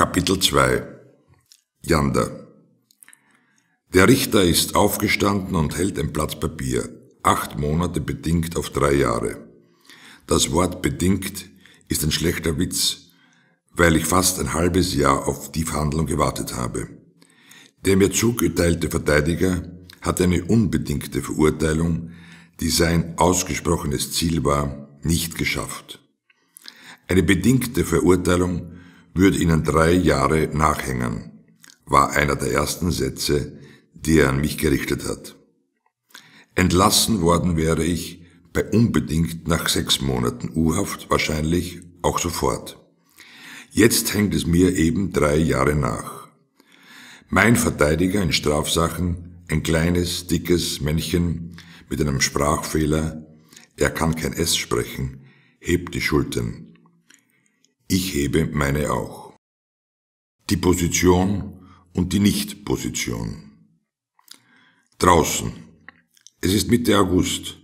Kapitel 2 Yander Der Richter ist aufgestanden und hält ein Blatt Papier, acht Monate bedingt auf drei Jahre. Das Wort bedingt ist ein schlechter Witz, weil ich fast ein halbes Jahr auf die Verhandlung gewartet habe. Der mir zugeteilte Verteidiger hat eine unbedingte Verurteilung, die sein ausgesprochenes Ziel war, nicht geschafft. Eine bedingte Verurteilung würde ihnen drei Jahre nachhängen, war einer der ersten Sätze, die er an mich gerichtet hat. Entlassen worden wäre ich bei unbedingt nach sechs Monaten U-Haft, wahrscheinlich auch sofort. Jetzt hängt es mir eben drei Jahre nach. Mein Verteidiger in Strafsachen, ein kleines, dickes Männchen mit einem Sprachfehler, er kann kein S sprechen, hebt die Schultern ich hebe meine auch. Die Position und die Nichtposition. Draußen. Es ist Mitte August.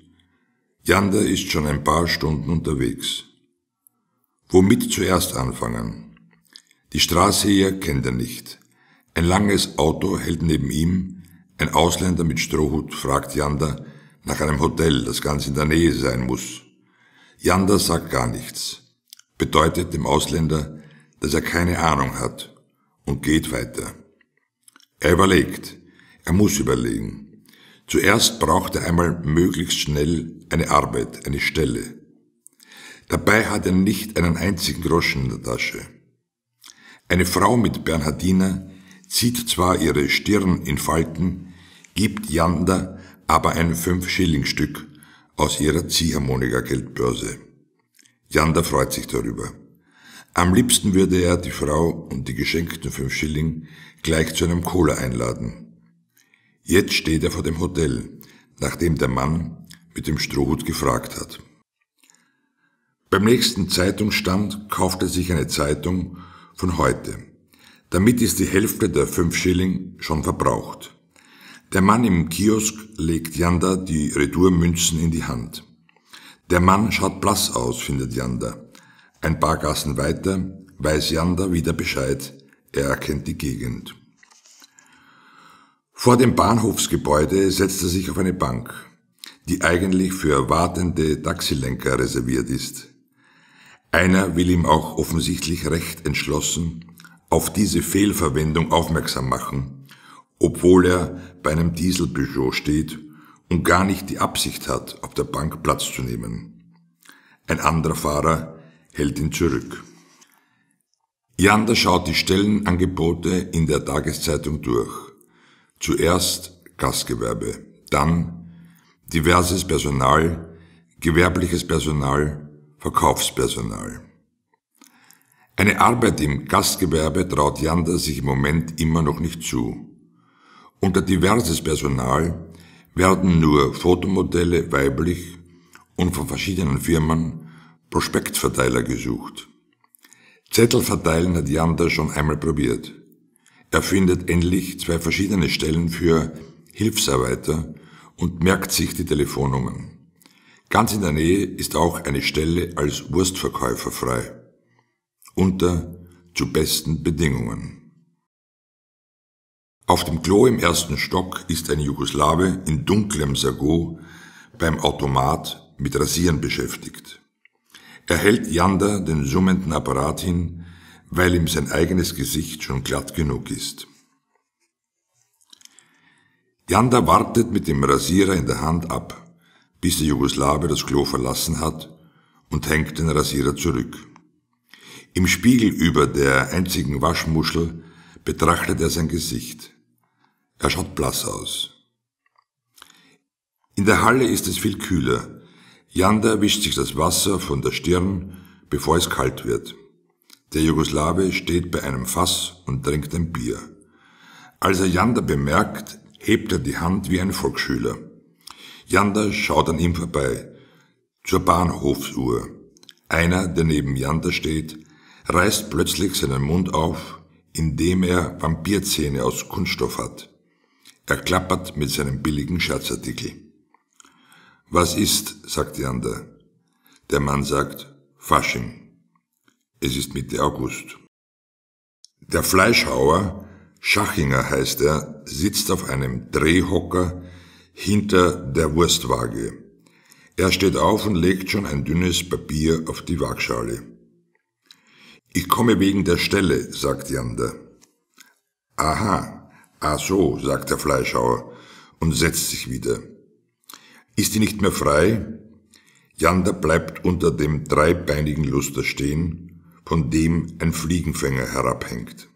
Jander ist schon ein paar Stunden unterwegs. Womit zuerst anfangen? Die Straße hier kennt er nicht. Ein langes Auto hält neben ihm. Ein Ausländer mit Strohhut fragt Jander nach einem Hotel, das ganz in der Nähe sein muss. Jander sagt gar nichts bedeutet dem Ausländer, dass er keine Ahnung hat und geht weiter. Er überlegt, er muss überlegen. Zuerst braucht er einmal möglichst schnell eine Arbeit, eine Stelle. Dabei hat er nicht einen einzigen Groschen in der Tasche. Eine Frau mit Bernhardiner zieht zwar ihre Stirn in Falten, gibt Janda aber ein Fünf-Schilling-Stück aus ihrer Ziehharmonika-Geldbörse. Jander freut sich darüber. Am liebsten würde er die Frau und die geschenkten fünf Schilling gleich zu einem Cola einladen. Jetzt steht er vor dem Hotel, nachdem der Mann mit dem Strohhut gefragt hat. Beim nächsten Zeitungsstand kauft er sich eine Zeitung von heute. Damit ist die Hälfte der fünf Schilling schon verbraucht. Der Mann im Kiosk legt Janda die Retourmünzen in die Hand. Der Mann schaut blass aus, findet Janda. Ein paar Gassen weiter weiß Janda wieder Bescheid. Er erkennt die Gegend. Vor dem Bahnhofsgebäude setzt er sich auf eine Bank, die eigentlich für wartende Taxilenker reserviert ist. Einer will ihm auch offensichtlich recht entschlossen auf diese Fehlverwendung aufmerksam machen, obwohl er bei einem Diesel-Peugeot steht und gar nicht die Absicht hat, auf der Bank Platz zu nehmen. Ein anderer Fahrer hält ihn zurück. Janda schaut die Stellenangebote in der Tageszeitung durch. Zuerst Gastgewerbe, dann diverses Personal, gewerbliches Personal, Verkaufspersonal. Eine Arbeit im Gastgewerbe traut Janda sich im Moment immer noch nicht zu. Unter diverses Personal werden nur Fotomodelle weiblich und von verschiedenen Firmen Prospektverteiler gesucht. Zettel verteilen hat Janda schon einmal probiert. Er findet endlich zwei verschiedene Stellen für Hilfsarbeiter und merkt sich die Telefonnummern. Ganz in der Nähe ist auch eine Stelle als Wurstverkäufer frei. Unter zu besten Bedingungen. Auf dem Klo im ersten Stock ist ein Jugoslawe in dunklem Sago beim Automat mit Rasieren beschäftigt. Er hält Janda den summenden Apparat hin, weil ihm sein eigenes Gesicht schon glatt genug ist. Janda wartet mit dem Rasierer in der Hand ab, bis der Jugoslawe das Klo verlassen hat und hängt den Rasierer zurück. Im Spiegel über der einzigen Waschmuschel betrachtet er sein Gesicht. Er schaut blass aus. In der Halle ist es viel kühler. Janda wischt sich das Wasser von der Stirn, bevor es kalt wird. Der Jugoslawe steht bei einem Fass und trinkt ein Bier. Als er Janda bemerkt, hebt er die Hand wie ein Volksschüler. Janda schaut an ihm vorbei, zur Bahnhofsuhr. Einer, der neben Janda steht, reißt plötzlich seinen Mund auf, indem er Vampirzähne aus Kunststoff hat. Er klappert mit seinem billigen Scherzartikel. Was ist, sagt Jander. Der Mann sagt, Fasching. Es ist Mitte August. Der Fleischhauer, Schachinger heißt er, sitzt auf einem Drehhocker hinter der Wurstwaage. Er steht auf und legt schon ein dünnes Papier auf die Waagschale. Ich komme wegen der Stelle, sagt Jander. Aha, Ah so, sagt der Fleischhauer und setzt sich wieder. Ist die nicht mehr frei? Jander bleibt unter dem dreibeinigen Luster stehen, von dem ein Fliegenfänger herabhängt.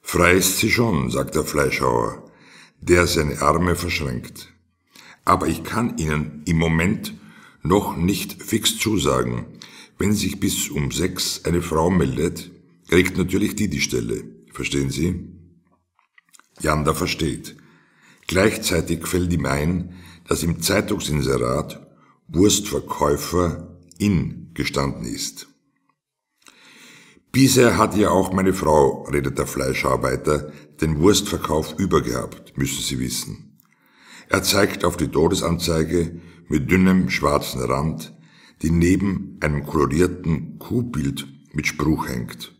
Frei ist sie schon, sagt der Fleischhauer, der seine Arme verschränkt. Aber ich kann Ihnen im Moment noch nicht fix zusagen. Wenn sich bis um sechs eine Frau meldet, kriegt natürlich die die Stelle. Verstehen Sie? Janda versteht. Gleichzeitig fällt ihm ein, dass im Zeitungsinserat Wurstverkäufer in gestanden ist. Bisher hat ja auch meine Frau, redet der Fleischarbeiter, den Wurstverkauf übergehabt, müssen Sie wissen. Er zeigt auf die Todesanzeige mit dünnem schwarzen Rand, die neben einem kolorierten Kuhbild mit Spruch hängt.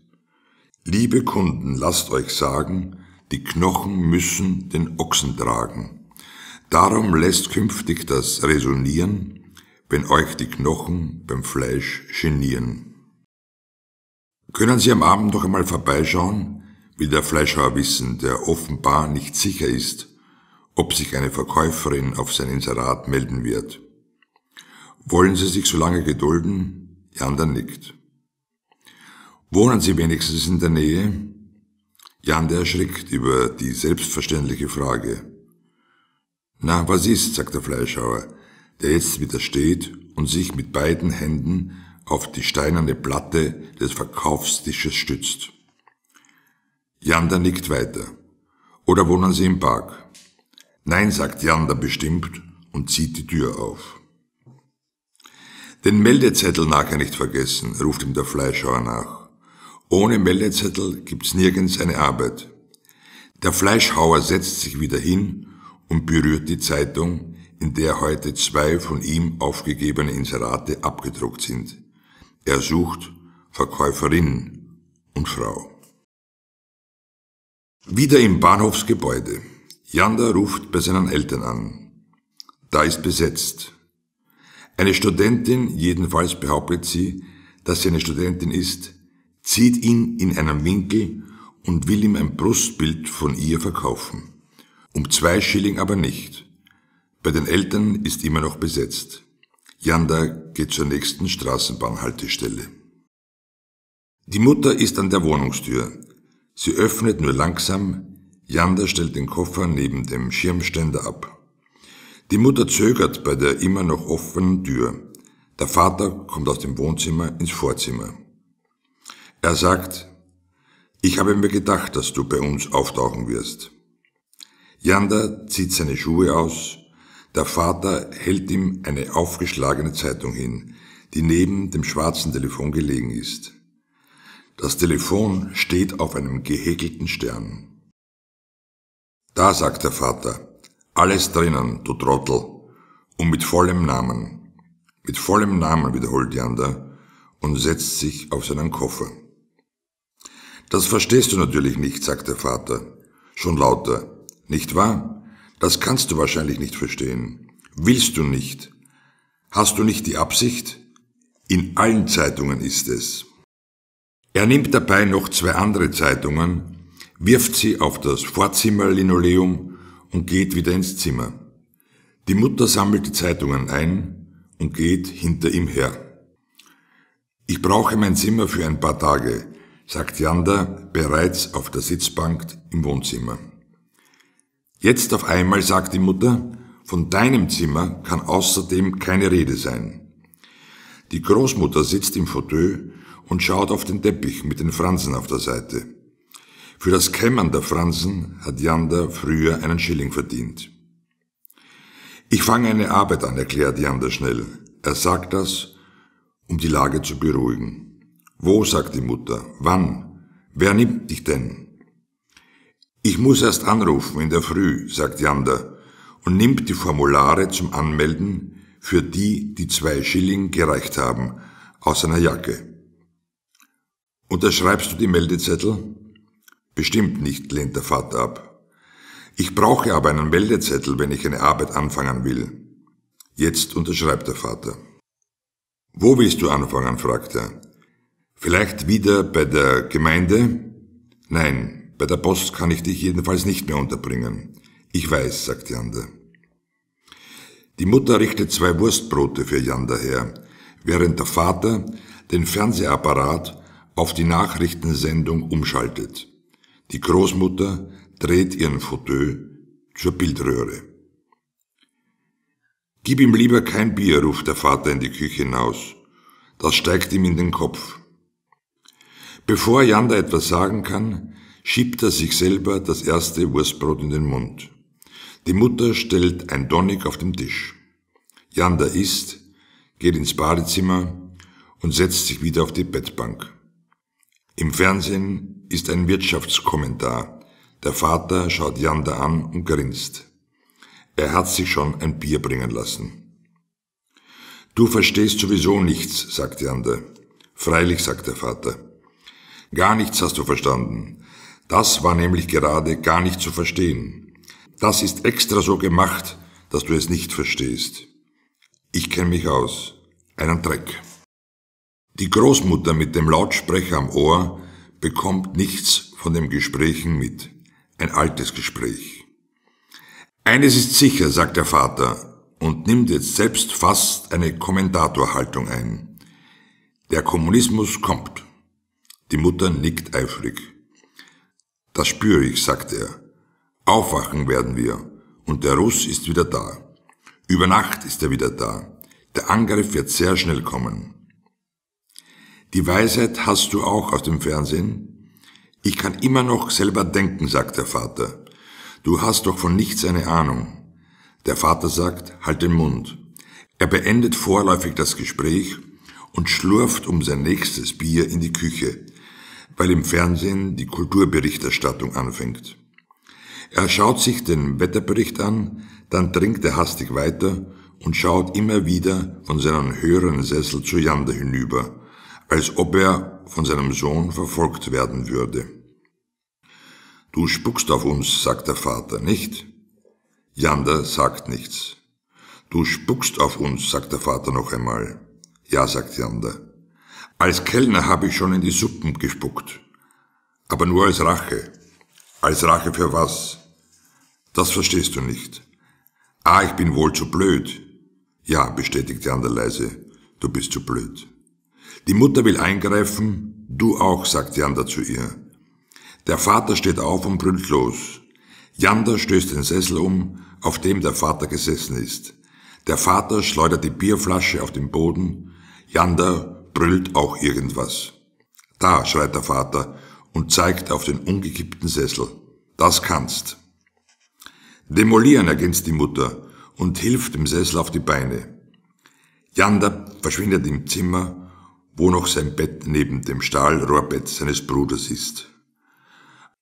Liebe Kunden, lasst euch sagen, die Knochen müssen den Ochsen tragen. Darum lässt künftig das Resonieren, wenn euch die Knochen beim Fleisch genieren. Können Sie am Abend noch einmal vorbeischauen, will der Fleischhauer wissen, der offenbar nicht sicher ist, ob sich eine Verkäuferin auf sein Inserat melden wird. Wollen Sie sich so lange gedulden? Jan dann nickt. Wohnen Sie wenigstens in der Nähe? Jan der erschrickt über die selbstverständliche Frage. Na, was ist, sagt der Fleischhauer, der jetzt wieder steht und sich mit beiden Händen auf die steinerne Platte des Verkaufstisches stützt. Jander nickt weiter. Oder wohnen Sie im Park? Nein, sagt Jander bestimmt und zieht die Tür auf. Den Meldezettel nachher nicht vergessen, ruft ihm der Fleischhauer nach. Ohne Meldezettel gibt's nirgends eine Arbeit. Der Fleischhauer setzt sich wieder hin und berührt die Zeitung, in der heute zwei von ihm aufgegebene Inserate abgedruckt sind. Er sucht Verkäuferin und Frau. Wieder im Bahnhofsgebäude. Janda ruft bei seinen Eltern an. Da ist besetzt. Eine Studentin, jedenfalls behauptet sie, dass sie eine Studentin ist, zieht ihn in einen Winkel und will ihm ein Brustbild von ihr verkaufen. Um zwei Schilling aber nicht. Bei den Eltern ist immer noch besetzt. Janda geht zur nächsten Straßenbahnhaltestelle. Die Mutter ist an der Wohnungstür. Sie öffnet nur langsam. Janda stellt den Koffer neben dem Schirmständer ab. Die Mutter zögert bei der immer noch offenen Tür. Der Vater kommt aus dem Wohnzimmer ins Vorzimmer. Er sagt, ich habe mir gedacht, dass du bei uns auftauchen wirst. Janda zieht seine Schuhe aus, der Vater hält ihm eine aufgeschlagene Zeitung hin, die neben dem schwarzen Telefon gelegen ist. Das Telefon steht auf einem gehäkelten Stern. Da sagt der Vater, alles drinnen, du Trottel, und mit vollem Namen. Mit vollem Namen wiederholt Janda und setzt sich auf seinen Koffer. Das verstehst du natürlich nicht, sagt der Vater. Schon lauter. Nicht wahr? Das kannst du wahrscheinlich nicht verstehen. Willst du nicht? Hast du nicht die Absicht? In allen Zeitungen ist es. Er nimmt dabei noch zwei andere Zeitungen, wirft sie auf das Vorzimmerlinoleum und geht wieder ins Zimmer. Die Mutter sammelt die Zeitungen ein und geht hinter ihm her. Ich brauche mein Zimmer für ein paar Tage sagt Janda bereits auf der Sitzbank im Wohnzimmer. Jetzt auf einmal sagt die Mutter, von deinem Zimmer kann außerdem keine Rede sein. Die Großmutter sitzt im Fauteuil und schaut auf den Teppich mit den Fransen auf der Seite. Für das Kämmern der Fransen hat Janda früher einen Schilling verdient. Ich fange eine Arbeit an, erklärt Janda schnell. Er sagt das, um die Lage zu beruhigen. Wo, sagt die Mutter, wann? Wer nimmt dich denn? Ich muss erst anrufen in der Früh, sagt Jander und nimmt die Formulare zum Anmelden für die, die zwei Schilling gereicht haben, aus seiner Jacke. Unterschreibst du die Meldezettel? Bestimmt nicht, lehnt der Vater ab. Ich brauche aber einen Meldezettel, wenn ich eine Arbeit anfangen will. Jetzt unterschreibt der Vater. Wo willst du anfangen? fragt er. Vielleicht wieder bei der Gemeinde? Nein, bei der Post kann ich dich jedenfalls nicht mehr unterbringen. Ich weiß, sagt Janda. Die Mutter richtet zwei Wurstbrote für Janda her, während der Vater den Fernsehapparat auf die Nachrichtensendung umschaltet. Die Großmutter dreht ihren Fauteuil zur Bildröhre. Gib ihm lieber kein Bier, ruft der Vater in die Küche hinaus. Das steigt ihm in den Kopf. Bevor Janda etwas sagen kann, schiebt er sich selber das erste Wurstbrot in den Mund. Die Mutter stellt ein Donnig auf den Tisch. Janda isst, geht ins Badezimmer und setzt sich wieder auf die Bettbank. Im Fernsehen ist ein Wirtschaftskommentar. Der Vater schaut Janda an und grinst. Er hat sich schon ein Bier bringen lassen. Du verstehst sowieso nichts, sagt Janda. Freilich, sagt der Vater. Gar nichts hast du verstanden. Das war nämlich gerade gar nicht zu verstehen. Das ist extra so gemacht, dass du es nicht verstehst. Ich kenne mich aus. Einen Dreck. Die Großmutter mit dem Lautsprecher am Ohr bekommt nichts von dem Gesprächen mit. Ein altes Gespräch. Eines ist sicher, sagt der Vater und nimmt jetzt selbst fast eine Kommentatorhaltung ein. Der Kommunismus kommt. Die Mutter nickt eifrig. Das spüre ich, sagt er. Aufwachen werden wir. Und der Russ ist wieder da. Über Nacht ist er wieder da. Der Angriff wird sehr schnell kommen. Die Weisheit hast du auch aus dem Fernsehen? Ich kann immer noch selber denken, sagt der Vater. Du hast doch von nichts eine Ahnung. Der Vater sagt, halt den Mund. Er beendet vorläufig das Gespräch und schlurft um sein nächstes Bier in die Küche, weil im Fernsehen die Kulturberichterstattung anfängt. Er schaut sich den Wetterbericht an, dann trinkt er hastig weiter und schaut immer wieder von seinem höheren Sessel zu Jande hinüber, als ob er von seinem Sohn verfolgt werden würde. Du spuckst auf uns, sagt der Vater, nicht? Janda sagt nichts. Du spuckst auf uns, sagt der Vater noch einmal. Ja, sagt Janda. Als Kellner habe ich schon in die Suppen gespuckt. Aber nur als Rache. Als Rache für was? Das verstehst du nicht. Ah, ich bin wohl zu blöd. Ja, bestätigte Ander leise, du bist zu blöd. Die Mutter will eingreifen, du auch, sagt Jander zu ihr. Der Vater steht auf und brüllt los. Jander stößt den Sessel um, auf dem der Vater gesessen ist. Der Vater schleudert die Bierflasche auf den Boden. Jander brüllt auch irgendwas. Da, schreit der Vater und zeigt auf den ungekippten Sessel. Das kannst. Demolieren, ergänzt die Mutter und hilft dem Sessel auf die Beine. Janda verschwindet im Zimmer, wo noch sein Bett neben dem Stahlrohrbett seines Bruders ist.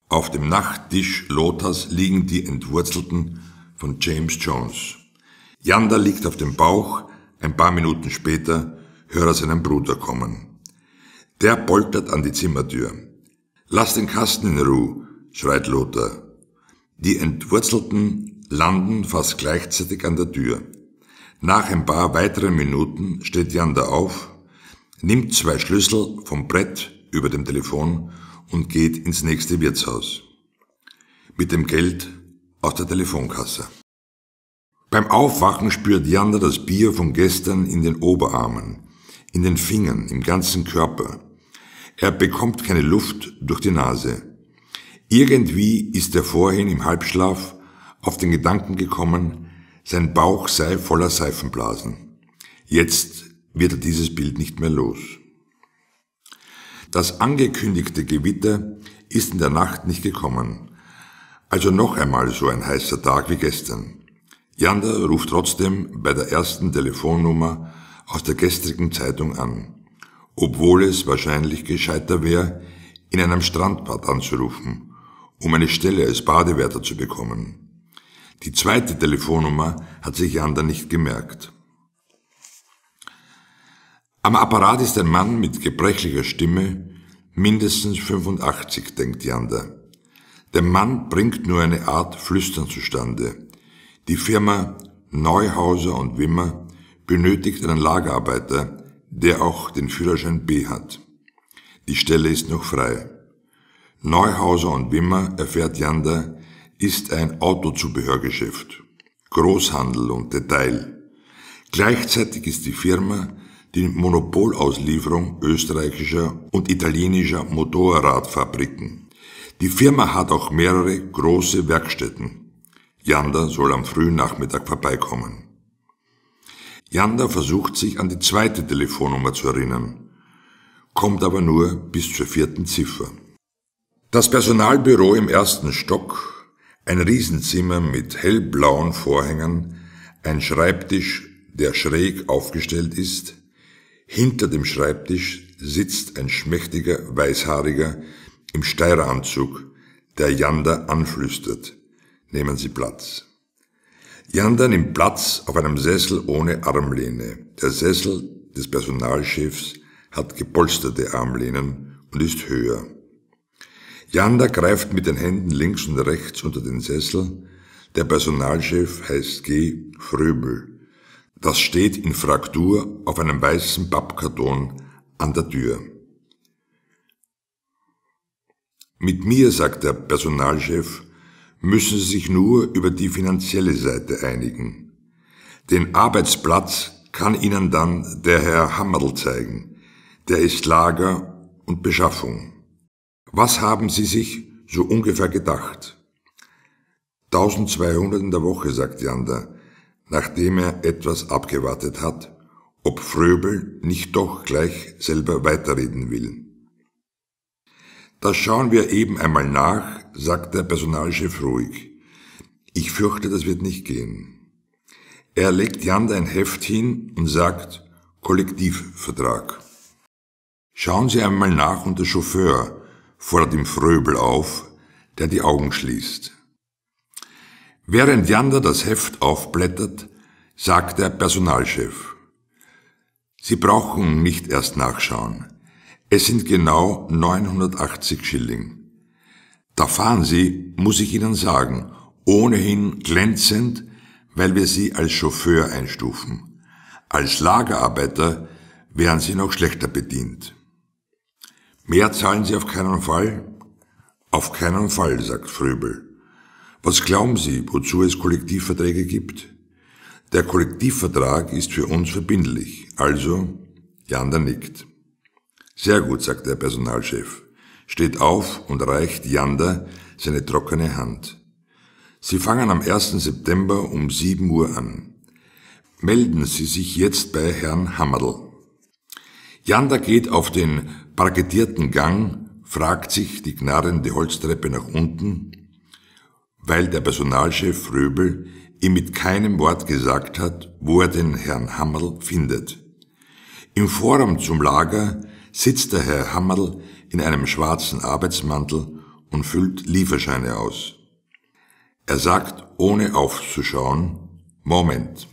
Auf dem Nachttisch Lothars liegen die Entwurzelten von James Jones. Janda liegt auf dem Bauch, ein paar Minuten später Hörer er seinen Bruder kommen. Der poltert an die Zimmertür. Lass den Kasten in Ruhe, schreit Lothar. Die Entwurzelten landen fast gleichzeitig an der Tür. Nach ein paar weiteren Minuten steht Jander auf, nimmt zwei Schlüssel vom Brett über dem Telefon und geht ins nächste Wirtshaus. Mit dem Geld aus der Telefonkasse. Beim Aufwachen spürt Jander das Bier von gestern in den Oberarmen in den Fingern, im ganzen Körper. Er bekommt keine Luft durch die Nase. Irgendwie ist er vorhin im Halbschlaf auf den Gedanken gekommen, sein Bauch sei voller Seifenblasen. Jetzt wird er dieses Bild nicht mehr los. Das angekündigte Gewitter ist in der Nacht nicht gekommen. Also noch einmal so ein heißer Tag wie gestern. Janda ruft trotzdem bei der ersten Telefonnummer aus der gestrigen Zeitung an, obwohl es wahrscheinlich gescheiter wäre, in einem Strandbad anzurufen, um eine Stelle als Badewärter zu bekommen. Die zweite Telefonnummer hat sich Janda nicht gemerkt. Am Apparat ist ein Mann mit gebrechlicher Stimme, mindestens 85, denkt Jander. Der Mann bringt nur eine Art Flüstern zustande. Die Firma Neuhauser und Wimmer benötigt einen Lagerarbeiter, der auch den Führerschein B hat. Die Stelle ist noch frei. Neuhauser und Wimmer, erfährt Jander, ist ein Autozubehörgeschäft. Großhandel und Detail. Gleichzeitig ist die Firma die Monopolauslieferung österreichischer und italienischer Motorradfabriken. Die Firma hat auch mehrere große Werkstätten. Jander soll am frühen Nachmittag vorbeikommen. Janda versucht sich an die zweite Telefonnummer zu erinnern, kommt aber nur bis zur vierten Ziffer. Das Personalbüro im ersten Stock, ein Riesenzimmer mit hellblauen Vorhängen, ein Schreibtisch, der schräg aufgestellt ist, hinter dem Schreibtisch sitzt ein schmächtiger, weißhaariger im Steireranzug, der Janda anflüstert. Nehmen Sie Platz. Die anderen im Platz auf einem Sessel ohne Armlehne. Der Sessel des Personalchefs hat gepolsterte Armlehnen und ist höher. Janda greift mit den Händen links und rechts unter den Sessel. Der Personalchef heißt G. Fröbel. Das steht in Fraktur auf einem weißen Pappkarton an der Tür. Mit mir, sagt der Personalchef, müssen sie sich nur über die finanzielle Seite einigen. Den Arbeitsplatz kann Ihnen dann der Herr Hammerl zeigen. Der ist Lager und Beschaffung. Was haben Sie sich so ungefähr gedacht? 1200 in der Woche, sagt Jander, nachdem er etwas abgewartet hat, ob Fröbel nicht doch gleich selber weiterreden will. Das schauen wir eben einmal nach, sagt der Personalchef ruhig. Ich fürchte, das wird nicht gehen. Er legt Jan ein Heft hin und sagt Kollektivvertrag. Schauen Sie einmal nach und der Chauffeur fordert ihm Fröbel auf, der die Augen schließt. Während Jander das Heft aufblättert, sagt der Personalchef, Sie brauchen nicht erst nachschauen. Es sind genau 980 Schilling. Da fahren sie, muss ich Ihnen sagen, ohnehin glänzend, weil wir sie als Chauffeur einstufen. Als Lagerarbeiter wären sie noch schlechter bedient. Mehr zahlen sie auf keinen Fall? Auf keinen Fall, sagt Fröbel. Was glauben Sie, wozu es Kollektivverträge gibt? Der Kollektivvertrag ist für uns verbindlich, also Jander nickt. Sehr gut, sagt der Personalchef, steht auf und reicht Janda seine trockene Hand. Sie fangen am 1. September um 7 Uhr an. Melden Sie sich jetzt bei Herrn Hammerl. Janda geht auf den parkettierten Gang, fragt sich die knarrende Holztreppe nach unten, weil der Personalchef Röbel ihm mit keinem Wort gesagt hat, wo er den Herrn Hammerl findet. Im Forum zum Lager sitzt der Herr Hammerl in einem schwarzen Arbeitsmantel und füllt Lieferscheine aus. Er sagt, ohne aufzuschauen, Moment.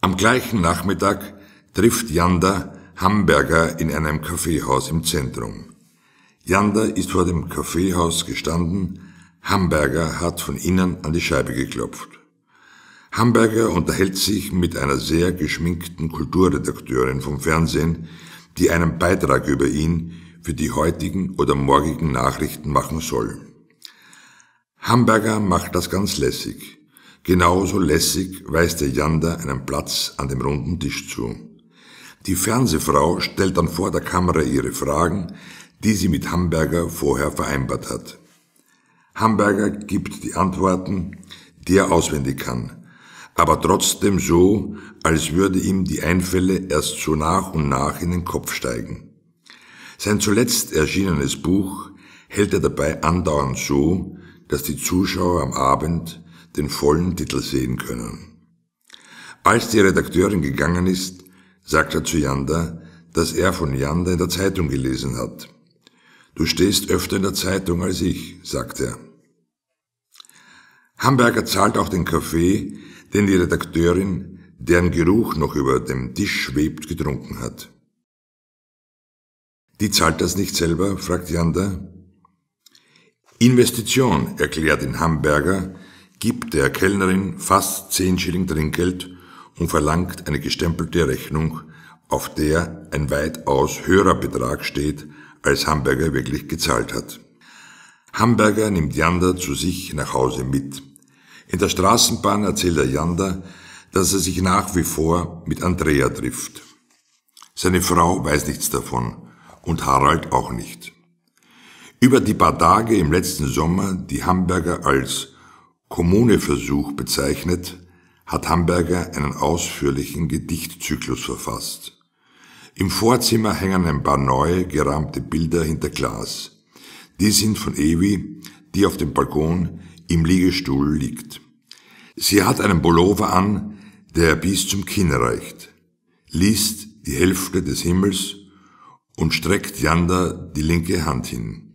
Am gleichen Nachmittag trifft Janda Hamburger in einem Kaffeehaus im Zentrum. Janda ist vor dem Kaffeehaus gestanden, Hamburger hat von innen an die Scheibe geklopft. Hamburger unterhält sich mit einer sehr geschminkten Kulturredakteurin vom Fernsehen, die einen Beitrag über ihn für die heutigen oder morgigen Nachrichten machen soll. Hamburger macht das ganz lässig. Genauso lässig weist der Jander einen Platz an dem runden Tisch zu. Die Fernsehfrau stellt dann vor der Kamera ihre Fragen, die sie mit Hamburger vorher vereinbart hat. Hamburger gibt die Antworten, die er auswendig kann aber trotzdem so, als würde ihm die Einfälle erst so nach und nach in den Kopf steigen. Sein zuletzt erschienenes Buch hält er dabei andauernd so, dass die Zuschauer am Abend den vollen Titel sehen können. Als die Redakteurin gegangen ist, sagt er zu Janda, dass er von Janda in der Zeitung gelesen hat. Du stehst öfter in der Zeitung als ich, sagt er. Hamburger zahlt auch den Kaffee, den die Redakteurin, deren Geruch noch über dem Tisch schwebt, getrunken hat. Die zahlt das nicht selber? fragt Janda. Investition, erklärt in Hamburger, gibt der Kellnerin fast 10 Schilling Trinkgeld und verlangt eine gestempelte Rechnung, auf der ein weitaus höherer Betrag steht, als Hamburger wirklich gezahlt hat. Hamburger nimmt Janda zu sich nach Hause mit. In der Straßenbahn erzählt er Janda, dass er sich nach wie vor mit Andrea trifft. Seine Frau weiß nichts davon und Harald auch nicht. Über die paar Tage im letzten Sommer, die Hamburger als Kommuneversuch bezeichnet, hat Hamburger einen ausführlichen Gedichtzyklus verfasst. Im Vorzimmer hängen ein paar neue, gerahmte Bilder hinter Glas. Die sind von Evi, die auf dem Balkon im Liegestuhl liegt. Sie hat einen Pullover an, der bis zum Kinn reicht, liest die Hälfte des Himmels und streckt Janda die linke Hand hin.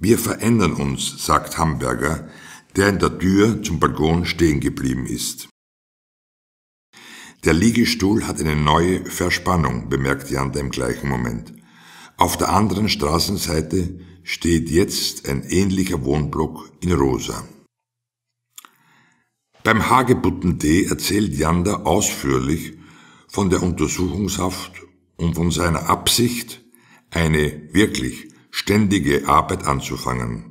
Wir verändern uns, sagt Hamburger, der in der Tür zum Balkon stehen geblieben ist. Der Liegestuhl hat eine neue Verspannung, bemerkt Janda im gleichen Moment. Auf der anderen Straßenseite steht jetzt ein ähnlicher Wohnblock in Rosa. Beim Hagebutten D erzählt Jander ausführlich von der Untersuchungshaft und von seiner Absicht, eine wirklich ständige Arbeit anzufangen.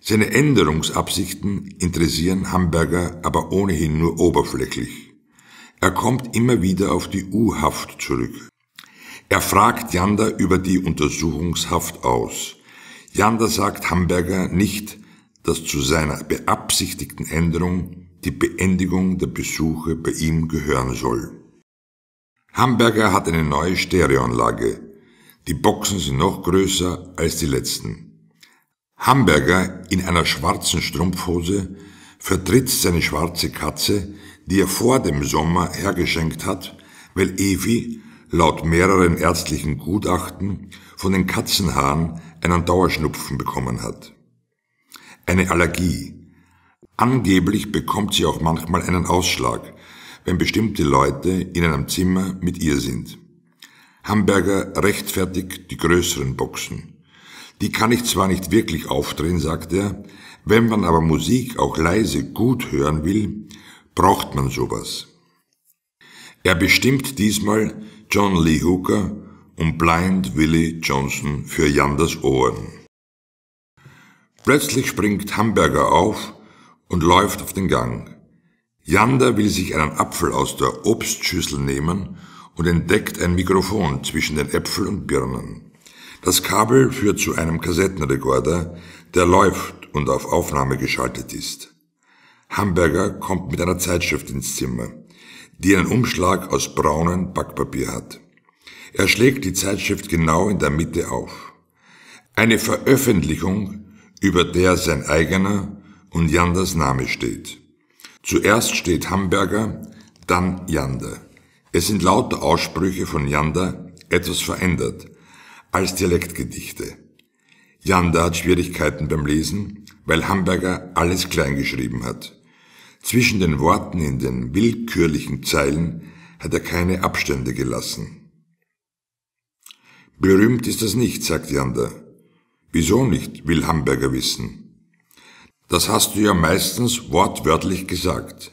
Seine Änderungsabsichten interessieren Hamburger aber ohnehin nur oberflächlich. Er kommt immer wieder auf die U-Haft zurück. Er fragt Jander über die Untersuchungshaft aus. Jander sagt Hamburger nicht, dass zu seiner beabsichtigten Änderung die Beendigung der Besuche bei ihm gehören soll. Hamburger hat eine neue Stereoanlage. Die Boxen sind noch größer als die letzten. Hamburger in einer schwarzen Strumpfhose vertritt seine schwarze Katze, die er vor dem Sommer hergeschenkt hat, weil Evi laut mehreren ärztlichen Gutachten von den Katzenhaaren einen Dauerschnupfen bekommen hat. Eine Allergie. Angeblich bekommt sie auch manchmal einen Ausschlag, wenn bestimmte Leute in einem Zimmer mit ihr sind. Hamburger rechtfertigt die größeren Boxen. Die kann ich zwar nicht wirklich aufdrehen, sagt er, wenn man aber Musik auch leise gut hören will, braucht man sowas. Er bestimmt diesmal John Lee Hooker und Blind Willie Johnson für Janders Ohren. Plötzlich springt Hamburger auf und läuft auf den Gang. Jander will sich einen Apfel aus der Obstschüssel nehmen und entdeckt ein Mikrofon zwischen den Äpfel und Birnen. Das Kabel führt zu einem Kassettenrekorder, der läuft und auf Aufnahme geschaltet ist. Hamburger kommt mit einer Zeitschrift ins Zimmer die einen Umschlag aus braunem Backpapier hat. Er schlägt die Zeitschrift genau in der Mitte auf. Eine Veröffentlichung, über der sein eigener und Janders Name steht. Zuerst steht Hamburger, dann Jander. Es sind lauter Aussprüche von Jander etwas verändert, als Dialektgedichte. Jander hat Schwierigkeiten beim Lesen, weil Hamburger alles klein geschrieben hat. Zwischen den Worten in den willkürlichen Zeilen hat er keine Abstände gelassen. Berühmt ist das nicht, sagt Jander. Wieso nicht, will Hamburger wissen. Das hast du ja meistens wortwörtlich gesagt.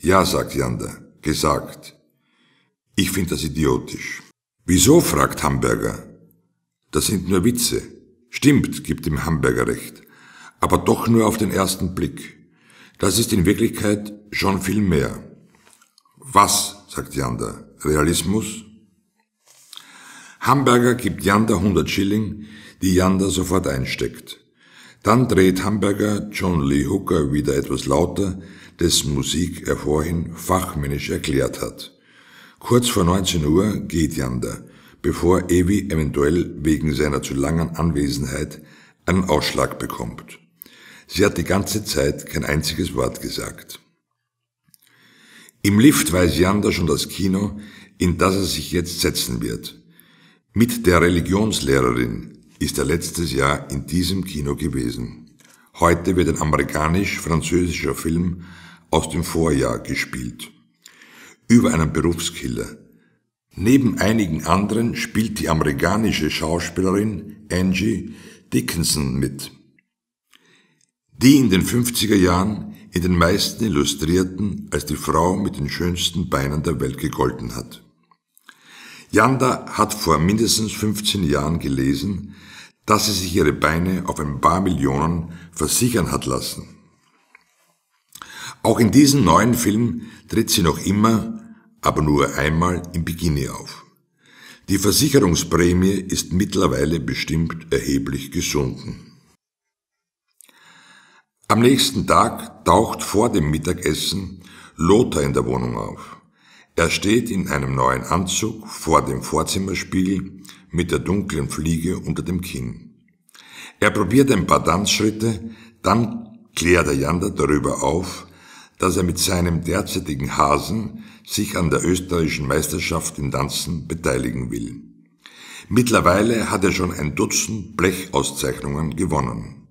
Ja, sagt Jander, gesagt. Ich finde das idiotisch. Wieso, fragt Hamburger. Das sind nur Witze. Stimmt, gibt dem Hamburger recht. Aber doch nur auf den ersten Blick. Das ist in Wirklichkeit schon viel mehr. Was, sagt Jander, Realismus? Hamburger gibt Jander 100 Schilling, die Jander sofort einsteckt. Dann dreht Hamburger John Lee Hooker wieder etwas lauter, dessen Musik er vorhin fachmännisch erklärt hat. Kurz vor 19 Uhr geht Jander, bevor Evi eventuell wegen seiner zu langen Anwesenheit einen Ausschlag bekommt. Sie hat die ganze Zeit kein einziges Wort gesagt. Im Lift weiß Janda schon das Kino, in das er sich jetzt setzen wird. Mit der Religionslehrerin ist er letztes Jahr in diesem Kino gewesen. Heute wird ein amerikanisch-französischer Film aus dem Vorjahr gespielt. Über einen Berufskiller. Neben einigen anderen spielt die amerikanische Schauspielerin Angie Dickinson mit die in den 50er Jahren in den meisten Illustrierten als die Frau mit den schönsten Beinen der Welt gegolten hat. Janda hat vor mindestens 15 Jahren gelesen, dass sie sich ihre Beine auf ein paar Millionen versichern hat lassen. Auch in diesem neuen Film tritt sie noch immer, aber nur einmal im Bikini auf. Die Versicherungsprämie ist mittlerweile bestimmt erheblich gesunken. Am nächsten Tag taucht vor dem Mittagessen Lothar in der Wohnung auf. Er steht in einem neuen Anzug vor dem Vorzimmerspiegel mit der dunklen Fliege unter dem Kinn. Er probiert ein paar Tanzschritte, dann klärt er Jander darüber auf, dass er mit seinem derzeitigen Hasen sich an der österreichischen Meisterschaft in Tanzen beteiligen will. Mittlerweile hat er schon ein Dutzend Blechauszeichnungen gewonnen.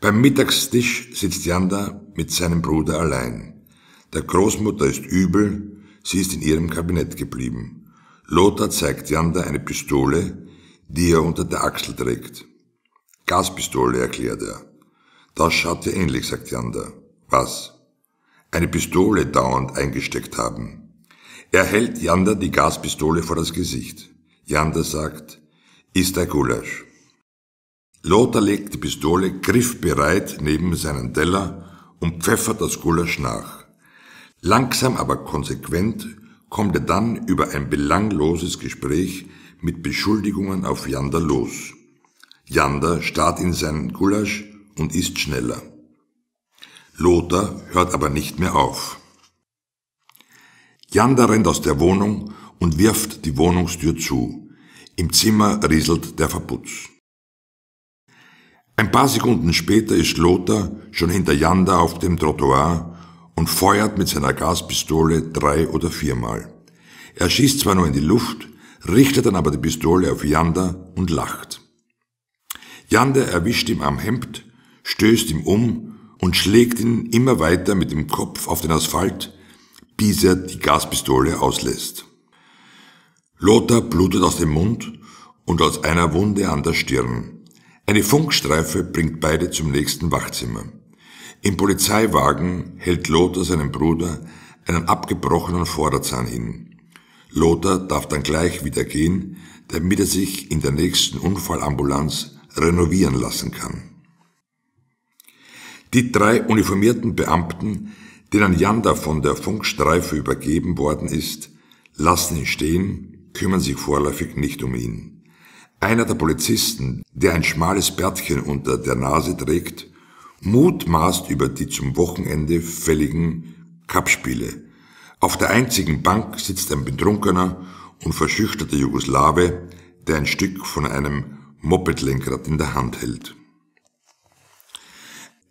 Beim Mittagstisch sitzt Janda mit seinem Bruder allein. Der Großmutter ist übel, sie ist in ihrem Kabinett geblieben. Lothar zeigt Janda eine Pistole, die er unter der Achsel trägt. Gaspistole, erklärt er. Das schaut dir ähnlich, sagt Janda. Was? Eine Pistole dauernd eingesteckt haben. Er hält Janda die Gaspistole vor das Gesicht. Janda sagt, ist ein Gulasch. Lothar legt die Pistole griffbereit neben seinen Teller und pfeffert das Gulasch nach. Langsam aber konsequent kommt er dann über ein belangloses Gespräch mit Beschuldigungen auf Yander los. Yander starrt in seinen Gulasch und isst schneller. Lothar hört aber nicht mehr auf. Yander rennt aus der Wohnung und wirft die Wohnungstür zu. Im Zimmer rieselt der Verputz. Ein paar Sekunden später ist Lothar schon hinter Janda auf dem Trottoir und feuert mit seiner Gaspistole drei oder viermal. Er schießt zwar nur in die Luft, richtet dann aber die Pistole auf Janda und lacht. Janda erwischt ihn am Hemd, stößt ihm um und schlägt ihn immer weiter mit dem Kopf auf den Asphalt, bis er die Gaspistole auslässt. Lothar blutet aus dem Mund und aus einer Wunde an der Stirn. Eine Funkstreife bringt beide zum nächsten Wachzimmer. Im Polizeiwagen hält Lothar seinem Bruder einen abgebrochenen Vorderzahn hin. Lothar darf dann gleich wieder gehen, damit er sich in der nächsten Unfallambulanz renovieren lassen kann. Die drei uniformierten Beamten, denen Janda von der Funkstreife übergeben worden ist, lassen ihn stehen, kümmern sich vorläufig nicht um ihn. Einer der Polizisten, der ein schmales Bärtchen unter der Nase trägt, mutmaßt über die zum Wochenende fälligen Kapspiele. Auf der einzigen Bank sitzt ein betrunkener und verschüchterter Jugoslawe, der ein Stück von einem Mopedlenkrad in der Hand hält.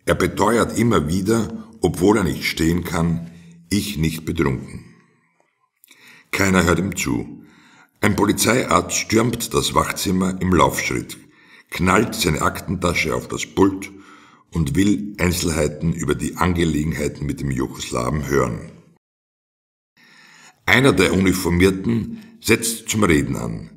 Er beteuert immer wieder, obwohl er nicht stehen kann, ich nicht betrunken. Keiner hört ihm zu. Ein Polizeiarzt stürmt das Wachzimmer im Laufschritt, knallt seine Aktentasche auf das Pult und will Einzelheiten über die Angelegenheiten mit dem Jugoslawen hören. Einer der Uniformierten setzt zum Reden an.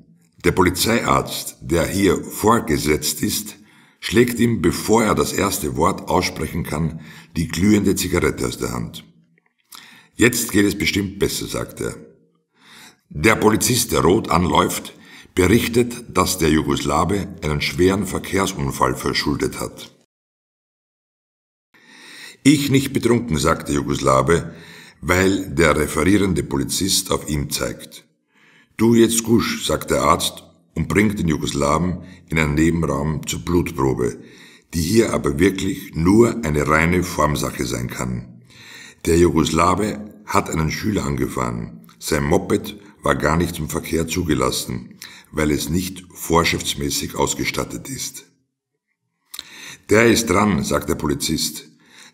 Der Polizeiarzt, der hier vorgesetzt ist, schlägt ihm, bevor er das erste Wort aussprechen kann, die glühende Zigarette aus der Hand. Jetzt geht es bestimmt besser, sagt er. Der Polizist, der rot anläuft, berichtet, dass der Jugoslawe einen schweren Verkehrsunfall verschuldet hat. Ich nicht betrunken, sagt der Jugoslawe, weil der referierende Polizist auf ihm zeigt. Du jetzt gusch, sagt der Arzt und bringt den Jugoslawen in einen Nebenraum zur Blutprobe, die hier aber wirklich nur eine reine Formsache sein kann. Der Jugoslawe hat einen Schüler angefahren. Sein Moped war gar nicht zum Verkehr zugelassen, weil es nicht vorschriftsmäßig ausgestattet ist. Der ist dran, sagt der Polizist,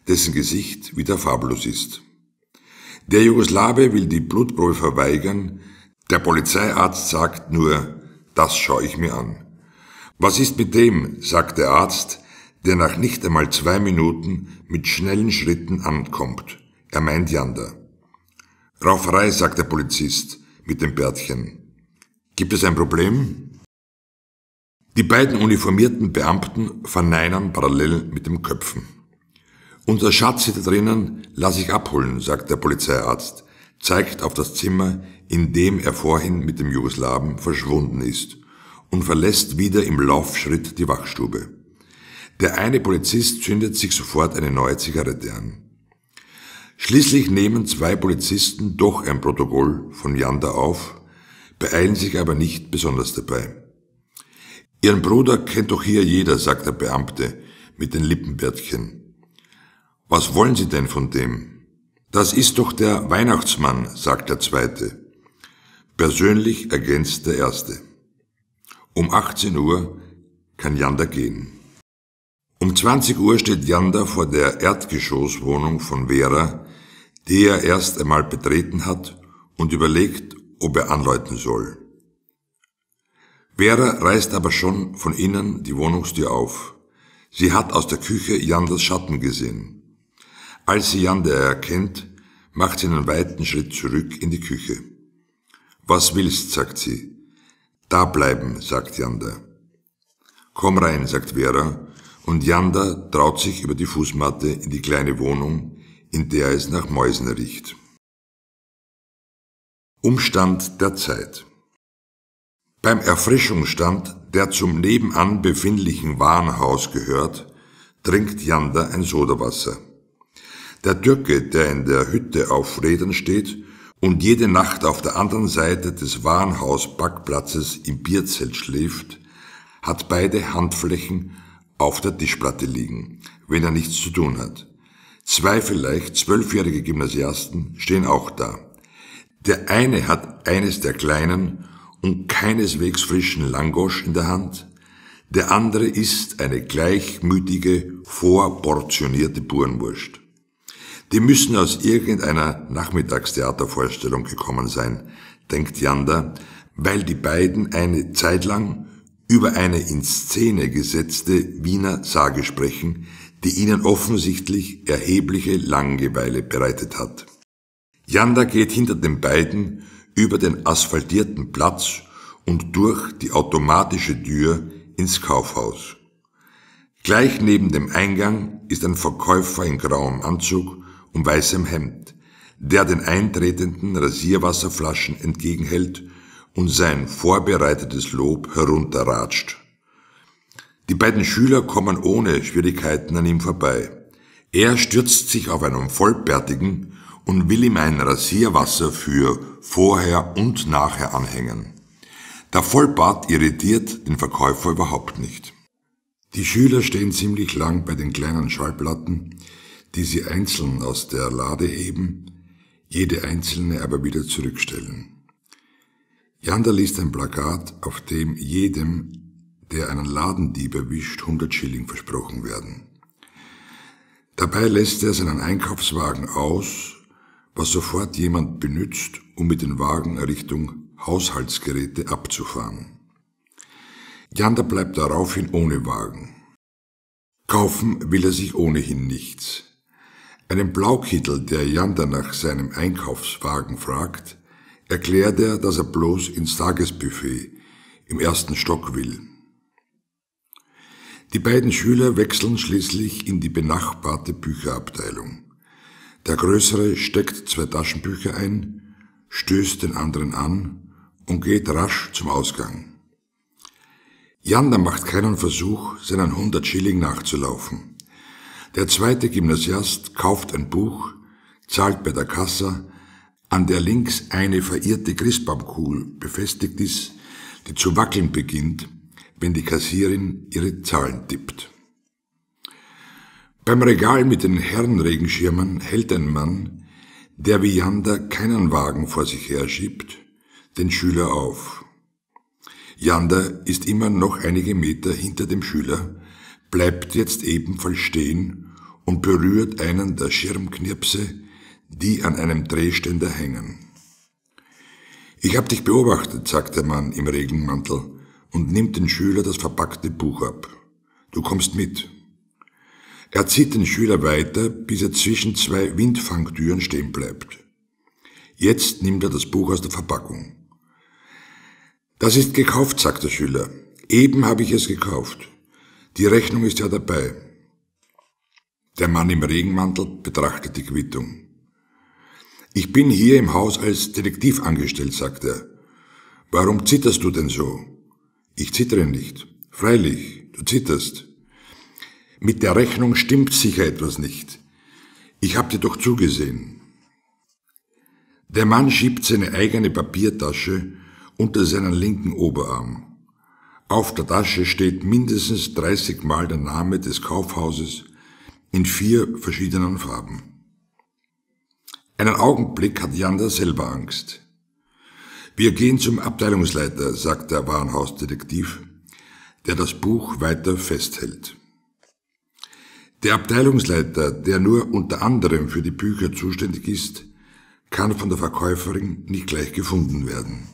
dessen Gesicht wieder farblos ist. Der Jugoslawe will die Blutprobe verweigern, der Polizeiarzt sagt nur, das schaue ich mir an. Was ist mit dem, sagt der Arzt, der nach nicht einmal zwei Minuten mit schnellen Schritten ankommt. Er meint Jander. Rauferei, sagt der Polizist mit dem Bärtchen. Gibt es ein Problem? Die beiden uniformierten Beamten verneinern parallel mit dem Köpfen. Unser Schatz sitzt drinnen, lass ich abholen, sagt der Polizeiarzt, zeigt auf das Zimmer, in dem er vorhin mit dem Jugoslawen verschwunden ist und verlässt wieder im Laufschritt die Wachstube. Der eine Polizist zündet sich sofort eine neue Zigarette an. Schließlich nehmen zwei Polizisten doch ein Protokoll von Janda auf, beeilen sich aber nicht besonders dabei. Ihren Bruder kennt doch hier jeder, sagt der Beamte mit den Lippenbärtchen. Was wollen Sie denn von dem? Das ist doch der Weihnachtsmann, sagt der zweite. Persönlich ergänzt der erste. Um 18 Uhr kann Janda gehen. Um 20 Uhr steht Janda vor der Erdgeschosswohnung von Vera, die er erst einmal betreten hat und überlegt, ob er anläuten soll. Vera reißt aber schon von innen die Wohnungstür auf. Sie hat aus der Küche Jandas Schatten gesehen. Als sie Janda erkennt, macht sie einen weiten Schritt zurück in die Küche. Was willst, sagt sie. Da bleiben, sagt Janda. Komm rein, sagt Vera und Janda traut sich über die Fußmatte in die kleine Wohnung, in der es nach Mäusen riecht. Umstand der Zeit Beim Erfrischungsstand der zum nebenan befindlichen Warenhaus gehört, trinkt Janda ein Sodawasser. Der Türke, der in der Hütte auf Rädern steht und jede Nacht auf der anderen Seite des Warenhausbackplatzes im Bierzelt schläft, hat beide Handflächen auf der Tischplatte liegen, wenn er nichts zu tun hat. Zwei vielleicht zwölfjährige Gymnasiasten stehen auch da. Der eine hat eines der kleinen und keineswegs frischen Langosch in der Hand, der andere isst eine gleichmütige, vorportionierte Burenwurst. Die müssen aus irgendeiner Nachmittagstheatervorstellung gekommen sein, denkt Janda, weil die beiden eine Zeit lang über eine in Szene gesetzte Wiener Sage sprechen, die ihnen offensichtlich erhebliche Langeweile bereitet hat. Janda geht hinter den beiden über den asphaltierten Platz und durch die automatische Tür ins Kaufhaus. Gleich neben dem Eingang ist ein Verkäufer in grauem Anzug und weißem Hemd, der den eintretenden Rasierwasserflaschen entgegenhält und sein vorbereitetes Lob herunterratscht. Die beiden Schüler kommen ohne Schwierigkeiten an ihm vorbei. Er stürzt sich auf einen Vollbärtigen und will ihm ein Rasierwasser für vorher und nachher anhängen. Der Vollbart irritiert den Verkäufer überhaupt nicht. Die Schüler stehen ziemlich lang bei den kleinen Schallplatten, die sie einzeln aus der Lade heben, jede einzelne aber wieder zurückstellen. Jander liest ein Plakat, auf dem jedem, der einen Ladendieb erwischt, 100 Schilling versprochen werden. Dabei lässt er seinen Einkaufswagen aus, was sofort jemand benützt, um mit dem Wagen Richtung Haushaltsgeräte abzufahren. Jander bleibt daraufhin ohne Wagen. Kaufen will er sich ohnehin nichts. Einen Blaukittel, der Jander nach seinem Einkaufswagen fragt, erklärt er, dass er bloß ins Tagesbuffet im ersten Stock will. Die beiden Schüler wechseln schließlich in die benachbarte Bücherabteilung. Der Größere steckt zwei Taschenbücher ein, stößt den anderen an und geht rasch zum Ausgang. Janda macht keinen Versuch, seinen 100 Schilling nachzulaufen. Der zweite Gymnasiast kauft ein Buch, zahlt bei der Kasse, an der links eine verirrte Christbaumkugel befestigt ist, die zu wackeln beginnt, wenn die Kassierin ihre Zahlen tippt. Beim Regal mit den Herrenregenschirmen hält ein Mann, der wie Janda keinen Wagen vor sich herschiebt, den Schüler auf. Janda ist immer noch einige Meter hinter dem Schüler, bleibt jetzt ebenfalls stehen und berührt einen der Schirmknirpse, die an einem Drehständer hängen. Ich hab dich beobachtet, sagt der Mann im Regenmantel und nimmt den Schüler das verpackte Buch ab. Du kommst mit. Er zieht den Schüler weiter, bis er zwischen zwei Windfangtüren stehen bleibt. Jetzt nimmt er das Buch aus der Verpackung. Das ist gekauft, sagt der Schüler. Eben habe ich es gekauft. Die Rechnung ist ja dabei. Der Mann im Regenmantel betrachtet die Quittung. Ich bin hier im Haus als Detektiv angestellt, sagt er. Warum zitterst du denn so? Ich zittere nicht. Freilich, du zitterst. Mit der Rechnung stimmt sicher etwas nicht. Ich hab dir doch zugesehen. Der Mann schiebt seine eigene Papiertasche unter seinen linken Oberarm. Auf der Tasche steht mindestens 30 Mal der Name des Kaufhauses in vier verschiedenen Farben. Einen Augenblick hat Jander selber Angst. Wir gehen zum Abteilungsleiter, sagt der Warenhausdetektiv, der das Buch weiter festhält. Der Abteilungsleiter, der nur unter anderem für die Bücher zuständig ist, kann von der Verkäuferin nicht gleich gefunden werden.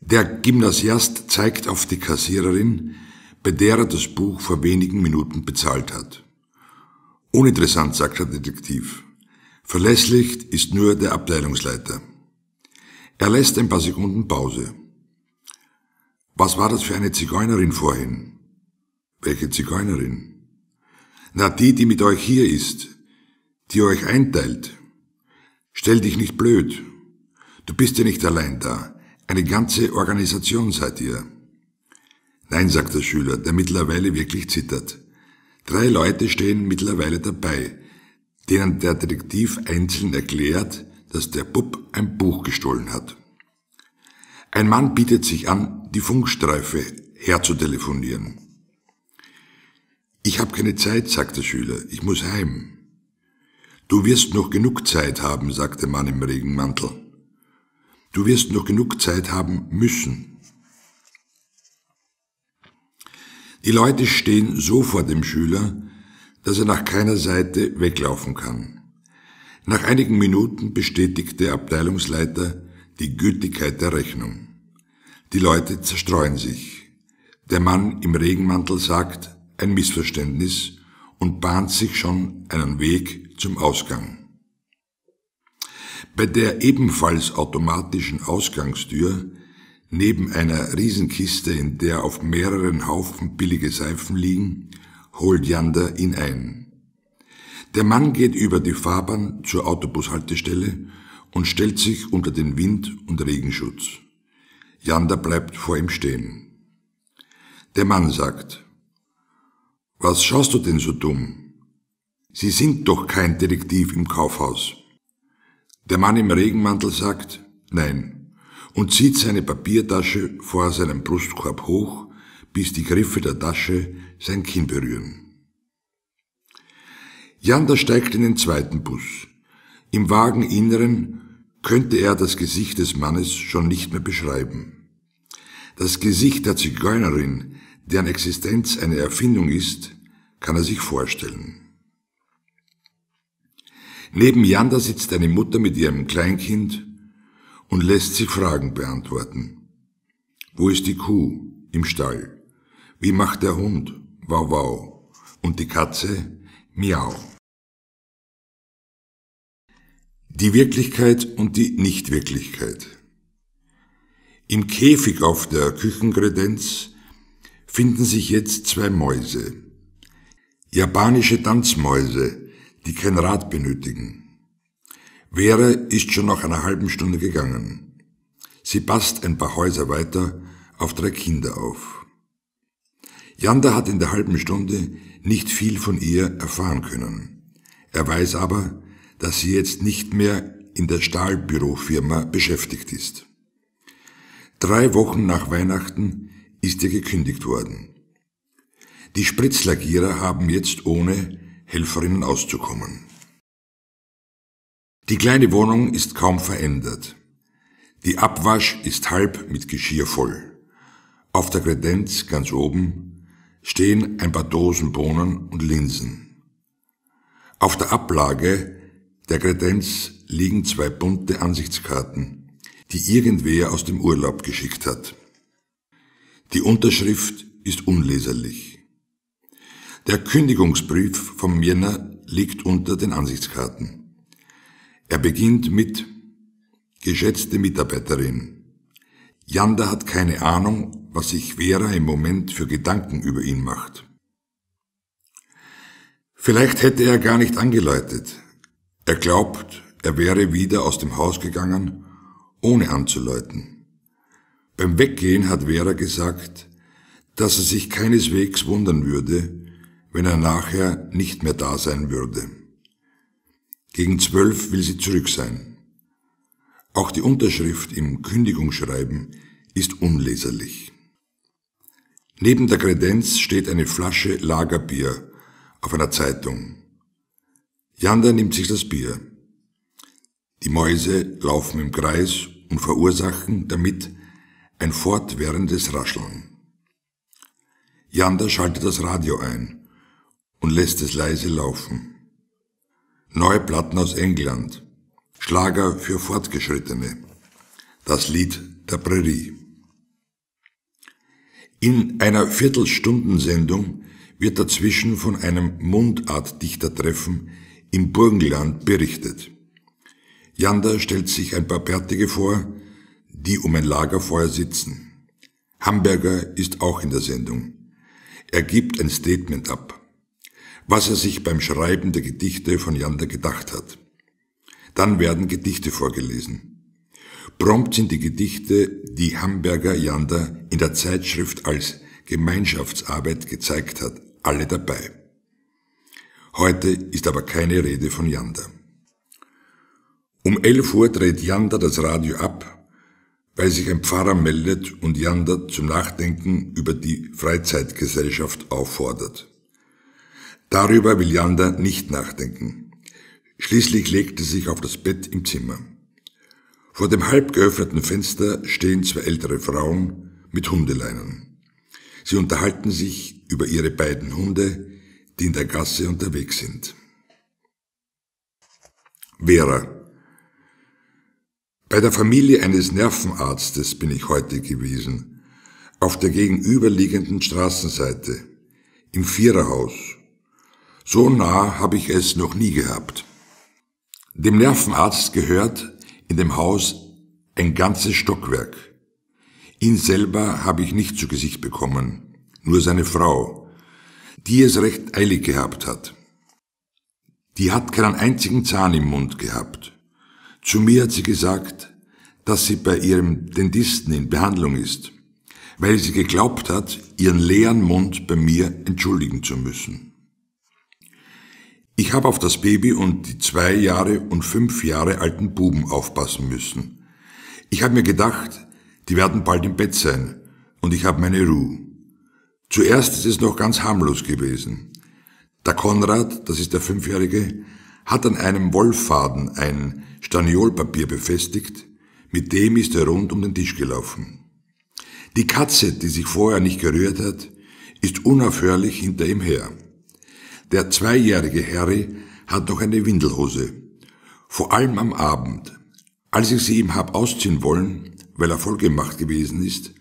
Der Gymnasiast zeigt auf die Kassiererin, bei der er das Buch vor wenigen Minuten bezahlt hat. Uninteressant, sagt der Detektiv. Verlässlich ist nur der Abteilungsleiter. Er lässt ein paar Sekunden Pause. Was war das für eine Zigeunerin vorhin? Welche Zigeunerin? Na, die, die mit euch hier ist, die euch einteilt. Stell dich nicht blöd. Du bist ja nicht allein da. Eine ganze Organisation seid ihr. Nein, sagt der Schüler, der mittlerweile wirklich zittert. Drei Leute stehen mittlerweile dabei, denen der Detektiv einzeln erklärt, dass der Bub ein Buch gestohlen hat. Ein Mann bietet sich an, die Funkstreife herzutelefonieren. Ich habe keine Zeit, sagt der Schüler, ich muss heim. Du wirst noch genug Zeit haben, sagt der Mann im Regenmantel. Du wirst noch genug Zeit haben müssen. Die Leute stehen so vor dem Schüler, dass er nach keiner Seite weglaufen kann. Nach einigen Minuten bestätigt der Abteilungsleiter die Gültigkeit der Rechnung. Die Leute zerstreuen sich. Der Mann im Regenmantel sagt ein Missverständnis und bahnt sich schon einen Weg zum Ausgang. Bei der ebenfalls automatischen Ausgangstür, neben einer Riesenkiste, in der auf mehreren Haufen billige Seifen liegen, holt Jander ihn ein. Der Mann geht über die Fahrbahn zur Autobushaltestelle und stellt sich unter den Wind- und Regenschutz. Jander bleibt vor ihm stehen. Der Mann sagt, Was schaust du denn so dumm? Sie sind doch kein Detektiv im Kaufhaus. Der Mann im Regenmantel sagt, Nein, und zieht seine Papiertasche vor seinem Brustkorb hoch, bis die Griffe der Tasche sein Kinn berühren. Janda steigt in den zweiten Bus. Im Wageninneren könnte er das Gesicht des Mannes schon nicht mehr beschreiben. Das Gesicht der Zigeunerin, deren Existenz eine Erfindung ist, kann er sich vorstellen. Neben Janda sitzt eine Mutter mit ihrem Kleinkind und lässt sich Fragen beantworten. Wo ist die Kuh? Im Stall. Wie macht der Hund? Wow Wow und die Katze Miau. Die Wirklichkeit und die Nichtwirklichkeit. Im Käfig auf der Küchenkredenz finden sich jetzt zwei Mäuse. Japanische Tanzmäuse, die kein Rad benötigen. Vera ist schon nach einer halben Stunde gegangen. Sie passt ein paar Häuser weiter auf drei Kinder auf. Janda hat in der halben Stunde nicht viel von ihr erfahren können. Er weiß aber, dass sie jetzt nicht mehr in der Stahlbürofirma beschäftigt ist. Drei Wochen nach Weihnachten ist ihr gekündigt worden. Die Spritzlagierer haben jetzt ohne Helferinnen auszukommen. Die kleine Wohnung ist kaum verändert. Die Abwasch ist halb mit Geschirr voll. Auf der Kredenz ganz oben stehen ein paar Dosen Bohnen und Linsen. Auf der Ablage der Kredenz liegen zwei bunte Ansichtskarten, die irgendwer aus dem Urlaub geschickt hat. Die Unterschrift ist unleserlich. Der Kündigungsbrief vom Jänner liegt unter den Ansichtskarten. Er beginnt mit Geschätzte Mitarbeiterin. Janda hat keine Ahnung, was sich Vera im Moment für Gedanken über ihn macht. Vielleicht hätte er gar nicht angeläutet. Er glaubt, er wäre wieder aus dem Haus gegangen, ohne anzuläuten. Beim Weggehen hat Vera gesagt, dass er sich keineswegs wundern würde, wenn er nachher nicht mehr da sein würde. Gegen zwölf will sie zurück sein. Auch die Unterschrift im Kündigungsschreiben ist unleserlich. Neben der Kredenz steht eine Flasche Lagerbier auf einer Zeitung. Janda nimmt sich das Bier. Die Mäuse laufen im Kreis und verursachen damit ein fortwährendes Rascheln. Janda schaltet das Radio ein und lässt es leise laufen. Neue Platten aus England, Schlager für Fortgeschrittene, das Lied der Prärie. In einer Viertelstundensendung wird dazwischen von einem Mundartdichtertreffen im Burgenland berichtet. Janda stellt sich ein paar Bärtige vor, die um ein Lagerfeuer sitzen. Hamburger ist auch in der Sendung. Er gibt ein Statement ab, was er sich beim Schreiben der Gedichte von Janda gedacht hat. Dann werden Gedichte vorgelesen. Prompt sind die Gedichte, die Hamburger Jander in der Zeitschrift als Gemeinschaftsarbeit gezeigt hat, alle dabei. Heute ist aber keine Rede von Jander. Um 11 Uhr dreht Jander das Radio ab, weil sich ein Pfarrer meldet und Jander zum Nachdenken über die Freizeitgesellschaft auffordert. Darüber will Jander nicht nachdenken. Schließlich legt er sich auf das Bett im Zimmer. Vor dem halb geöffneten Fenster stehen zwei ältere Frauen mit Hundeleinen. Sie unterhalten sich über ihre beiden Hunde, die in der Gasse unterwegs sind. Vera. Bei der Familie eines Nervenarztes bin ich heute gewesen, auf der gegenüberliegenden Straßenseite, im Viererhaus. So nah habe ich es noch nie gehabt. Dem Nervenarzt gehört in dem Haus ein ganzes Stockwerk. Ihn selber habe ich nicht zu Gesicht bekommen, nur seine Frau, die es recht eilig gehabt hat. Die hat keinen einzigen Zahn im Mund gehabt. Zu mir hat sie gesagt, dass sie bei ihrem Dentisten in Behandlung ist, weil sie geglaubt hat, ihren leeren Mund bei mir entschuldigen zu müssen. Ich habe auf das Baby und die zwei Jahre und fünf Jahre alten Buben aufpassen müssen. Ich habe mir gedacht, die werden bald im Bett sein und ich habe meine Ruhe. Zuerst ist es noch ganz harmlos gewesen. Der Konrad, das ist der Fünfjährige, hat an einem Wollfaden ein Staniolpapier befestigt, mit dem ist er rund um den Tisch gelaufen. Die Katze, die sich vorher nicht gerührt hat, ist unaufhörlich hinter ihm her. Der zweijährige Harry hat noch eine Windelhose. Vor allem am Abend. Als ich sie ihm hab ausziehen wollen, weil er vollgemacht gewesen ist,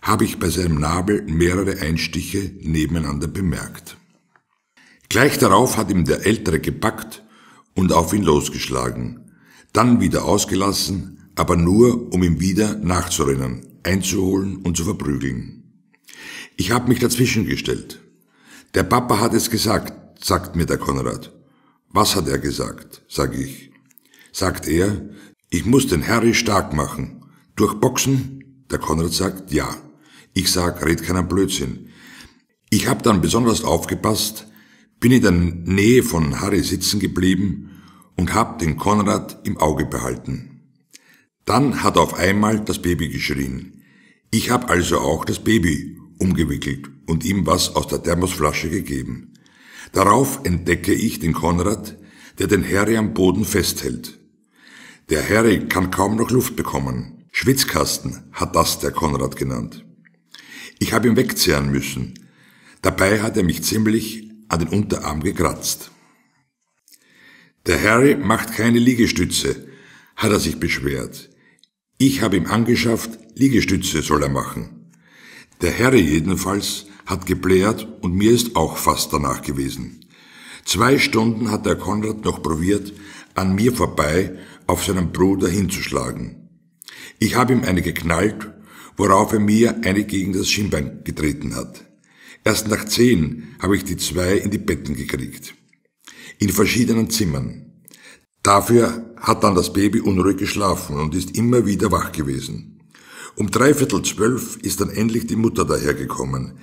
habe ich bei seinem Nabel mehrere Einstiche nebeneinander bemerkt. Gleich darauf hat ihm der Ältere gepackt und auf ihn losgeschlagen, dann wieder ausgelassen, aber nur, um ihm wieder nachzurennen, einzuholen und zu verprügeln. Ich habe mich dazwischen gestellt. Der Papa hat es gesagt, sagt mir der Konrad. Was hat er gesagt, sag ich. Sagt er, ich muss den Harry stark machen. Durch Boxen? Der Konrad sagt, ja. Ich sag, red keinen Blödsinn. Ich hab dann besonders aufgepasst, bin in der Nähe von Harry sitzen geblieben und hab den Konrad im Auge behalten. Dann hat auf einmal das Baby geschrien. Ich hab also auch das Baby umgewickelt und ihm was aus der Thermosflasche gegeben. Darauf entdecke ich den Konrad, der den Harry am Boden festhält. Der Harry kann kaum noch Luft bekommen. Schwitzkasten hat das der Konrad genannt. Ich habe ihn wegzehren müssen. Dabei hat er mich ziemlich an den Unterarm gekratzt. Der Harry macht keine Liegestütze, hat er sich beschwert. Ich habe ihm angeschafft, Liegestütze soll er machen. Der Harry jedenfalls hat gebläht und mir ist auch fast danach gewesen. Zwei Stunden hat der Konrad noch probiert, an mir vorbei auf seinen Bruder hinzuschlagen. Ich habe ihm eine geknallt, worauf er mir eine gegen das Schienbein getreten hat. Erst nach zehn habe ich die zwei in die Betten gekriegt. In verschiedenen Zimmern. Dafür hat dann das Baby unruhig geschlafen und ist immer wieder wach gewesen. Um dreiviertel zwölf ist dann endlich die Mutter dahergekommen,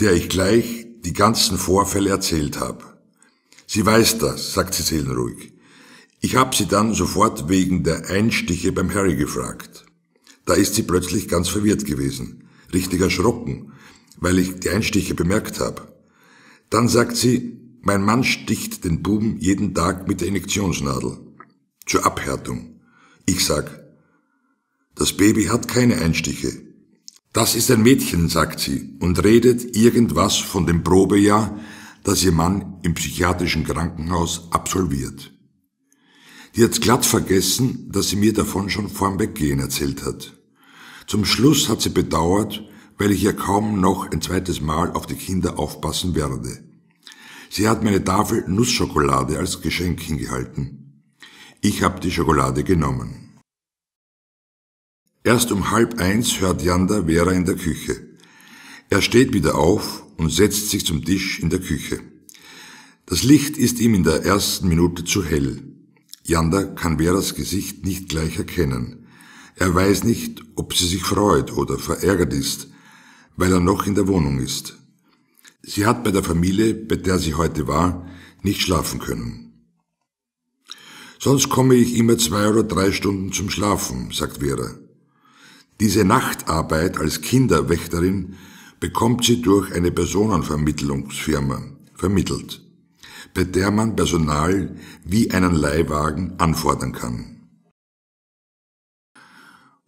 der ich gleich die ganzen Vorfälle erzählt habe. Sie weiß das, sagt sie seelenruhig. Ich habe sie dann sofort wegen der Einstiche beim Harry gefragt. Da ist sie plötzlich ganz verwirrt gewesen, richtig erschrocken, weil ich die Einstiche bemerkt habe. Dann sagt sie, mein Mann sticht den Buben jeden Tag mit der Injektionsnadel. Zur Abhärtung. Ich sag, das Baby hat keine Einstiche. Das ist ein Mädchen, sagt sie, und redet irgendwas von dem Probejahr, das ihr Mann im psychiatrischen Krankenhaus absolviert. Die hat glatt vergessen, dass sie mir davon schon vorm Weggehen erzählt hat. Zum Schluss hat sie bedauert, weil ich ja kaum noch ein zweites Mal auf die Kinder aufpassen werde. Sie hat meine Tafel Nussschokolade als Geschenk hingehalten. Ich habe die Schokolade genommen. Erst um halb eins hört Janda Vera in der Küche. Er steht wieder auf und setzt sich zum Tisch in der Küche. Das Licht ist ihm in der ersten Minute zu hell. Janda kann Veras Gesicht nicht gleich erkennen. Er weiß nicht, ob sie sich freut oder verärgert ist, weil er noch in der Wohnung ist. Sie hat bei der Familie, bei der sie heute war, nicht schlafen können. Sonst komme ich immer zwei oder drei Stunden zum Schlafen, sagt Vera. Diese Nachtarbeit als Kinderwächterin bekommt sie durch eine Personenvermittlungsfirma vermittelt, bei der man Personal wie einen Leihwagen anfordern kann.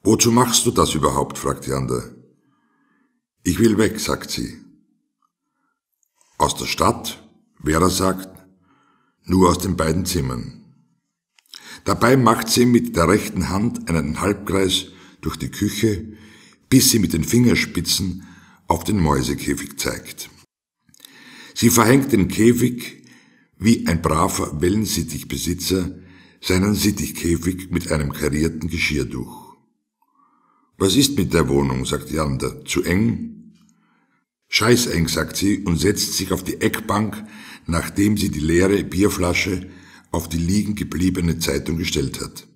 Wozu machst du das überhaupt? fragt Jander. Ich will weg, sagt sie. Aus der Stadt? Vera sagt, nur aus den beiden Zimmern. Dabei macht sie mit der rechten Hand einen Halbkreis durch die Küche, bis sie mit den Fingerspitzen auf den Mäusekäfig zeigt. Sie verhängt den Käfig, wie ein braver Wellensittichbesitzer, seinen Sittichkäfig mit einem karierten Geschirrtuch. Was ist mit der Wohnung, sagt Jander, zu eng? Scheißeng, sagt sie und setzt sich auf die Eckbank, nachdem sie die leere Bierflasche auf die liegen gebliebene Zeitung gestellt hat.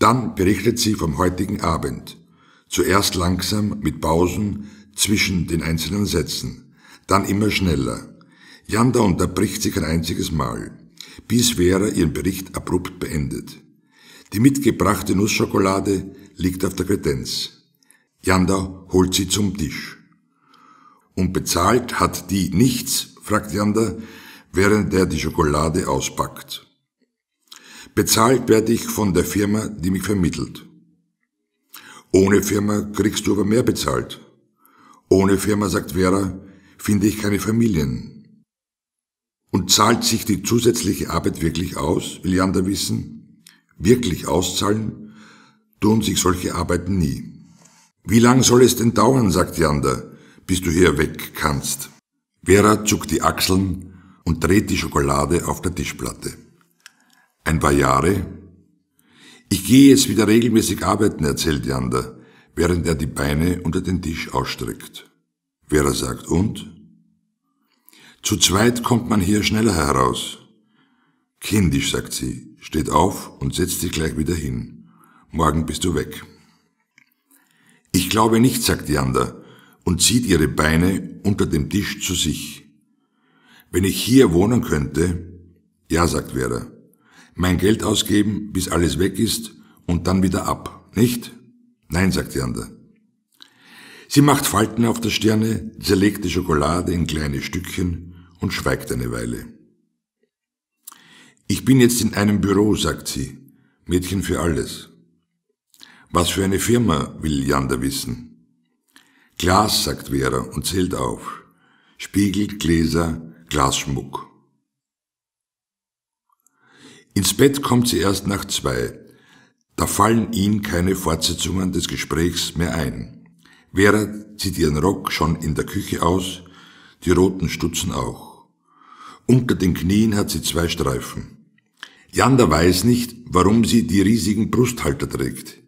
Dann berichtet sie vom heutigen Abend. Zuerst langsam mit Pausen zwischen den einzelnen Sätzen, dann immer schneller. Janda unterbricht sich ein einziges Mal, bis Vera ihren Bericht abrupt beendet. Die mitgebrachte Nussschokolade liegt auf der Kredenz. Janda holt sie zum Tisch. Und bezahlt hat die nichts, fragt Janda, während er die Schokolade auspackt. Bezahlt werde ich von der Firma, die mich vermittelt. Ohne Firma kriegst du aber mehr bezahlt. Ohne Firma, sagt Vera, finde ich keine Familien. Und zahlt sich die zusätzliche Arbeit wirklich aus, will Janda wissen? Wirklich auszahlen, tun sich solche Arbeiten nie. Wie lang soll es denn dauern, sagt Janda, bis du hier weg kannst? Vera zuckt die Achseln und dreht die Schokolade auf der Tischplatte. Ein paar Jahre? Ich gehe jetzt wieder regelmäßig arbeiten, erzählt Jander, während er die Beine unter den Tisch ausstreckt. Vera sagt, und? Zu zweit kommt man hier schneller heraus. Kindisch, sagt sie, steht auf und setzt sich gleich wieder hin. Morgen bist du weg. Ich glaube nicht, sagt Jander und zieht ihre Beine unter dem Tisch zu sich. Wenn ich hier wohnen könnte, ja, sagt Vera, mein Geld ausgeben, bis alles weg ist und dann wieder ab, nicht? Nein, sagt die andere. Sie macht Falten auf der Stirne, zerlegt die Schokolade in kleine Stückchen und schweigt eine Weile. Ich bin jetzt in einem Büro, sagt sie. Mädchen für alles. Was für eine Firma, will Janda wissen. Glas, sagt Vera und zählt auf. Spiegel, Gläser, Glasschmuck. Ins Bett kommt sie erst nach zwei. Da fallen ihnen keine Fortsetzungen des Gesprächs mehr ein. Vera zieht ihren Rock schon in der Küche aus, die roten Stutzen auch. Unter den Knien hat sie zwei Streifen. Janda weiß nicht, warum sie die riesigen Brusthalter trägt.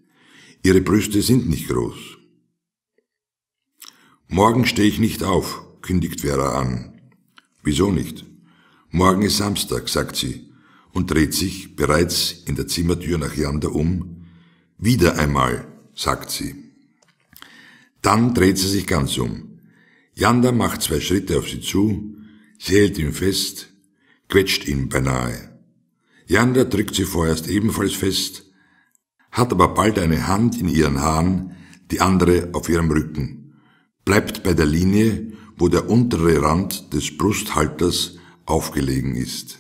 Ihre Brüste sind nicht groß. Morgen stehe ich nicht auf, kündigt Vera an. Wieso nicht? Morgen ist Samstag, sagt sie und dreht sich bereits in der Zimmertür nach Yanda um. Wieder einmal, sagt sie. Dann dreht sie sich ganz um. Yanda macht zwei Schritte auf sie zu, sie hält ihn fest, quetscht ihn beinahe. Yanda drückt sie vorerst ebenfalls fest, hat aber bald eine Hand in ihren Haaren, die andere auf ihrem Rücken, bleibt bei der Linie, wo der untere Rand des Brusthalters aufgelegen ist.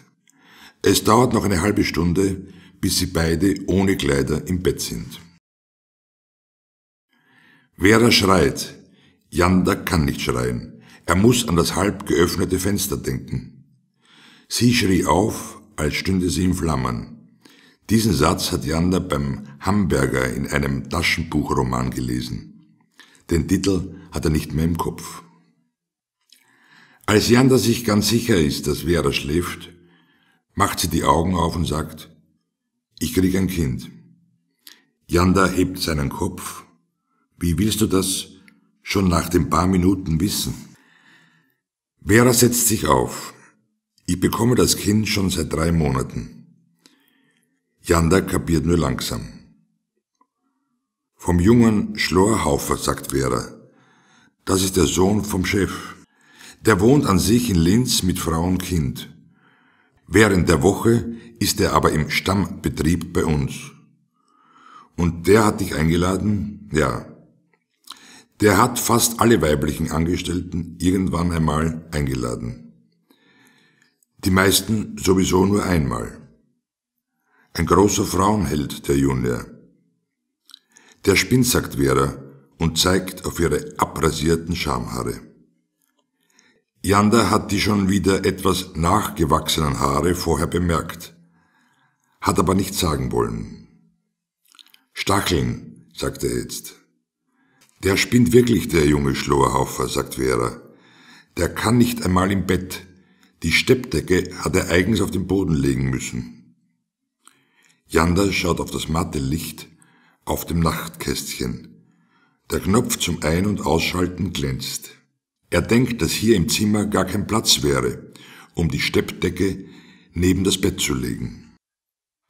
Es dauert noch eine halbe Stunde, bis sie beide ohne Kleider im Bett sind. Vera schreit. Janda kann nicht schreien. Er muss an das halb geöffnete Fenster denken. Sie schrie auf, als stünde sie in Flammen. Diesen Satz hat Janda beim Hamburger in einem Taschenbuchroman gelesen. Den Titel hat er nicht mehr im Kopf. Als Janda sich ganz sicher ist, dass Vera schläft, macht sie die Augen auf und sagt, ich krieg ein Kind. Janda hebt seinen Kopf. Wie willst du das schon nach den paar Minuten wissen? Vera setzt sich auf. Ich bekomme das Kind schon seit drei Monaten. Janda kapiert nur langsam. Vom jungen Schlorhaufer, sagt Vera. Das ist der Sohn vom Chef. Der wohnt an sich in Linz mit Frau und Kind. Während der Woche ist er aber im Stammbetrieb bei uns. Und der hat dich eingeladen? Ja. Der hat fast alle weiblichen Angestellten irgendwann einmal eingeladen. Die meisten sowieso nur einmal. Ein großer Frauenheld, der Junior. Der spinnt, sagt Vera und zeigt auf ihre abrasierten Schamhaare. Janda hat die schon wieder etwas nachgewachsenen Haare vorher bemerkt, hat aber nichts sagen wollen. Stacheln, sagt er jetzt. Der spinnt wirklich, der junge Schloerhaufer, sagt Vera. Der kann nicht einmal im Bett. Die Steppdecke hat er eigens auf den Boden legen müssen. Janda schaut auf das matte Licht auf dem Nachtkästchen. Der Knopf zum Ein- und Ausschalten glänzt. Er denkt, dass hier im Zimmer gar kein Platz wäre, um die Steppdecke neben das Bett zu legen.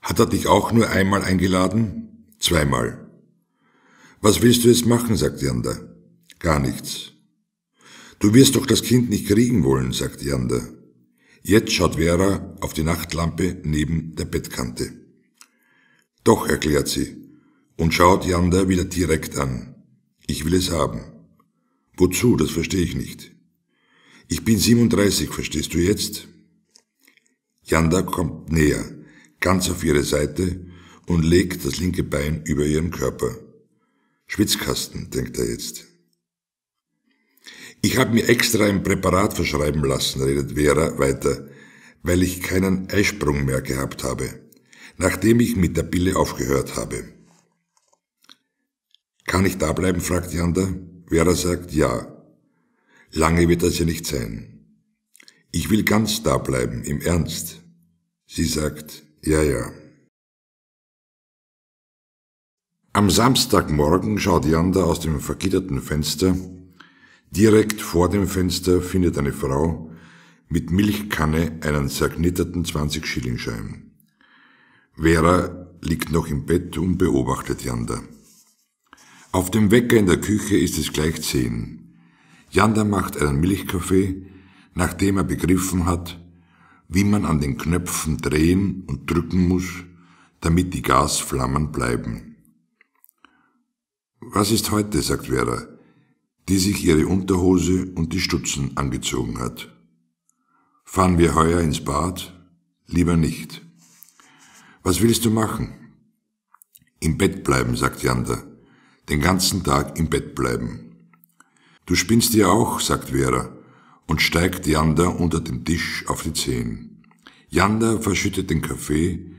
Hat er dich auch nur einmal eingeladen? Zweimal. Was willst du jetzt machen? sagt Janda. Gar nichts. Du wirst doch das Kind nicht kriegen wollen, sagt Janda. Jetzt schaut Vera auf die Nachtlampe neben der Bettkante. Doch, erklärt sie und schaut Janda wieder direkt an. Ich will es haben. Wozu? Das verstehe ich nicht. Ich bin 37, verstehst du jetzt? Janda kommt näher, ganz auf ihre Seite und legt das linke Bein über ihren Körper. Schwitzkasten, denkt er jetzt. Ich habe mir extra ein Präparat verschreiben lassen, redet Vera weiter, weil ich keinen Eisprung mehr gehabt habe, nachdem ich mit der Pille aufgehört habe. Kann ich da bleiben? fragt Janda. Vera sagt ja. Lange wird das ja nicht sein. Ich will ganz da bleiben, im Ernst. Sie sagt ja, ja. Am Samstagmorgen schaut Janda aus dem vergitterten Fenster. Direkt vor dem Fenster findet eine Frau mit Milchkanne einen zerknitterten 20-Schilling-Schein. Vera liegt noch im Bett und beobachtet Janda. Auf dem Wecker in der Küche ist es gleich zehn. Janda macht einen Milchkaffee, nachdem er begriffen hat, wie man an den Knöpfen drehen und drücken muss, damit die Gasflammen bleiben. Was ist heute, sagt Vera, die sich ihre Unterhose und die Stutzen angezogen hat. Fahren wir heuer ins Bad? Lieber nicht. Was willst du machen? Im Bett bleiben, sagt Janda den ganzen Tag im Bett bleiben. Du spinnst ja auch, sagt Vera und steigt Janda unter dem Tisch auf die Zehen. Janda verschüttet den Kaffee,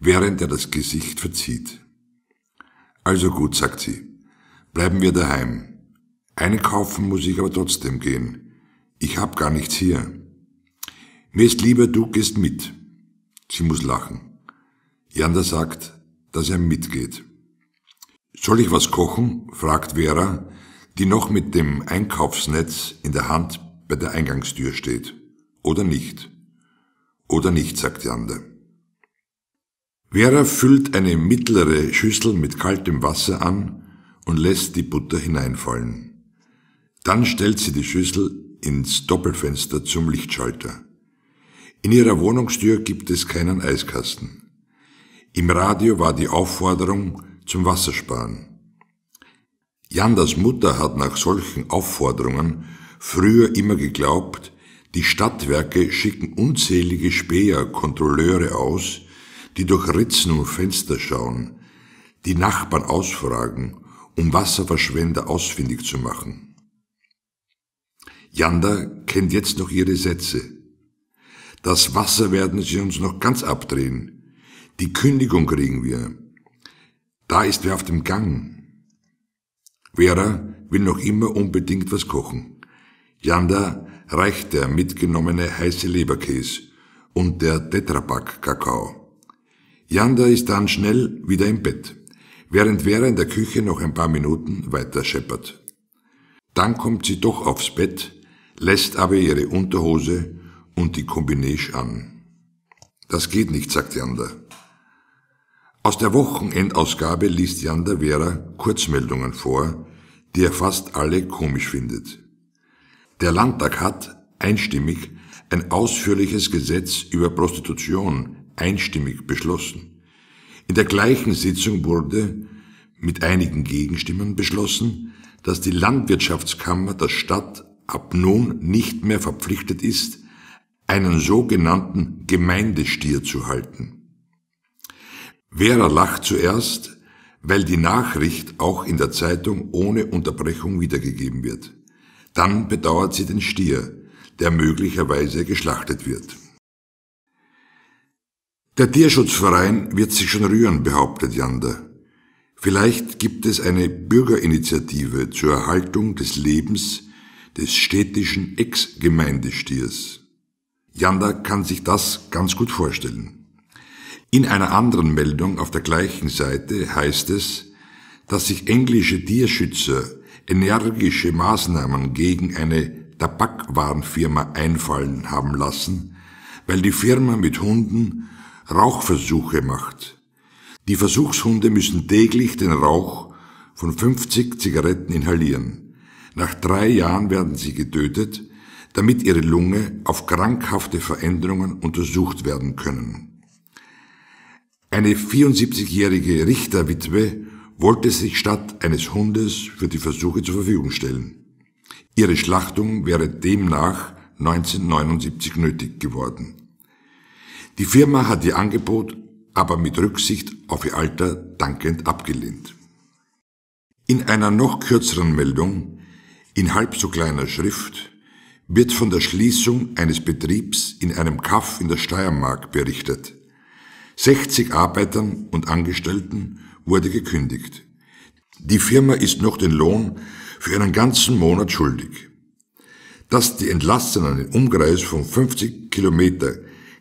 während er das Gesicht verzieht. Also gut, sagt sie, bleiben wir daheim. Einkaufen muss ich aber trotzdem gehen. Ich hab gar nichts hier. Mir ist lieber, du gehst mit. Sie muss lachen. Janda sagt, dass er mitgeht. Soll ich was kochen? fragt Vera, die noch mit dem Einkaufsnetz in der Hand bei der Eingangstür steht. Oder nicht? Oder nicht, sagt Jande. Vera füllt eine mittlere Schüssel mit kaltem Wasser an und lässt die Butter hineinfallen. Dann stellt sie die Schüssel ins Doppelfenster zum Lichtschalter. In ihrer Wohnungstür gibt es keinen Eiskasten. Im Radio war die Aufforderung, zum Wassersparen. Jandas Mutter hat nach solchen Aufforderungen früher immer geglaubt, die Stadtwerke schicken unzählige Späher, Kontrolleure aus, die durch Ritzen und Fenster schauen, die Nachbarn ausfragen, um Wasserverschwender ausfindig zu machen. Janda kennt jetzt noch ihre Sätze. Das Wasser werden sie uns noch ganz abdrehen. Die Kündigung kriegen wir. Da ist wer auf dem Gang. Vera will noch immer unbedingt was kochen. Janda reicht der mitgenommene heiße Leberkäse und der Tetrapack Kakao. Janda ist dann schnell wieder im Bett, während Vera in der Küche noch ein paar Minuten weiter scheppert. Dann kommt sie doch aufs Bett, lässt aber ihre Unterhose und die Kombinage an. Das geht nicht, sagt Janda. Aus der Wochenendausgabe liest Jan der Vera Kurzmeldungen vor, die er fast alle komisch findet. Der Landtag hat, einstimmig, ein ausführliches Gesetz über Prostitution einstimmig beschlossen. In der gleichen Sitzung wurde, mit einigen Gegenstimmen, beschlossen, dass die Landwirtschaftskammer der Stadt ab nun nicht mehr verpflichtet ist, einen sogenannten Gemeindestier zu halten. Vera lacht zuerst, weil die Nachricht auch in der Zeitung ohne Unterbrechung wiedergegeben wird. Dann bedauert sie den Stier, der möglicherweise geschlachtet wird. Der Tierschutzverein wird sich schon rühren, behauptet Jander. Vielleicht gibt es eine Bürgerinitiative zur Erhaltung des Lebens des städtischen Ex-Gemeindestiers. Janda kann sich das ganz gut vorstellen. In einer anderen Meldung auf der gleichen Seite heißt es, dass sich englische Tierschützer energische Maßnahmen gegen eine Tabakwarenfirma einfallen haben lassen, weil die Firma mit Hunden Rauchversuche macht. Die Versuchshunde müssen täglich den Rauch von 50 Zigaretten inhalieren. Nach drei Jahren werden sie getötet, damit ihre Lunge auf krankhafte Veränderungen untersucht werden können. Eine 74-jährige Richterwitwe wollte sich statt eines Hundes für die Versuche zur Verfügung stellen. Ihre Schlachtung wäre demnach 1979 nötig geworden. Die Firma hat ihr Angebot aber mit Rücksicht auf ihr Alter dankend abgelehnt. In einer noch kürzeren Meldung, in halb so kleiner Schrift, wird von der Schließung eines Betriebs in einem Kaff in der Steiermark berichtet. 60 Arbeitern und Angestellten wurde gekündigt. Die Firma ist noch den Lohn für einen ganzen Monat schuldig. Dass die Entlassenen im Umkreis von 50 Kilometer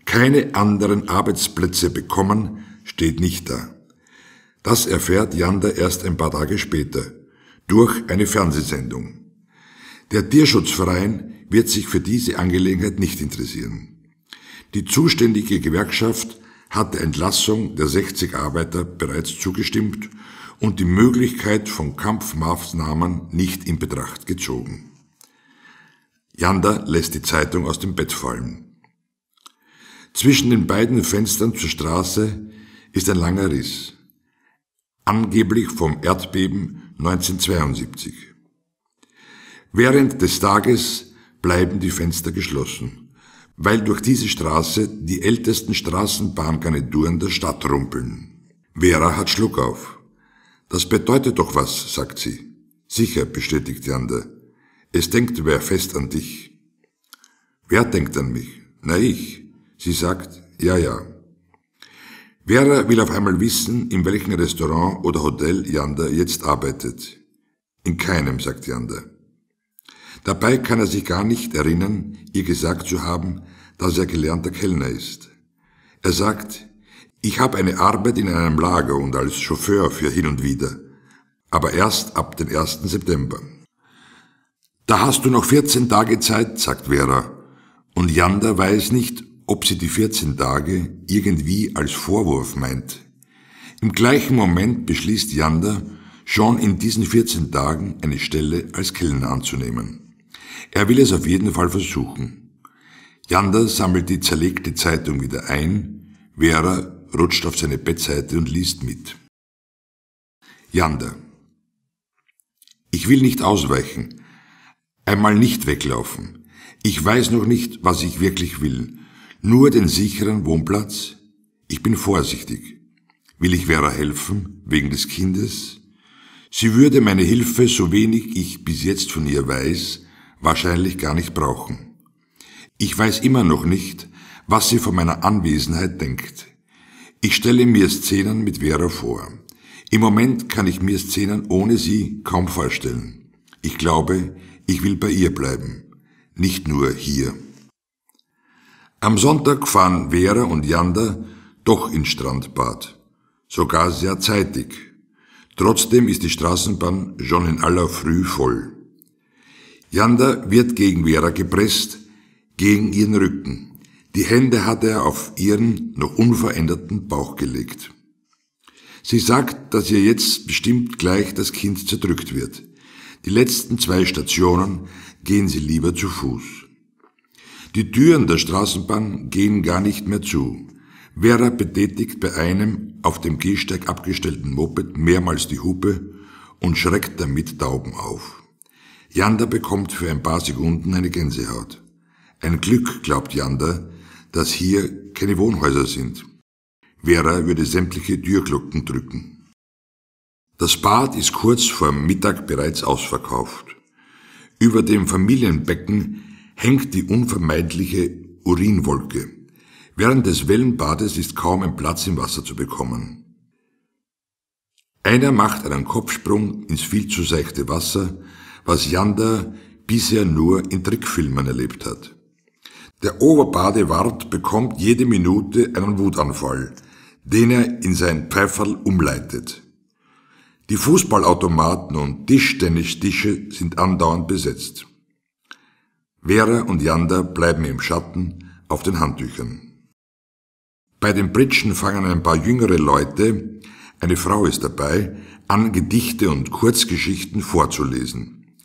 keine anderen Arbeitsplätze bekommen, steht nicht da. Das erfährt Janda erst ein paar Tage später durch eine Fernsehsendung. Der Tierschutzverein wird sich für diese Angelegenheit nicht interessieren. Die zuständige Gewerkschaft hat der Entlassung der 60 Arbeiter bereits zugestimmt und die Möglichkeit von Kampfmaßnahmen nicht in Betracht gezogen. Janda lässt die Zeitung aus dem Bett fallen. Zwischen den beiden Fenstern zur Straße ist ein langer Riss, angeblich vom Erdbeben 1972. Während des Tages bleiben die Fenster geschlossen weil durch diese Straße die ältesten Straßenbahngarnituren der Stadt rumpeln. Vera hat Schluck auf. Das bedeutet doch was, sagt sie. Sicher, bestätigt die Es denkt wer fest an dich. Wer denkt an mich? Na ich. Sie sagt, ja, ja. Vera will auf einmal wissen, in welchem Restaurant oder Hotel Janda jetzt arbeitet. In keinem, sagt Janda. Dabei kann er sich gar nicht erinnern, ihr gesagt zu haben, dass er gelernter Kellner ist. Er sagt, ich habe eine Arbeit in einem Lager und als Chauffeur für hin und wieder, aber erst ab dem 1. September. Da hast du noch 14 Tage Zeit, sagt Vera, und Janda weiß nicht, ob sie die 14 Tage irgendwie als Vorwurf meint. Im gleichen Moment beschließt Janda, schon in diesen 14 Tagen eine Stelle als Kellner anzunehmen. Er will es auf jeden Fall versuchen. Jander sammelt die zerlegte Zeitung wieder ein, Vera rutscht auf seine Bettseite und liest mit. Jander. Ich will nicht ausweichen, einmal nicht weglaufen. Ich weiß noch nicht, was ich wirklich will. Nur den sicheren Wohnplatz? Ich bin vorsichtig. Will ich Vera helfen, wegen des Kindes? Sie würde meine Hilfe, so wenig ich bis jetzt von ihr weiß, wahrscheinlich gar nicht brauchen. Ich weiß immer noch nicht, was sie von meiner Anwesenheit denkt. Ich stelle mir Szenen mit Vera vor. Im Moment kann ich mir Szenen ohne sie kaum vorstellen. Ich glaube, ich will bei ihr bleiben. Nicht nur hier. Am Sonntag fahren Vera und Janda doch ins Strandbad. Sogar sehr zeitig. Trotzdem ist die Straßenbahn schon in aller Früh voll. Janda wird gegen Vera gepresst, gegen ihren Rücken. Die Hände hatte er auf ihren noch unveränderten Bauch gelegt. Sie sagt, dass ihr jetzt bestimmt gleich das Kind zerdrückt wird. Die letzten zwei Stationen gehen sie lieber zu Fuß. Die Türen der Straßenbahn gehen gar nicht mehr zu. Vera betätigt bei einem auf dem Gehsteig abgestellten Moped mehrmals die Hupe und schreckt damit Tauben auf. Janda bekommt für ein paar Sekunden eine Gänsehaut. Ein Glück, glaubt Jander, dass hier keine Wohnhäuser sind. Vera würde sämtliche Türglocken drücken. Das Bad ist kurz vor Mittag bereits ausverkauft. Über dem Familienbecken hängt die unvermeidliche Urinwolke. Während des Wellenbades ist kaum ein Platz im Wasser zu bekommen. Einer macht einen Kopfsprung ins viel zu seichte Wasser, was Janda bisher nur in Trickfilmen erlebt hat. Der Oberbadewart bekommt jede Minute einen Wutanfall, den er in sein Pfefferl umleitet. Die Fußballautomaten und Tischtennistische sind andauernd besetzt. Vera und Janda bleiben im Schatten auf den Handtüchern. Bei den Britschen fangen ein paar jüngere Leute, eine Frau ist dabei, an Gedichte und Kurzgeschichten vorzulesen.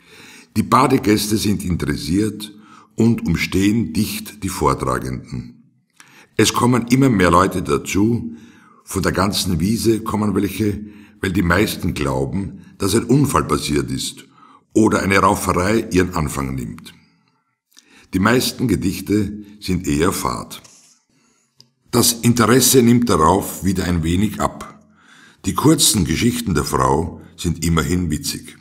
Die Badegäste sind interessiert und umstehen dicht die Vortragenden. Es kommen immer mehr Leute dazu, von der ganzen Wiese kommen welche, weil die meisten glauben, dass ein Unfall passiert ist oder eine Rauferei ihren Anfang nimmt. Die meisten Gedichte sind eher fad. Das Interesse nimmt darauf wieder ein wenig ab. Die kurzen Geschichten der Frau sind immerhin witzig.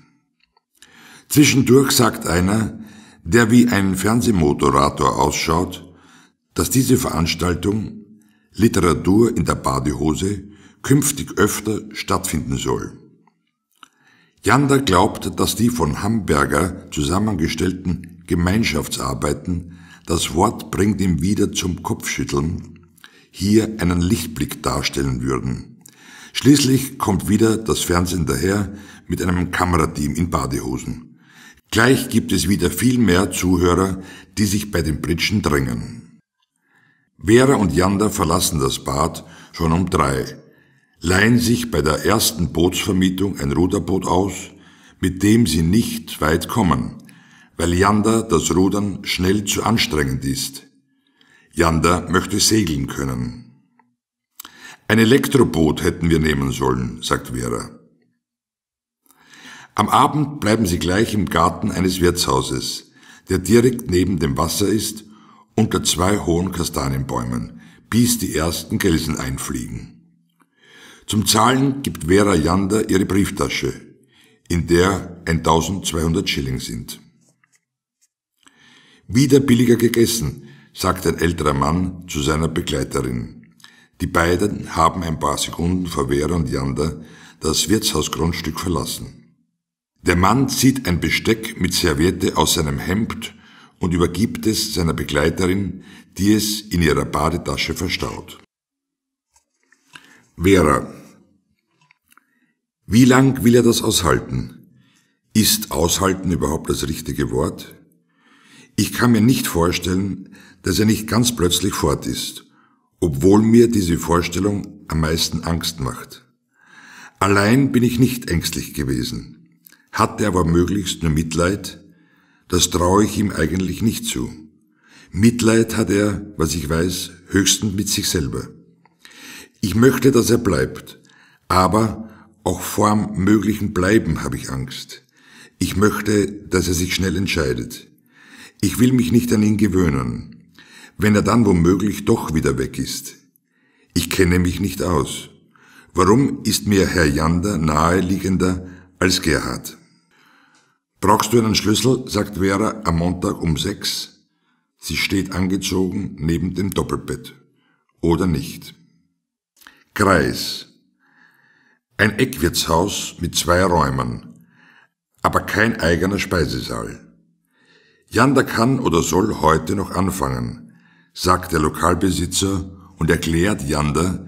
Zwischendurch sagt einer, der wie ein Fernsehmoderator ausschaut, dass diese Veranstaltung Literatur in der Badehose künftig öfter stattfinden soll. Jander glaubt, dass die von Hamburger zusammengestellten Gemeinschaftsarbeiten das Wort bringt ihm wieder zum Kopfschütteln, hier einen Lichtblick darstellen würden. Schließlich kommt wieder das Fernsehen daher mit einem Kamerateam in Badehosen. Gleich gibt es wieder viel mehr Zuhörer, die sich bei den Pritschen drängen. Vera und Janda verlassen das Bad schon um drei, leihen sich bei der ersten Bootsvermietung ein Ruderboot aus, mit dem sie nicht weit kommen, weil Janda das Rudern schnell zu anstrengend ist. Janda möchte segeln können. Ein Elektroboot hätten wir nehmen sollen, sagt Vera. Am Abend bleiben sie gleich im Garten eines Wirtshauses, der direkt neben dem Wasser ist, unter zwei hohen Kastanienbäumen, bis die ersten Gelsen einfliegen. Zum Zahlen gibt Vera Jander ihre Brieftasche, in der 1200 Schilling sind. Wieder billiger gegessen, sagt ein älterer Mann zu seiner Begleiterin. Die beiden haben ein paar Sekunden vor Vera und Jander das Wirtshausgrundstück verlassen. Der Mann zieht ein Besteck mit Serviette aus seinem Hemd und übergibt es seiner Begleiterin, die es in ihrer Badetasche verstaut. Vera. Wie lang will er das aushalten? Ist aushalten überhaupt das richtige Wort? Ich kann mir nicht vorstellen, dass er nicht ganz plötzlich fort ist, obwohl mir diese Vorstellung am meisten Angst macht. Allein bin ich nicht ängstlich gewesen. Hat er aber möglichst nur Mitleid, das traue ich ihm eigentlich nicht zu. Mitleid hat er, was ich weiß, höchstens mit sich selber. Ich möchte, dass er bleibt, aber auch vorm möglichen Bleiben habe ich Angst. Ich möchte, dass er sich schnell entscheidet. Ich will mich nicht an ihn gewöhnen, wenn er dann womöglich doch wieder weg ist. Ich kenne mich nicht aus. Warum ist mir Herr Jander naheliegender als Gerhard? Brauchst du einen Schlüssel? sagt Vera am Montag um sechs. Sie steht angezogen neben dem Doppelbett. Oder nicht. Kreis. Ein Eckwirtshaus mit zwei Räumen, aber kein eigener Speisesaal. Janda kann oder soll heute noch anfangen, sagt der Lokalbesitzer und erklärt Janda,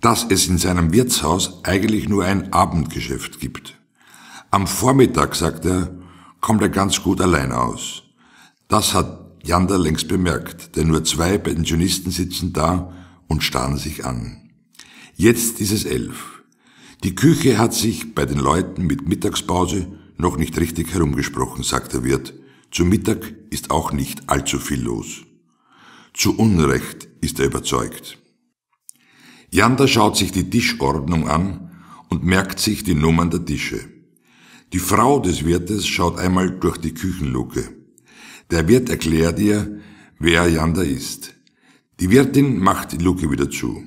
dass es in seinem Wirtshaus eigentlich nur ein Abendgeschäft gibt. Am Vormittag, sagt er, kommt er ganz gut allein aus. Das hat Jander längst bemerkt, denn nur zwei Pensionisten sitzen da und starren sich an. Jetzt ist es elf. Die Küche hat sich bei den Leuten mit Mittagspause noch nicht richtig herumgesprochen, sagt der Wirt. Zu Mittag ist auch nicht allzu viel los. Zu Unrecht ist er überzeugt. Jander schaut sich die Tischordnung an und merkt sich die Nummern der Tische. Die Frau des Wirtes schaut einmal durch die Küchenluke. Der Wirt erklärt ihr, wer Janda ist. Die Wirtin macht die Luke wieder zu.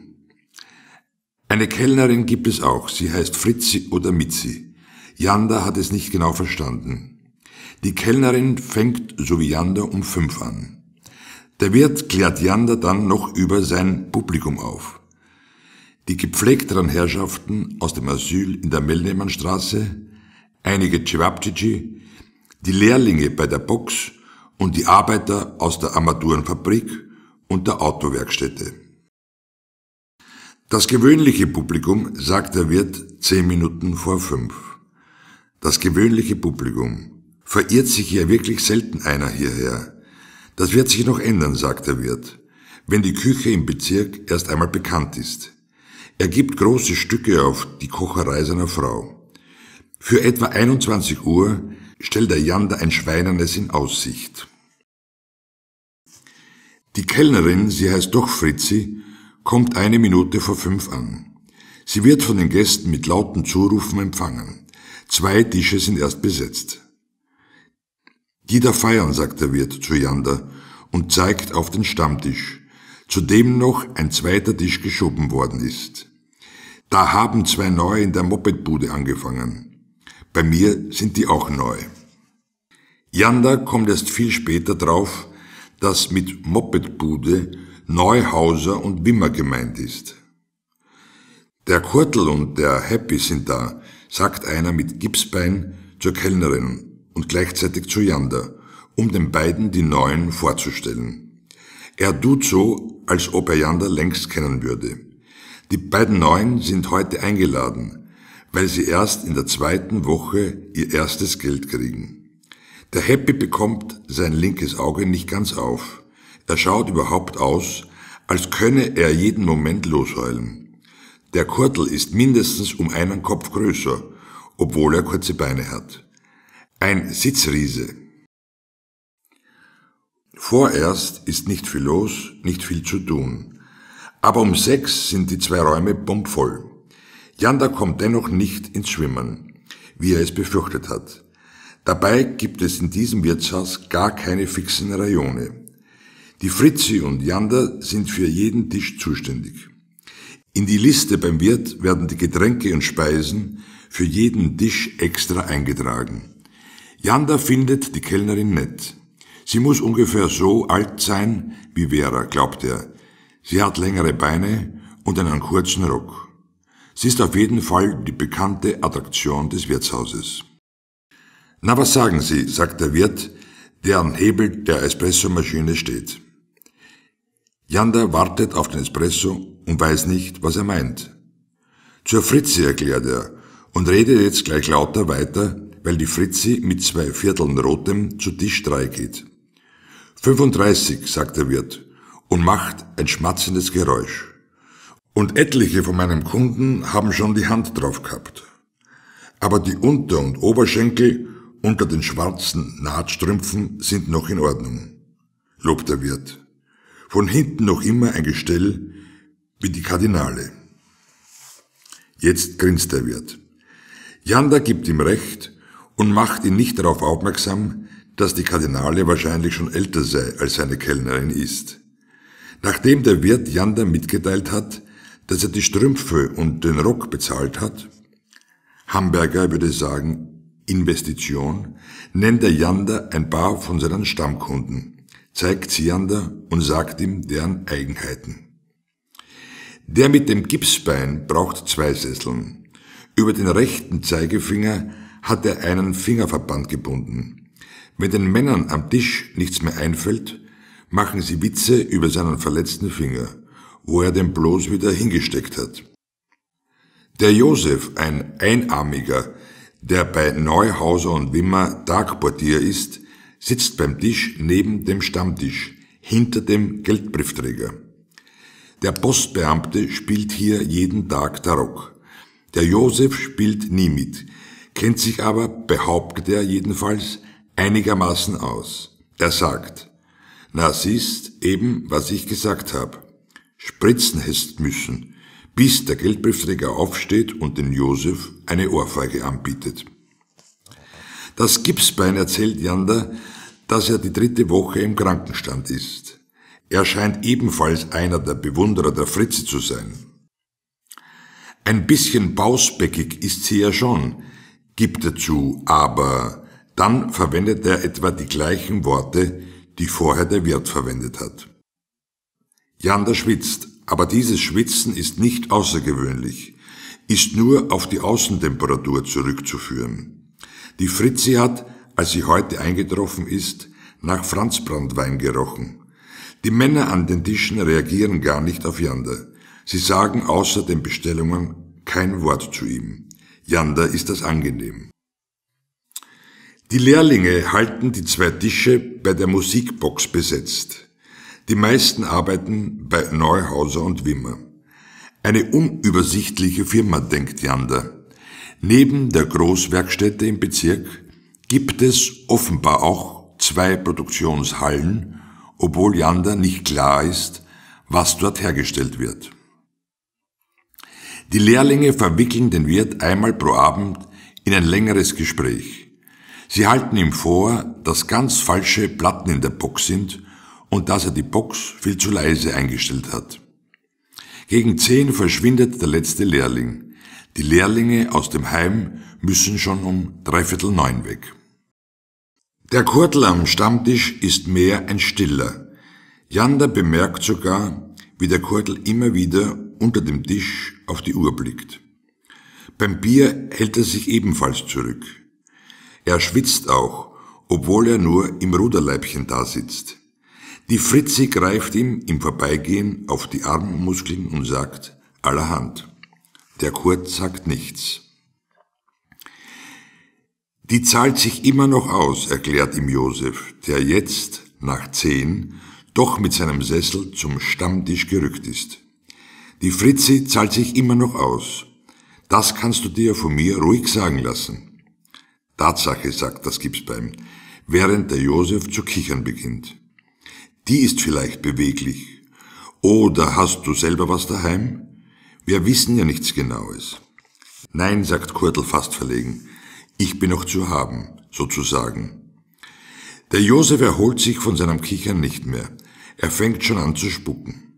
Eine Kellnerin gibt es auch, sie heißt Fritzi oder Mitzi. Janda hat es nicht genau verstanden. Die Kellnerin fängt, so wie Janda, um fünf an. Der Wirt klärt Janda dann noch über sein Publikum auf. Die gepflegteren Herrschaften aus dem Asyl in der Mellnehmannstraße einige Cevapcici, die Lehrlinge bei der Box und die Arbeiter aus der Armaturenfabrik und der Autowerkstätte. Das gewöhnliche Publikum, sagt der Wirt zehn Minuten vor fünf. Das gewöhnliche Publikum. Verirrt sich hier wirklich selten einer hierher. Das wird sich noch ändern, sagt der Wirt, wenn die Küche im Bezirk erst einmal bekannt ist. Er gibt große Stücke auf die Kocherei seiner Frau. Für etwa 21 Uhr stellt der Jander ein Schweinernes in Aussicht. Die Kellnerin, sie heißt doch Fritzi, kommt eine Minute vor fünf an. Sie wird von den Gästen mit lauten Zurufen empfangen. Zwei Tische sind erst besetzt. Die da feiern, sagt der Wirt zu Jander und zeigt auf den Stammtisch, zu dem noch ein zweiter Tisch geschoben worden ist. Da haben zwei neue in der Mopedbude angefangen. Bei mir sind die auch neu. Janda kommt erst viel später drauf, dass mit Mopedbude Neuhauser und Wimmer gemeint ist. Der Kurtel und der Happy sind da, sagt einer mit Gipsbein zur Kellnerin und gleichzeitig zu Janda, um den beiden die Neuen vorzustellen. Er tut so, als ob er Janda längst kennen würde. Die beiden Neuen sind heute eingeladen, weil sie erst in der zweiten Woche ihr erstes Geld kriegen. Der Happy bekommt sein linkes Auge nicht ganz auf. Er schaut überhaupt aus, als könne er jeden Moment losheulen. Der Kurtel ist mindestens um einen Kopf größer, obwohl er kurze Beine hat. Ein Sitzriese. Vorerst ist nicht viel los, nicht viel zu tun. Aber um sechs sind die zwei Räume bummvoll. Janda kommt dennoch nicht ins Schwimmen, wie er es befürchtet hat. Dabei gibt es in diesem Wirtshaus gar keine fixen Rajone. Die Fritzi und Janda sind für jeden Tisch zuständig. In die Liste beim Wirt werden die Getränke und Speisen für jeden Tisch extra eingetragen. Janda findet die Kellnerin nett. Sie muss ungefähr so alt sein wie Vera, glaubt er. Sie hat längere Beine und einen kurzen Rock. Sie ist auf jeden Fall die bekannte Attraktion des Wirtshauses. Na, was sagen Sie, sagt der Wirt, der am Hebel der Espressomaschine steht. Janda wartet auf den Espresso und weiß nicht, was er meint. Zur Fritzi erklärt er und redet jetzt gleich lauter weiter, weil die Fritzi mit zwei Vierteln Rotem zu Tisch 3 geht. 35, sagt der Wirt und macht ein schmatzendes Geräusch. Und etliche von meinen Kunden haben schon die Hand drauf gehabt. Aber die Unter- und Oberschenkel unter den schwarzen Nahtstrümpfen sind noch in Ordnung, lobt der Wirt. Von hinten noch immer ein Gestell wie die Kardinale. Jetzt grinst der Wirt. Janda gibt ihm recht und macht ihn nicht darauf aufmerksam, dass die Kardinale wahrscheinlich schon älter sei, als seine Kellnerin ist. Nachdem der Wirt Janda mitgeteilt hat, dass er die Strümpfe und den Rock bezahlt hat, Hamburger würde sagen Investition, nennt er Jander ein paar von seinen Stammkunden, zeigt sie Jander und sagt ihm deren Eigenheiten. Der mit dem Gipsbein braucht zwei Sesseln. Über den rechten Zeigefinger hat er einen Fingerverband gebunden. Wenn den Männern am Tisch nichts mehr einfällt, machen sie Witze über seinen verletzten Finger wo er den bloß wieder hingesteckt hat. Der Josef, ein Einarmiger, der bei Neuhauser und Wimmer Tagportier ist, sitzt beim Tisch neben dem Stammtisch, hinter dem Geldbriefträger. Der Postbeamte spielt hier jeden Tag Tarock. Der Josef spielt nie mit, kennt sich aber, behauptet er jedenfalls, einigermaßen aus. Er sagt, na siehst eben, was ich gesagt habe spritzen hättest müssen, bis der Geldbriefträger aufsteht und den Josef eine Ohrfeige anbietet. Das Gipsbein erzählt Jander, dass er die dritte Woche im Krankenstand ist. Er scheint ebenfalls einer der Bewunderer der Fritze zu sein. Ein bisschen bausbäckig ist sie ja schon, gibt er zu, aber dann verwendet er etwa die gleichen Worte, die vorher der Wirt verwendet hat. Jander schwitzt, aber dieses Schwitzen ist nicht außergewöhnlich, ist nur auf die Außentemperatur zurückzuführen. Die Fritzi hat, als sie heute eingetroffen ist, nach Franzbrandwein gerochen. Die Männer an den Tischen reagieren gar nicht auf Jander. Sie sagen außer den Bestellungen kein Wort zu ihm. Jander ist das angenehm. Die Lehrlinge halten die zwei Tische bei der Musikbox besetzt. Die meisten arbeiten bei Neuhauser und Wimmer. Eine unübersichtliche Firma, denkt Jander. Neben der Großwerkstätte im Bezirk gibt es offenbar auch zwei Produktionshallen, obwohl Jander nicht klar ist, was dort hergestellt wird. Die Lehrlinge verwickeln den Wirt einmal pro Abend in ein längeres Gespräch. Sie halten ihm vor, dass ganz falsche Platten in der Box sind und dass er die Box viel zu leise eingestellt hat. Gegen zehn verschwindet der letzte Lehrling. Die Lehrlinge aus dem Heim müssen schon um dreiviertel neun weg. Der Kurtel am Stammtisch ist mehr ein stiller. Jander bemerkt sogar, wie der Kurtel immer wieder unter dem Tisch auf die Uhr blickt. Beim Bier hält er sich ebenfalls zurück. Er schwitzt auch, obwohl er nur im Ruderleibchen da sitzt. Die Fritze greift ihm im Vorbeigehen auf die Armmuskeln und sagt allerhand. Der Kurt sagt nichts. Die zahlt sich immer noch aus, erklärt ihm Josef, der jetzt, nach zehn, doch mit seinem Sessel zum Stammtisch gerückt ist. Die Fritze zahlt sich immer noch aus. Das kannst du dir von mir ruhig sagen lassen. Tatsache, sagt das Gipsbein, während der Josef zu kichern beginnt. Die ist vielleicht beweglich. Oder hast du selber was daheim? Wir wissen ja nichts Genaues. Nein, sagt Kurtl fast verlegen. Ich bin noch zu haben, sozusagen. Der Josef erholt sich von seinem Kichern nicht mehr. Er fängt schon an zu spucken.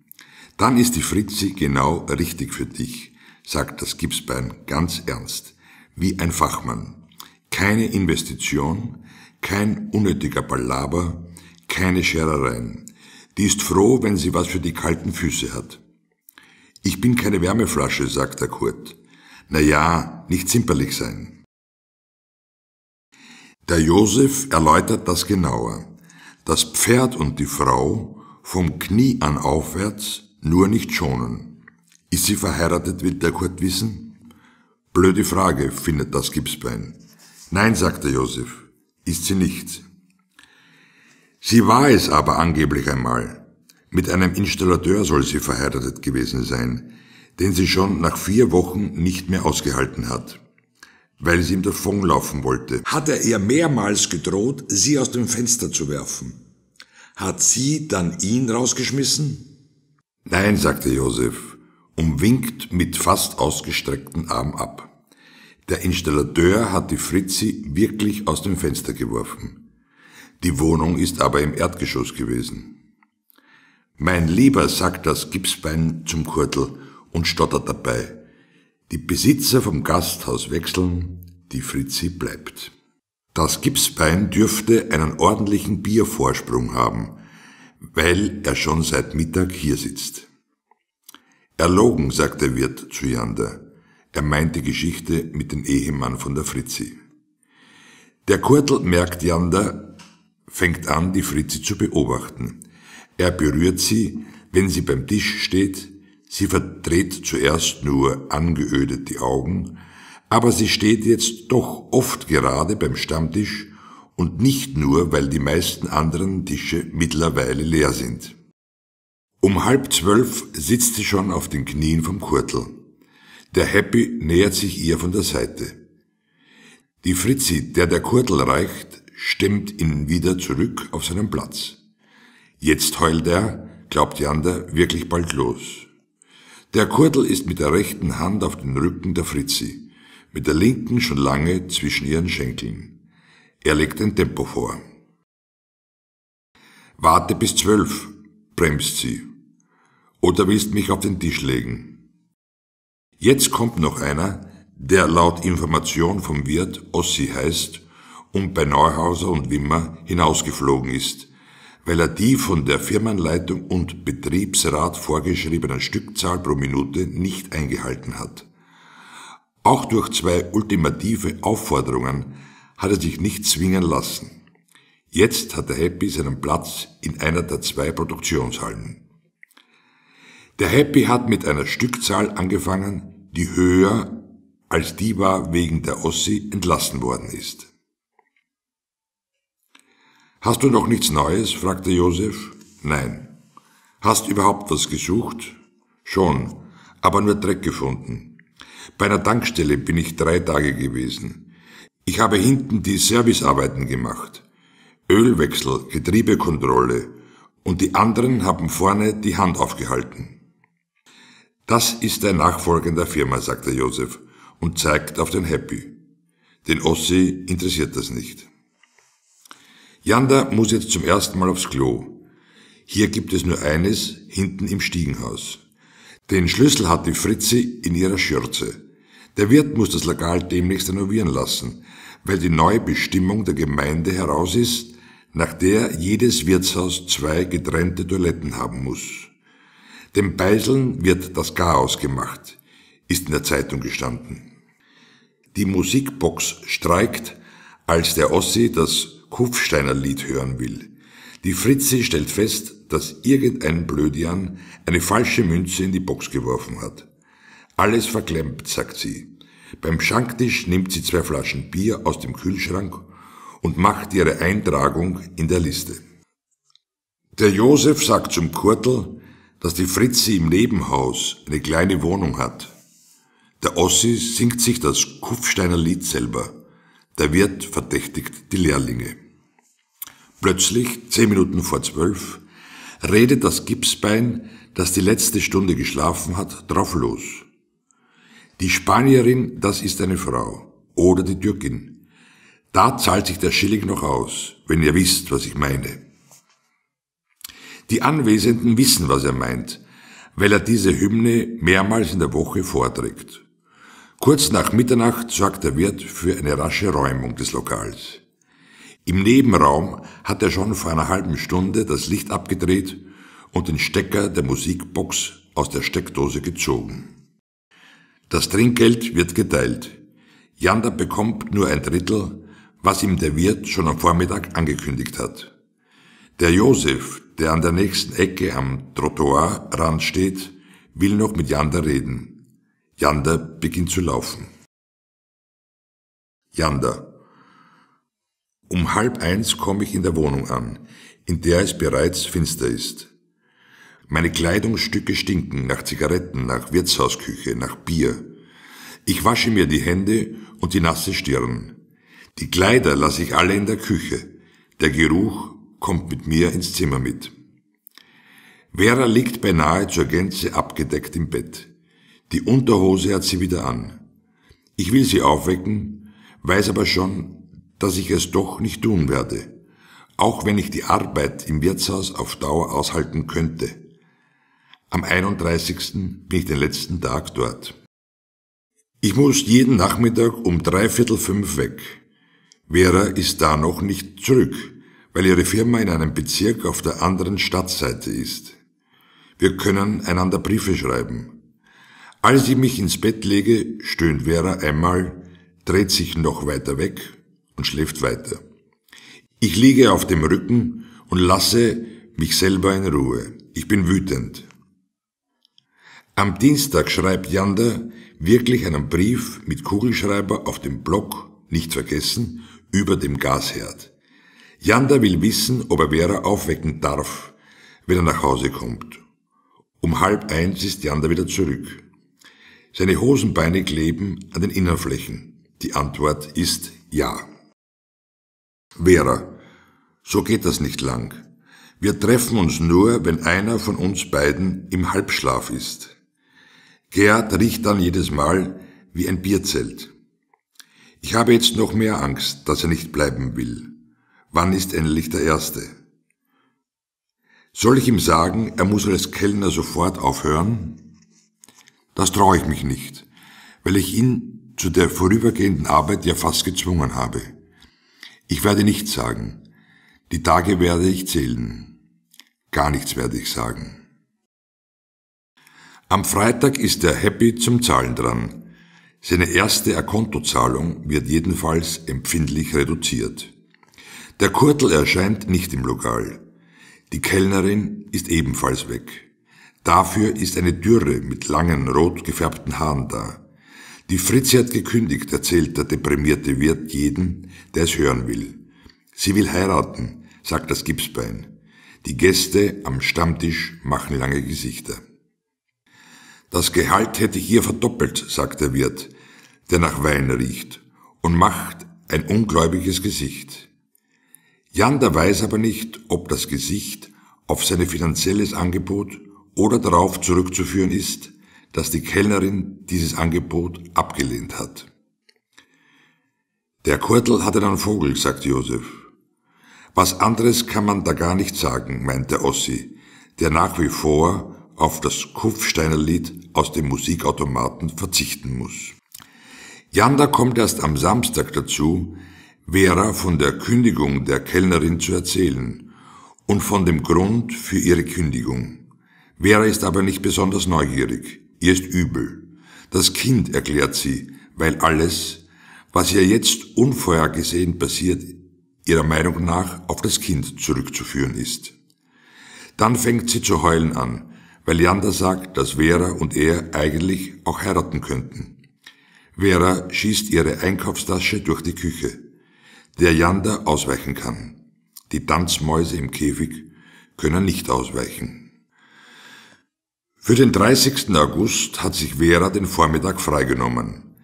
Dann ist die Fritzi genau richtig für dich, sagt das Gipsbein ganz ernst, wie ein Fachmann. Keine Investition, kein unnötiger Ballaber, keine Scherereien. Die ist froh, wenn sie was für die kalten Füße hat. Ich bin keine Wärmeflasche, sagt der Kurt. Na ja, nicht zimperlich sein. Der Josef erläutert das genauer. Das Pferd und die Frau vom Knie an aufwärts nur nicht schonen. Ist sie verheiratet, will der Kurt wissen? Blöde Frage, findet das Gipsbein. Nein, sagt der Josef, ist sie nicht. Sie war es aber angeblich einmal. Mit einem Installateur soll sie verheiratet gewesen sein, den sie schon nach vier Wochen nicht mehr ausgehalten hat, weil sie ihm davonlaufen wollte. Hat er ihr mehrmals gedroht, sie aus dem Fenster zu werfen? Hat sie dann ihn rausgeschmissen? Nein, sagte Josef und winkt mit fast ausgestreckten Arm ab. Der Installateur hat die Fritzi wirklich aus dem Fenster geworfen. Die Wohnung ist aber im Erdgeschoss gewesen. Mein Lieber, sagt das Gipsbein zum Kurtel und stottert dabei. Die Besitzer vom Gasthaus wechseln, die Fritzi bleibt. Das Gipsbein dürfte einen ordentlichen Biervorsprung haben, weil er schon seit Mittag hier sitzt. Erlogen, sagt der Wirt zu Jander. Er meint die Geschichte mit dem Ehemann von der Fritzi. Der Kurtel merkt Jander, fängt an, die Fritzi zu beobachten. Er berührt sie, wenn sie beim Tisch steht, sie verdreht zuerst nur angeödet die Augen, aber sie steht jetzt doch oft gerade beim Stammtisch und nicht nur, weil die meisten anderen Tische mittlerweile leer sind. Um halb zwölf sitzt sie schon auf den Knien vom Kurtel. Der Happy nähert sich ihr von der Seite. Die Fritzi, der der Kurtel reicht, stemmt ihn wieder zurück auf seinen Platz. Jetzt heult er, glaubt Jander, wirklich bald los. Der Kurtel ist mit der rechten Hand auf den Rücken der Fritzi, mit der linken schon lange zwischen ihren Schenkeln. Er legt ein Tempo vor. Warte bis zwölf, bremst sie. Oder willst mich auf den Tisch legen? Jetzt kommt noch einer, der laut Information vom Wirt Ossi heißt und bei Neuhauser und Wimmer hinausgeflogen ist, weil er die von der Firmenleitung und Betriebsrat vorgeschriebenen Stückzahl pro Minute nicht eingehalten hat. Auch durch zwei ultimative Aufforderungen hat er sich nicht zwingen lassen. Jetzt hat der Happy seinen Platz in einer der zwei Produktionshallen. Der Happy hat mit einer Stückzahl angefangen, die höher als die war, wegen der Ossi entlassen worden ist. Hast du noch nichts Neues? fragte Josef. Nein. Hast überhaupt was gesucht? Schon, aber nur Dreck gefunden. Bei einer Tankstelle bin ich drei Tage gewesen. Ich habe hinten die Servicearbeiten gemacht. Ölwechsel, Getriebekontrolle und die anderen haben vorne die Hand aufgehalten. Das ist der Nachfolger der Firma, sagte Josef und zeigt auf den Happy. Den Ossi interessiert das nicht. Janda muss jetzt zum ersten Mal aufs Klo. Hier gibt es nur eines, hinten im Stiegenhaus. Den Schlüssel hat die Fritzi in ihrer Schürze. Der Wirt muss das Lagal demnächst renovieren lassen, weil die neue Bestimmung der Gemeinde heraus ist, nach der jedes Wirtshaus zwei getrennte Toiletten haben muss. Dem Beiseln wird das Chaos gemacht, ist in der Zeitung gestanden. Die Musikbox streikt, als der Ossi das Kufsteiner Lied hören will. Die Fritzi stellt fest, dass irgendein Blödian eine falsche Münze in die Box geworfen hat. Alles verklemmt, sagt sie. Beim Schanktisch nimmt sie zwei Flaschen Bier aus dem Kühlschrank und macht ihre Eintragung in der Liste. Der Josef sagt zum Kurtel, dass die Fritzi im Nebenhaus eine kleine Wohnung hat. Der Ossi singt sich das Kufsteiner Lied selber. Der Wirt verdächtigt die Lehrlinge. Plötzlich, zehn Minuten vor zwölf, redet das Gipsbein, das die letzte Stunde geschlafen hat, drauf los. Die Spanierin, das ist eine Frau. Oder die Türkin. Da zahlt sich der Schilling noch aus, wenn ihr wisst, was ich meine. Die Anwesenden wissen, was er meint, weil er diese Hymne mehrmals in der Woche vorträgt. Kurz nach Mitternacht sorgt der Wirt für eine rasche Räumung des Lokals. Im Nebenraum hat er schon vor einer halben Stunde das Licht abgedreht und den Stecker der Musikbox aus der Steckdose gezogen. Das Trinkgeld wird geteilt. Janda bekommt nur ein Drittel, was ihm der Wirt schon am Vormittag angekündigt hat. Der Josef, der an der nächsten Ecke am Trottoirrand steht, will noch mit Janda reden. Janda beginnt zu laufen. Janda um halb eins komme ich in der Wohnung an, in der es bereits finster ist. Meine Kleidungsstücke stinken nach Zigaretten, nach Wirtshausküche, nach Bier. Ich wasche mir die Hände und die nasse Stirn. Die Kleider lasse ich alle in der Küche. Der Geruch kommt mit mir ins Zimmer mit. Vera liegt beinahe zur Gänze abgedeckt im Bett. Die Unterhose hat sie wieder an. Ich will sie aufwecken, weiß aber schon, dass ich es doch nicht tun werde, auch wenn ich die Arbeit im Wirtshaus auf Dauer aushalten könnte. Am 31. bin ich den letzten Tag dort. Ich muss jeden Nachmittag um dreiviertel fünf weg. Vera ist da noch nicht zurück, weil ihre Firma in einem Bezirk auf der anderen Stadtseite ist. Wir können einander Briefe schreiben. Als ich mich ins Bett lege, stöhnt Vera einmal, dreht sich noch weiter weg und schläft weiter. Ich liege auf dem Rücken und lasse mich selber in Ruhe. Ich bin wütend. Am Dienstag schreibt Jander wirklich einen Brief mit Kugelschreiber auf dem Block, nicht vergessen, über dem Gasherd. Jander will wissen, ob er Vera aufwecken darf, wenn er nach Hause kommt. Um halb eins ist Jander wieder zurück. Seine Hosenbeine kleben an den Innenflächen. Die Antwort ist ja. Vera, so geht das nicht lang. Wir treffen uns nur, wenn einer von uns beiden im Halbschlaf ist. Gerd riecht dann jedes Mal wie ein Bierzelt. Ich habe jetzt noch mehr Angst, dass er nicht bleiben will. Wann ist endlich der Erste? Soll ich ihm sagen, er muss als Kellner sofort aufhören? Das traue ich mich nicht, weil ich ihn zu der vorübergehenden Arbeit ja fast gezwungen habe. Ich werde nichts sagen. Die Tage werde ich zählen. Gar nichts werde ich sagen. Am Freitag ist der Happy zum Zahlen dran. Seine erste Akontozahlung wird jedenfalls empfindlich reduziert. Der Kurtel erscheint nicht im Lokal. Die Kellnerin ist ebenfalls weg. Dafür ist eine Dürre mit langen rot gefärbten Haaren da. Die Fritze hat gekündigt, erzählt der deprimierte Wirt jeden, der es hören will. Sie will heiraten, sagt das Gipsbein. Die Gäste am Stammtisch machen lange Gesichter. Das Gehalt hätte ich ihr verdoppelt, sagt der Wirt, der nach Wein riecht und macht ein ungläubiges Gesicht. Jan der weiß aber nicht, ob das Gesicht auf sein finanzielles Angebot oder darauf zurückzuführen ist, dass die Kellnerin dieses Angebot abgelehnt hat. Der Kurtel hat einen Vogel, sagt Josef. Was anderes kann man da gar nicht sagen, meinte Ossi, der nach wie vor auf das Kufsteinerlied aus dem Musikautomaten verzichten muss. Janda kommt erst am Samstag dazu, Vera von der Kündigung der Kellnerin zu erzählen und von dem Grund für ihre Kündigung. Vera ist aber nicht besonders neugierig. Ihr ist übel. Das Kind, erklärt sie, weil alles, was ihr jetzt unvorhergesehen passiert, ihrer Meinung nach auf das Kind zurückzuführen ist. Dann fängt sie zu heulen an, weil Leander sagt, dass Vera und er eigentlich auch heiraten könnten. Vera schießt ihre Einkaufstasche durch die Küche, der Leander ausweichen kann. Die Tanzmäuse im Käfig können nicht ausweichen. Für den 30. August hat sich Vera den Vormittag freigenommen.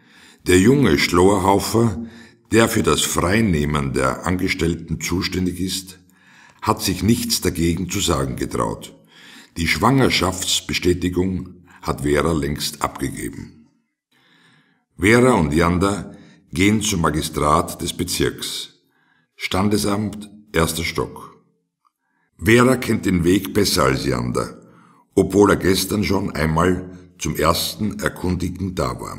Der junge Schloerhaufer, der für das Freinehmen der Angestellten zuständig ist, hat sich nichts dagegen zu sagen getraut. Die Schwangerschaftsbestätigung hat Vera längst abgegeben. Vera und Janda gehen zum Magistrat des Bezirks. Standesamt, erster Stock. Vera kennt den Weg besser als Janda obwohl er gestern schon einmal zum ersten Erkundigen da war.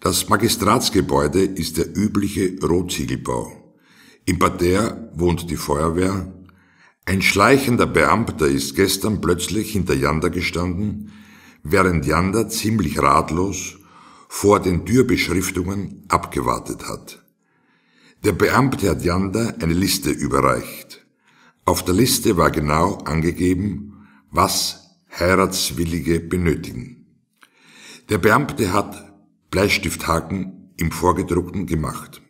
Das Magistratsgebäude ist der übliche Rotziegelbau. Im Parterre wohnt die Feuerwehr. Ein schleichender Beamter ist gestern plötzlich hinter Janda gestanden, während Janda ziemlich ratlos vor den Türbeschriftungen abgewartet hat. Der Beamte hat Janda eine Liste überreicht. Auf der Liste war genau angegeben, was Heiratswillige benötigen. Der Beamte hat Bleistifthaken im Vorgedruckten gemacht.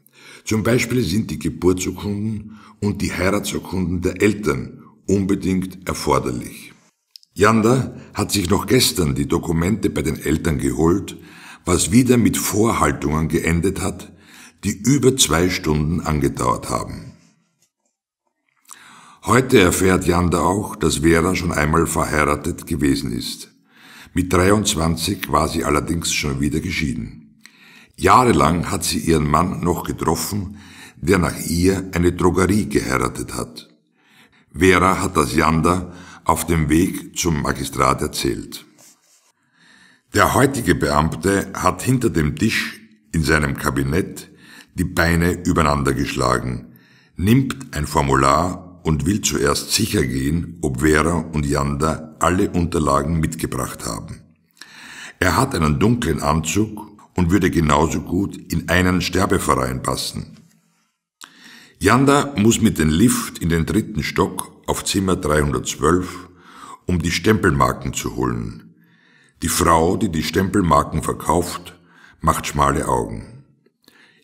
Zum Beispiel sind die Geburtsurkunden und die Heiratsurkunden der Eltern unbedingt erforderlich. Janda hat sich noch gestern die Dokumente bei den Eltern geholt, was wieder mit Vorhaltungen geendet hat, die über zwei Stunden angedauert haben. Heute erfährt Janda auch, dass Vera schon einmal verheiratet gewesen ist. Mit 23 war sie allerdings schon wieder geschieden. Jahrelang hat sie ihren Mann noch getroffen, der nach ihr eine Drogerie geheiratet hat. Vera hat das Janda auf dem Weg zum Magistrat erzählt. Der heutige Beamte hat hinter dem Tisch in seinem Kabinett die Beine übereinander geschlagen, nimmt ein Formular und will zuerst sicher gehen, ob Vera und Yanda alle Unterlagen mitgebracht haben. Er hat einen dunklen Anzug und würde genauso gut in einen Sterbeverein passen. Yanda muss mit dem Lift in den dritten Stock auf Zimmer 312, um die Stempelmarken zu holen. Die Frau, die die Stempelmarken verkauft, macht schmale Augen.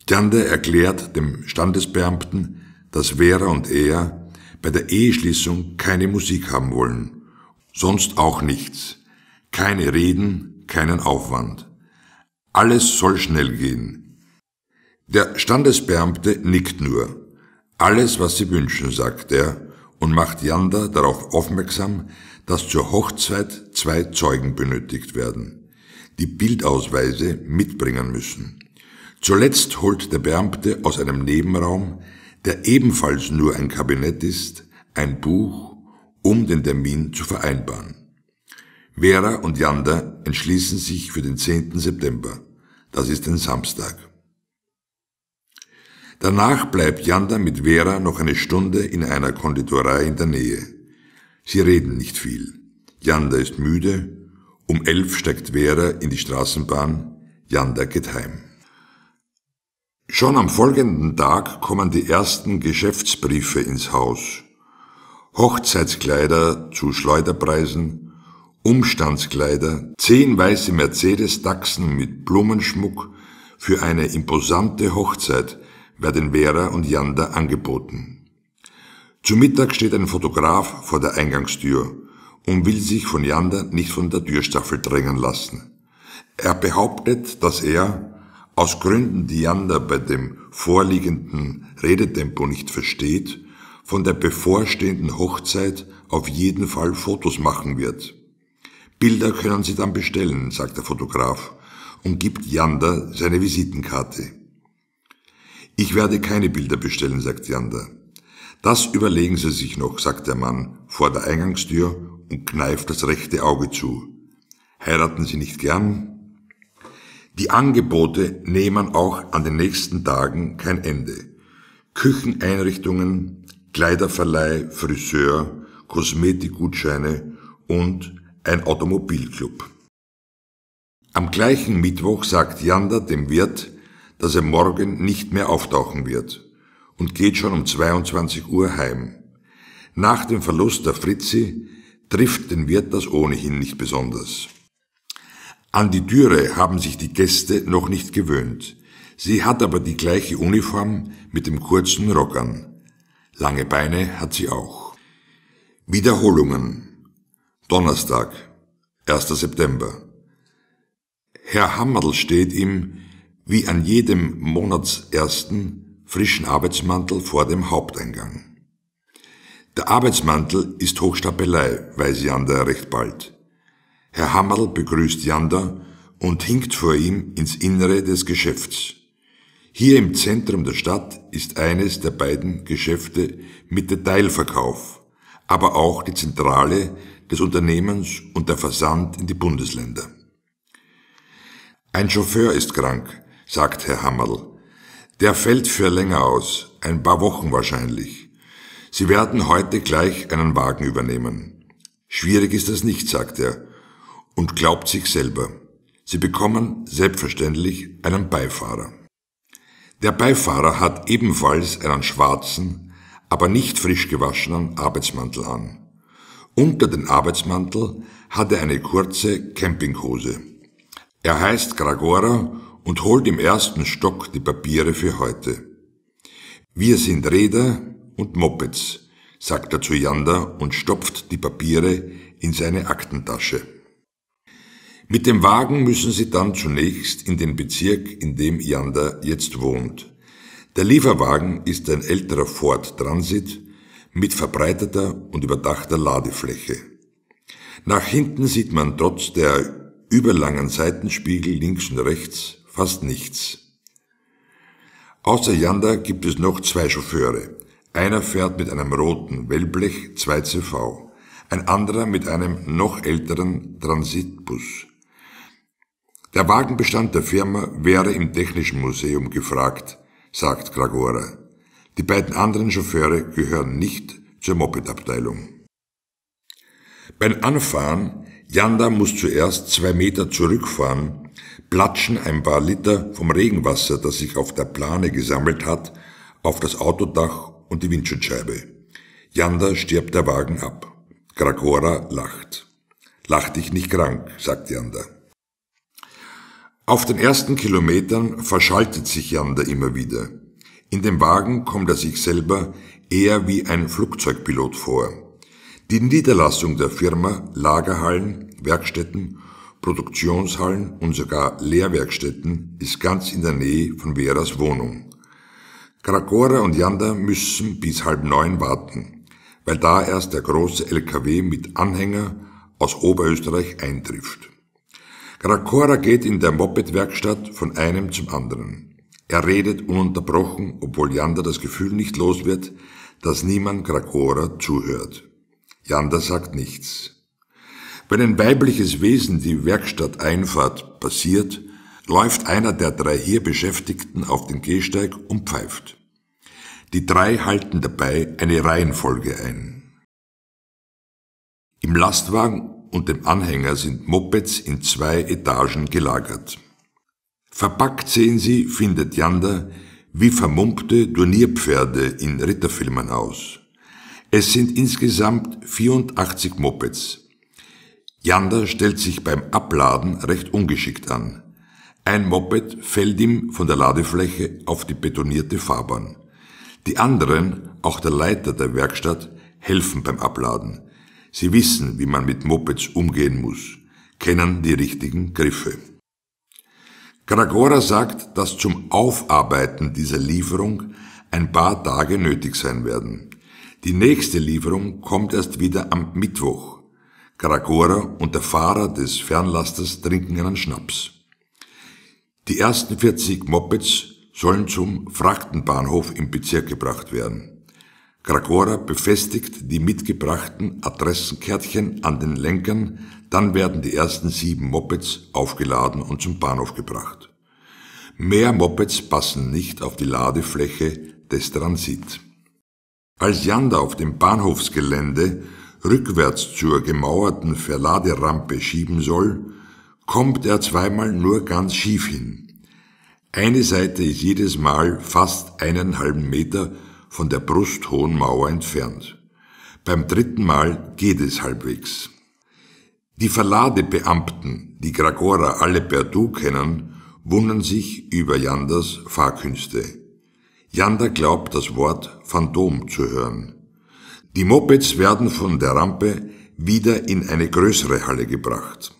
Yanda erklärt dem Standesbeamten, dass Vera und er bei der Eheschließung keine Musik haben wollen, sonst auch nichts, keine Reden, keinen Aufwand. Alles soll schnell gehen. Der Standesbeamte nickt nur. Alles, was Sie wünschen, sagt er und macht Janda darauf aufmerksam, dass zur Hochzeit zwei Zeugen benötigt werden, die Bildausweise mitbringen müssen. Zuletzt holt der Beamte aus einem Nebenraum der ebenfalls nur ein Kabinett ist, ein Buch, um den Termin zu vereinbaren. Vera und Janda entschließen sich für den 10. September. Das ist ein Samstag. Danach bleibt Janda mit Vera noch eine Stunde in einer Konditorei in der Nähe. Sie reden nicht viel. Janda ist müde. Um elf steigt Vera in die Straßenbahn. Janda geht heim. Schon am folgenden Tag kommen die ersten Geschäftsbriefe ins Haus. Hochzeitskleider zu Schleuderpreisen, Umstandskleider, zehn weiße Mercedes-Dachsen mit Blumenschmuck für eine imposante Hochzeit werden Vera und Janda angeboten. Zu Mittag steht ein Fotograf vor der Eingangstür und will sich von Janda nicht von der Türstaffel drängen lassen. Er behauptet, dass er, aus Gründen, die Janda bei dem vorliegenden Redetempo nicht versteht, von der bevorstehenden Hochzeit auf jeden Fall Fotos machen wird. Bilder können Sie dann bestellen, sagt der Fotograf und gibt Janda seine Visitenkarte. Ich werde keine Bilder bestellen, sagt Janda. Das überlegen Sie sich noch, sagt der Mann vor der Eingangstür und kneift das rechte Auge zu. Heiraten Sie nicht gern? Die Angebote nehmen auch an den nächsten Tagen kein Ende. Kücheneinrichtungen, Kleiderverleih, Friseur, Kosmetikgutscheine und ein Automobilclub. Am gleichen Mittwoch sagt Janda dem Wirt, dass er morgen nicht mehr auftauchen wird und geht schon um 22 Uhr heim. Nach dem Verlust der Fritzi trifft den Wirt das ohnehin nicht besonders. An die Türe haben sich die Gäste noch nicht gewöhnt. Sie hat aber die gleiche Uniform mit dem kurzen Rock an. Lange Beine hat sie auch. Wiederholungen. Donnerstag, 1. September. Herr Hammerl steht ihm, wie an jedem Monatsersten, frischen Arbeitsmantel vor dem Haupteingang. Der Arbeitsmantel ist Hochstapelei, weiß Jan da recht bald. Herr Hammerl begrüßt Janda und hinkt vor ihm ins Innere des Geschäfts. Hier im Zentrum der Stadt ist eines der beiden Geschäfte mit Detailverkauf, aber auch die Zentrale des Unternehmens und der Versand in die Bundesländer. Ein Chauffeur ist krank, sagt Herr Hammerl. Der fällt für länger aus, ein paar Wochen wahrscheinlich. Sie werden heute gleich einen Wagen übernehmen. Schwierig ist das nicht, sagt er, und glaubt sich selber. Sie bekommen selbstverständlich einen Beifahrer. Der Beifahrer hat ebenfalls einen schwarzen, aber nicht frisch gewaschenen Arbeitsmantel an. Unter den Arbeitsmantel hat er eine kurze Campinghose. Er heißt Gragora und holt im ersten Stock die Papiere für heute. Wir sind Räder und Mopeds, sagt er zu Yanda und stopft die Papiere in seine Aktentasche. Mit dem Wagen müssen sie dann zunächst in den Bezirk, in dem Yanda jetzt wohnt. Der Lieferwagen ist ein älterer Ford Transit mit verbreiteter und überdachter Ladefläche. Nach hinten sieht man trotz der überlangen Seitenspiegel links und rechts fast nichts. Außer Yanda gibt es noch zwei Chauffeure. Einer fährt mit einem roten Wellblech 2CV, ein anderer mit einem noch älteren Transitbus. Der Wagenbestand der Firma wäre im Technischen Museum gefragt, sagt Kragora. Die beiden anderen Chauffeure gehören nicht zur Moped-Abteilung. Beim Anfahren, Janda muss zuerst zwei Meter zurückfahren, platschen ein paar Liter vom Regenwasser, das sich auf der Plane gesammelt hat, auf das Autodach und die Windschutzscheibe. Janda stirbt der Wagen ab. Kragora lacht. Lach dich nicht krank, sagt Janda. Auf den ersten Kilometern verschaltet sich Jander immer wieder. In dem Wagen kommt er sich selber eher wie ein Flugzeugpilot vor. Die Niederlassung der Firma, Lagerhallen, Werkstätten, Produktionshallen und sogar Lehrwerkstätten ist ganz in der Nähe von Veras Wohnung. Krakora und Janda müssen bis halb neun warten, weil da erst der große LKW mit Anhänger aus Oberösterreich eintrifft. Krakora geht in der Moped-Werkstatt von einem zum anderen. Er redet ununterbrochen, obwohl Janda das Gefühl nicht los wird, dass niemand Krakora zuhört. Janda sagt nichts. Wenn ein weibliches Wesen die Werkstatteinfahrt passiert, läuft einer der drei hier Beschäftigten auf den Gehsteig und pfeift. Die drei halten dabei eine Reihenfolge ein. Im Lastwagen und dem Anhänger sind Mopeds in zwei Etagen gelagert. Verpackt sehen sie, findet Jander, wie vermummte Turnierpferde in Ritterfilmen aus. Es sind insgesamt 84 Mopeds. Jander stellt sich beim Abladen recht ungeschickt an. Ein Moped fällt ihm von der Ladefläche auf die betonierte Fahrbahn. Die anderen, auch der Leiter der Werkstatt, helfen beim Abladen. Sie wissen, wie man mit Mopeds umgehen muss, kennen die richtigen Griffe. Gragora sagt, dass zum Aufarbeiten dieser Lieferung ein paar Tage nötig sein werden. Die nächste Lieferung kommt erst wieder am Mittwoch. Gragora und der Fahrer des Fernlasters trinken einen Schnaps. Die ersten 40 Mopeds sollen zum Frachtenbahnhof im Bezirk gebracht werden. Gregora befestigt die mitgebrachten Adressenkärtchen an den Lenkern, dann werden die ersten sieben Mopeds aufgeladen und zum Bahnhof gebracht. Mehr Mopeds passen nicht auf die Ladefläche des Transit. Als Janda auf dem Bahnhofsgelände rückwärts zur gemauerten Verladerampe schieben soll, kommt er zweimal nur ganz schief hin. Eine Seite ist jedes Mal fast einen halben Meter von der brusthohen Mauer entfernt. Beim dritten Mal geht es halbwegs. Die Verladebeamten, die Gragora alle per Du kennen, wundern sich über Janders Fahrkünste. Jander glaubt das Wort Phantom zu hören. Die Mopeds werden von der Rampe wieder in eine größere Halle gebracht.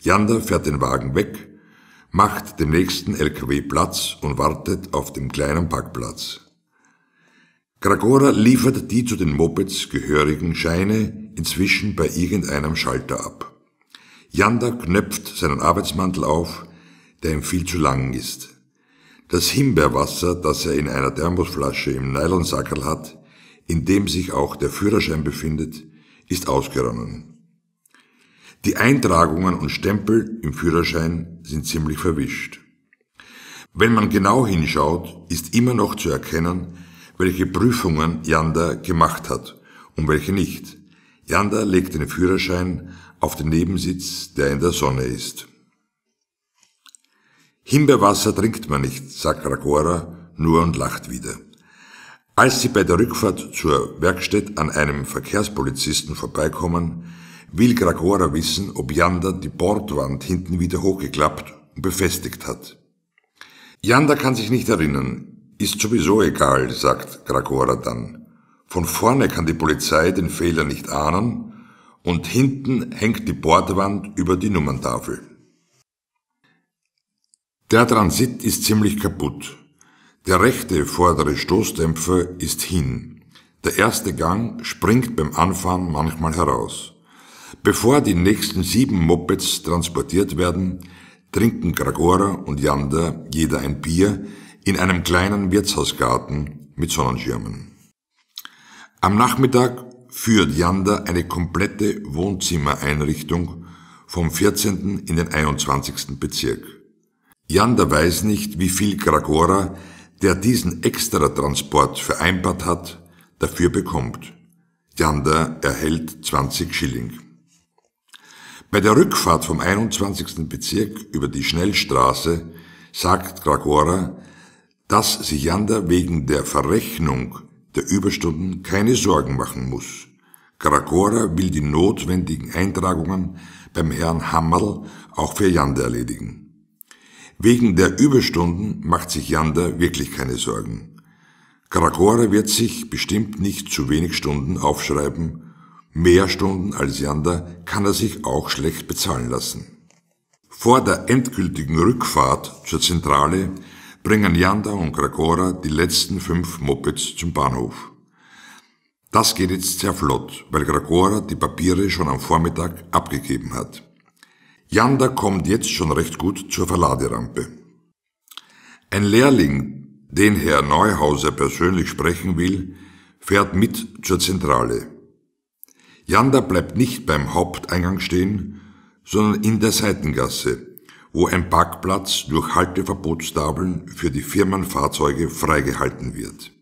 Jander fährt den Wagen weg, macht dem nächsten LKW Platz und wartet auf dem kleinen Parkplatz. Gregora liefert die zu den Mopeds gehörigen Scheine inzwischen bei irgendeinem Schalter ab. Janda knöpft seinen Arbeitsmantel auf, der ihm viel zu lang ist. Das Himbeerwasser, das er in einer Thermosflasche im Nylonsackerl hat, in dem sich auch der Führerschein befindet, ist ausgeronnen. Die Eintragungen und Stempel im Führerschein sind ziemlich verwischt. Wenn man genau hinschaut, ist immer noch zu erkennen, welche Prüfungen Janda gemacht hat und welche nicht. Janda legt den Führerschein auf den Nebensitz, der in der Sonne ist. Himbeerwasser trinkt man nicht, sagt Rakora nur und lacht wieder. Als sie bei der Rückfahrt zur Werkstatt an einem Verkehrspolizisten vorbeikommen, will Gregora wissen, ob Janda die Bordwand hinten wieder hochgeklappt und befestigt hat. Janda kann sich nicht erinnern, ist sowieso egal, sagt Gregora dann. Von vorne kann die Polizei den Fehler nicht ahnen und hinten hängt die Bordwand über die Nummerntafel. Der Transit ist ziemlich kaputt. Der rechte vordere Stoßdämpfer ist hin. Der erste Gang springt beim Anfahren manchmal heraus. Bevor die nächsten sieben Mopeds transportiert werden, trinken Gregora und Jander jeder ein Bier, in einem kleinen Wirtshausgarten mit Sonnenschirmen. Am Nachmittag führt Yanda eine komplette Wohnzimmereinrichtung vom 14. in den 21. Bezirk. Yanda weiß nicht, wie viel Gregora, der diesen extra Transport vereinbart hat, dafür bekommt. Yanda erhält 20 Schilling. Bei der Rückfahrt vom 21. Bezirk über die Schnellstraße sagt Gregora, dass sich Janda wegen der Verrechnung der Überstunden keine Sorgen machen muss. Karakora will die notwendigen Eintragungen beim Herrn Hammerl auch für Janda erledigen. Wegen der Überstunden macht sich Janda wirklich keine Sorgen. Karakora wird sich bestimmt nicht zu wenig Stunden aufschreiben. Mehr Stunden als Janda kann er sich auch schlecht bezahlen lassen. Vor der endgültigen Rückfahrt zur Zentrale bringen Janda und Gregora die letzten fünf Mopeds zum Bahnhof. Das geht jetzt sehr flott, weil Gregora die Papiere schon am Vormittag abgegeben hat. Janda kommt jetzt schon recht gut zur Verladerampe. Ein Lehrling, den Herr Neuhauser persönlich sprechen will, fährt mit zur Zentrale. Janda bleibt nicht beim Haupteingang stehen, sondern in der Seitengasse, wo ein Parkplatz durch Halteverbotstabeln für die Firmenfahrzeuge freigehalten wird.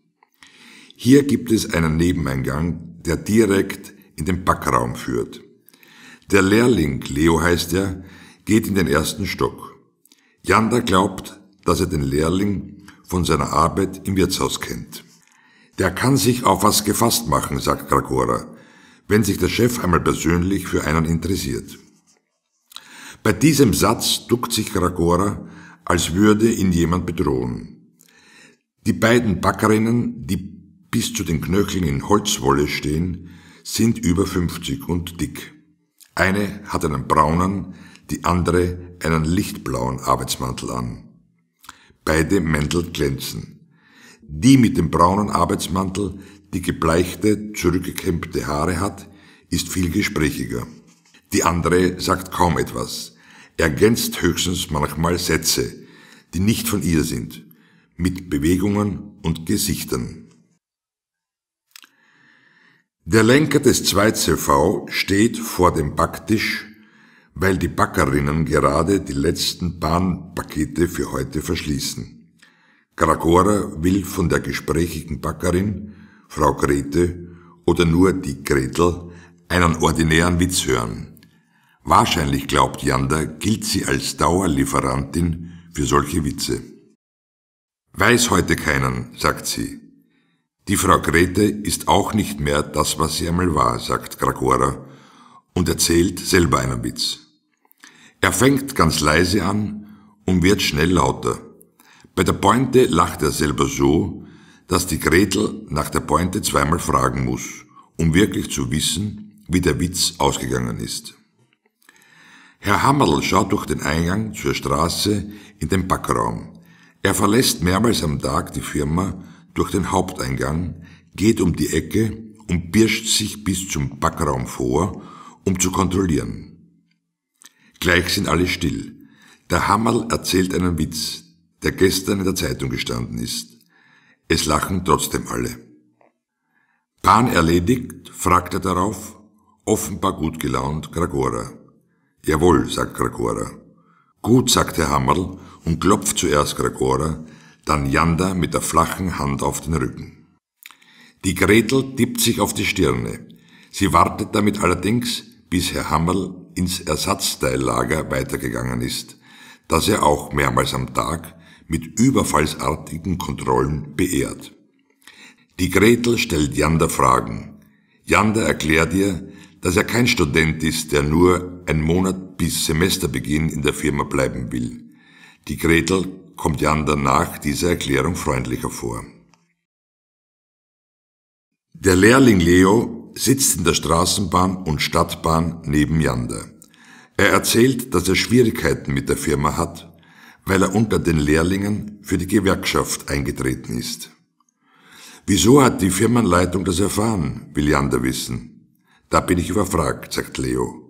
Hier gibt es einen Nebeneingang, der direkt in den Backraum führt. Der Lehrling, Leo heißt er, geht in den ersten Stock. Janda glaubt, dass er den Lehrling von seiner Arbeit im Wirtshaus kennt. Der kann sich auf was gefasst machen, sagt Grakora, wenn sich der Chef einmal persönlich für einen interessiert. Bei diesem Satz duckt sich Gregora, als würde ihn jemand bedrohen. Die beiden Backerinnen, die bis zu den Knöcheln in Holzwolle stehen, sind über 50 und dick. Eine hat einen braunen, die andere einen lichtblauen Arbeitsmantel an. Beide Mäntel glänzen. Die mit dem braunen Arbeitsmantel, die gebleichte, zurückgekämmte Haare hat, ist viel gesprächiger. Die andere sagt kaum etwas ergänzt höchstens manchmal Sätze, die nicht von ihr sind, mit Bewegungen und Gesichtern. Der Lenker des 2CV steht vor dem Backtisch, weil die Backerinnen gerade die letzten Bahnpakete für heute verschließen. Gregora will von der gesprächigen Backerin, Frau Grete oder nur die Gretel, einen ordinären Witz hören – Wahrscheinlich glaubt Janda, gilt sie als Dauerlieferantin für solche Witze. Weiß heute keinen, sagt sie. Die Frau Grete ist auch nicht mehr das, was sie einmal war, sagt Grakora und erzählt selber einen Witz. Er fängt ganz leise an und wird schnell lauter. Bei der Pointe lacht er selber so, dass die Gretel nach der Pointe zweimal fragen muss, um wirklich zu wissen, wie der Witz ausgegangen ist. Herr Hammerl schaut durch den Eingang zur Straße in den Backraum. Er verlässt mehrmals am Tag die Firma durch den Haupteingang, geht um die Ecke und birscht sich bis zum Backraum vor, um zu kontrollieren. Gleich sind alle still. Der Hammerl erzählt einen Witz, der gestern in der Zeitung gestanden ist. Es lachen trotzdem alle. Pan erledigt, fragt er darauf, offenbar gut gelaunt Gregora. Jawohl, sagt Gregora. Gut, sagt Herr Hammerl und klopft zuerst Gregora, dann Janda mit der flachen Hand auf den Rücken. Die Gretel tippt sich auf die Stirne. Sie wartet damit allerdings, bis Herr Hammerl ins Ersatzteillager weitergegangen ist, das er auch mehrmals am Tag mit überfallsartigen Kontrollen beehrt. Die Gretel stellt Janda Fragen. Janda erklärt ihr, dass er kein Student ist, der nur ein Monat bis Semesterbeginn in der Firma bleiben will. Die Gretel kommt Jan danach dieser Erklärung freundlicher vor. Der Lehrling Leo sitzt in der Straßenbahn und Stadtbahn neben Jander. Er erzählt, dass er Schwierigkeiten mit der Firma hat, weil er unter den Lehrlingen für die Gewerkschaft eingetreten ist. Wieso hat die Firmenleitung das erfahren, will Jander wissen. Da bin ich überfragt, sagt Leo.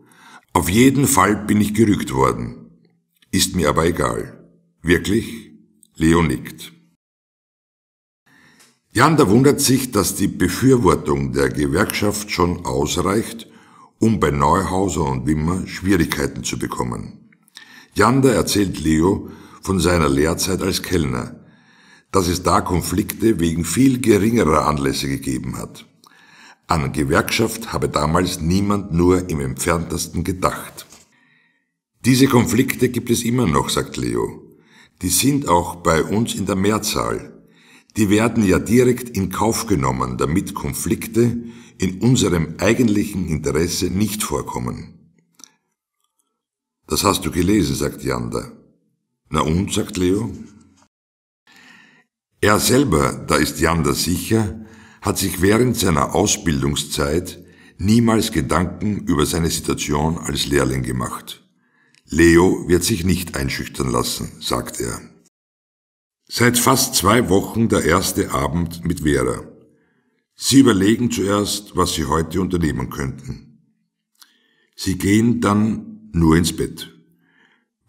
Auf jeden Fall bin ich gerügt worden. Ist mir aber egal. Wirklich? Leo nickt. Janda wundert sich, dass die Befürwortung der Gewerkschaft schon ausreicht, um bei Neuhauser und Wimmer Schwierigkeiten zu bekommen. Janda erzählt Leo von seiner Lehrzeit als Kellner, dass es da Konflikte wegen viel geringerer Anlässe gegeben hat. An Gewerkschaft habe damals niemand nur im entferntesten gedacht. Diese Konflikte gibt es immer noch, sagt Leo. Die sind auch bei uns in der Mehrzahl. Die werden ja direkt in Kauf genommen, damit Konflikte in unserem eigentlichen Interesse nicht vorkommen. Das hast du gelesen, sagt Janda. Na und, sagt Leo. Er selber, da ist Janda sicher, hat sich während seiner Ausbildungszeit niemals Gedanken über seine Situation als Lehrling gemacht. Leo wird sich nicht einschüchtern lassen, sagt er. Seit fast zwei Wochen der erste Abend mit Vera. Sie überlegen zuerst, was sie heute unternehmen könnten. Sie gehen dann nur ins Bett.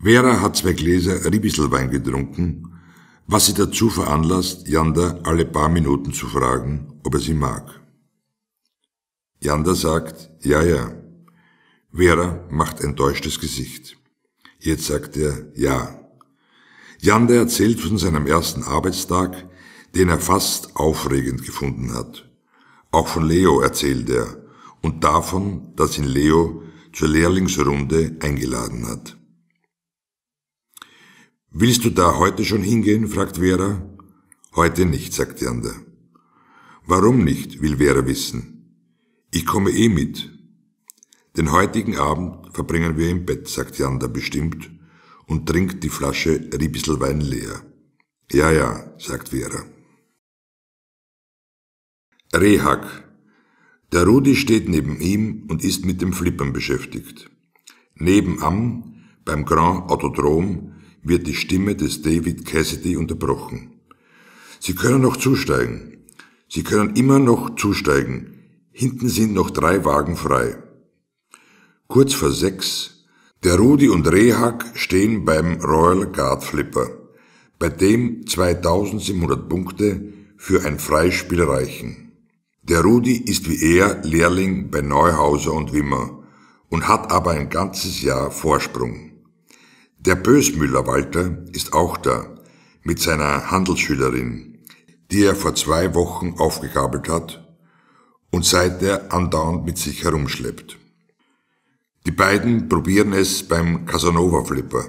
Vera hat zwei Gläser Ribiselwein getrunken was sie dazu veranlasst, Janda alle paar Minuten zu fragen, ob er sie mag. Janda sagt, ja, ja. Vera macht enttäuschtes Gesicht. Jetzt sagt er, ja. Janda erzählt von seinem ersten Arbeitstag, den er fast aufregend gefunden hat. Auch von Leo erzählt er und davon, dass ihn Leo zur Lehrlingsrunde eingeladen hat. Willst du da heute schon hingehen? fragt Vera. Heute nicht, sagt Janda. Warum nicht, will Vera wissen. Ich komme eh mit. Den heutigen Abend verbringen wir im Bett, sagt Janda bestimmt und trinkt die Flasche Riebisselwein leer. Ja, ja, sagt Vera. Rehak. Der Rudi steht neben ihm und ist mit dem Flippern beschäftigt. Nebenan, beim Grand Autodrom, wird die Stimme des David Cassidy unterbrochen. Sie können noch zusteigen. Sie können immer noch zusteigen. Hinten sind noch drei Wagen frei. Kurz vor sechs, der Rudi und Rehak stehen beim Royal Guard Flipper, bei dem 2700 Punkte für ein Freispiel reichen. Der Rudi ist wie er Lehrling bei Neuhauser und Wimmer und hat aber ein ganzes Jahr Vorsprung. Der Bösmüller Walter ist auch da mit seiner Handelsschülerin, die er vor zwei Wochen aufgegabelt hat und seither andauernd mit sich herumschleppt. Die beiden probieren es beim Casanova-Flipper.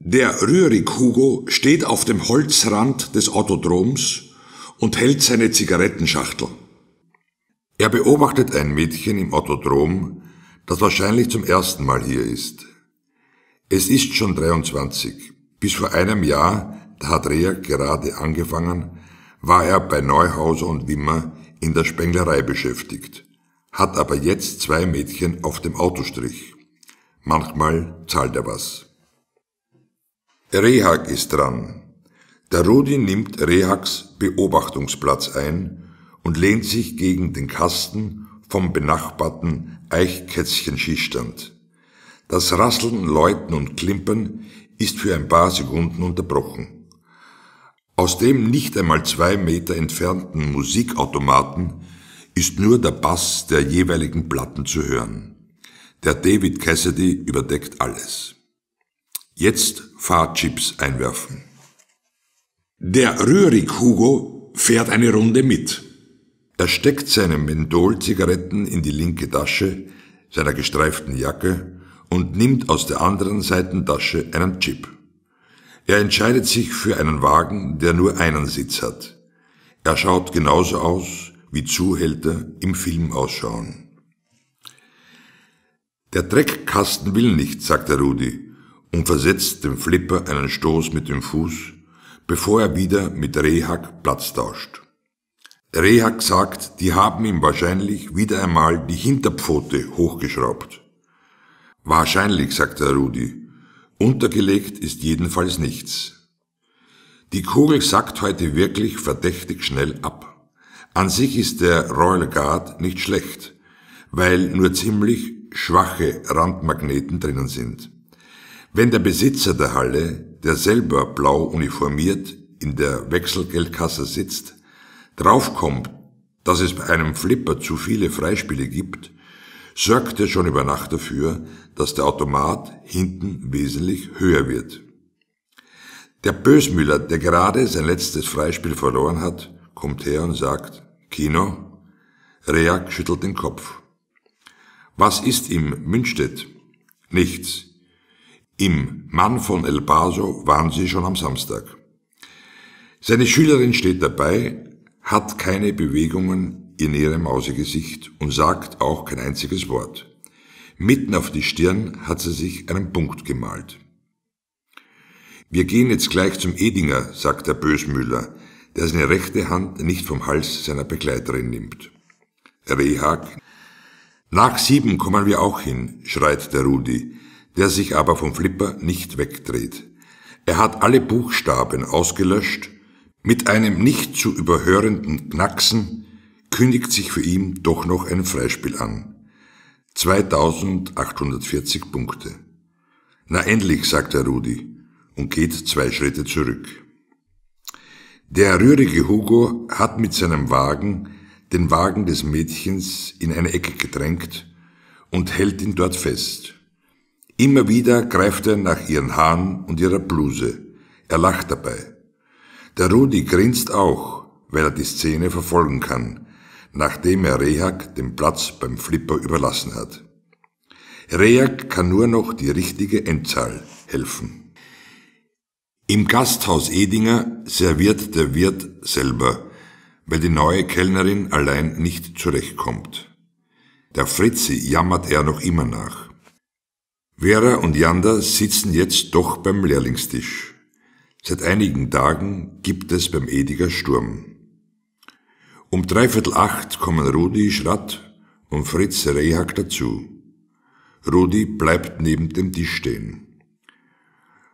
Der Rührig Hugo steht auf dem Holzrand des Autodroms und hält seine Zigarettenschachtel. Er beobachtet ein Mädchen im Autodrom, das wahrscheinlich zum ersten Mal hier ist. Es ist schon 23. Bis vor einem Jahr, da hat Reak gerade angefangen, war er bei Neuhauser und Wimmer in der Spenglerei beschäftigt, hat aber jetzt zwei Mädchen auf dem Autostrich. Manchmal zahlt er was. Rehak ist dran. Der Rudi nimmt Rehaks Beobachtungsplatz ein und lehnt sich gegen den Kasten vom benachbarten Eichkätzchen-Schießstand. Das Rasseln, Läuten und Klimpern ist für ein paar Sekunden unterbrochen. Aus dem nicht einmal zwei Meter entfernten Musikautomaten ist nur der Bass der jeweiligen Platten zu hören. Der David Cassidy überdeckt alles. Jetzt Fahrchips einwerfen. Der Rührig Hugo fährt eine Runde mit. Er steckt seine Mentholzigaretten in die linke Tasche seiner gestreiften Jacke und nimmt aus der anderen Seitentasche einen Chip. Er entscheidet sich für einen Wagen, der nur einen Sitz hat. Er schaut genauso aus, wie Zuhälter im Film ausschauen. Der Dreckkasten will nicht, sagt der Rudi und versetzt dem Flipper einen Stoß mit dem Fuß, bevor er wieder mit Rehak Platz tauscht. Rehak sagt, die haben ihm wahrscheinlich wieder einmal die Hinterpfote hochgeschraubt. Wahrscheinlich, sagte Rudi. Untergelegt ist jedenfalls nichts. Die Kugel sackt heute wirklich verdächtig schnell ab. An sich ist der Royal Guard nicht schlecht, weil nur ziemlich schwache Randmagneten drinnen sind. Wenn der Besitzer der Halle, der selber blau uniformiert in der Wechselgeldkasse sitzt, draufkommt, dass es bei einem Flipper zu viele Freispiele gibt, sorgte schon über Nacht dafür, dass der Automat hinten wesentlich höher wird. Der Bösmüller, der gerade sein letztes Freispiel verloren hat, kommt her und sagt, Kino? Reak schüttelt den Kopf. Was ist im Münstedt? Nichts. Im Mann von El Paso waren sie schon am Samstag. Seine Schülerin steht dabei, hat keine Bewegungen in ihrem Mausegesicht und sagt auch kein einziges Wort. Mitten auf die Stirn hat sie sich einen Punkt gemalt. Wir gehen jetzt gleich zum Edinger, sagt der Bösmüller, der seine rechte Hand nicht vom Hals seiner Begleiterin nimmt. Rehag. Nach sieben kommen wir auch hin, schreit der Rudi, der sich aber vom Flipper nicht wegdreht. Er hat alle Buchstaben ausgelöscht. Mit einem nicht zu überhörenden Knacksen kündigt sich für ihn doch noch ein Freispiel an. 2840 Punkte. Na endlich, sagt der Rudi und geht zwei Schritte zurück. Der rührige Hugo hat mit seinem Wagen den Wagen des Mädchens in eine Ecke gedrängt und hält ihn dort fest. Immer wieder greift er nach ihren Haaren und ihrer Bluse. Er lacht dabei. Der Rudi grinst auch, weil er die Szene verfolgen kann, nachdem er Rehak den Platz beim Flipper überlassen hat. Rehak kann nur noch die richtige Endzahl helfen. Im Gasthaus Edinger serviert der Wirt selber, weil die neue Kellnerin allein nicht zurechtkommt. Der Fritzi jammert er noch immer nach. Vera und Janda sitzen jetzt doch beim Lehrlingstisch. Seit einigen Tagen gibt es beim Ediger Sturm. Um dreiviertel acht kommen Rudi Schratt und Fritz Rehak dazu. Rudi bleibt neben dem Tisch stehen.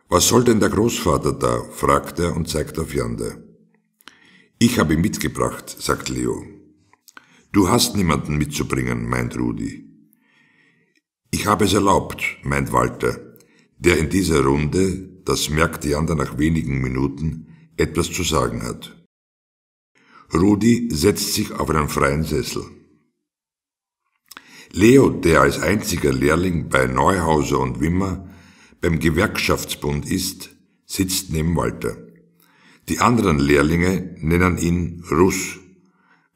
Was soll denn der Großvater da? fragt er und zeigt auf Jande. Ich habe ihn mitgebracht, sagt Leo. Du hast niemanden mitzubringen, meint Rudi. Ich habe es erlaubt, meint Walter, der in dieser Runde, das merkt Jander nach wenigen Minuten, etwas zu sagen hat. Rudi setzt sich auf einen freien Sessel. Leo, der als einziger Lehrling bei Neuhauser und Wimmer beim Gewerkschaftsbund ist, sitzt neben Walter. Die anderen Lehrlinge nennen ihn Russ,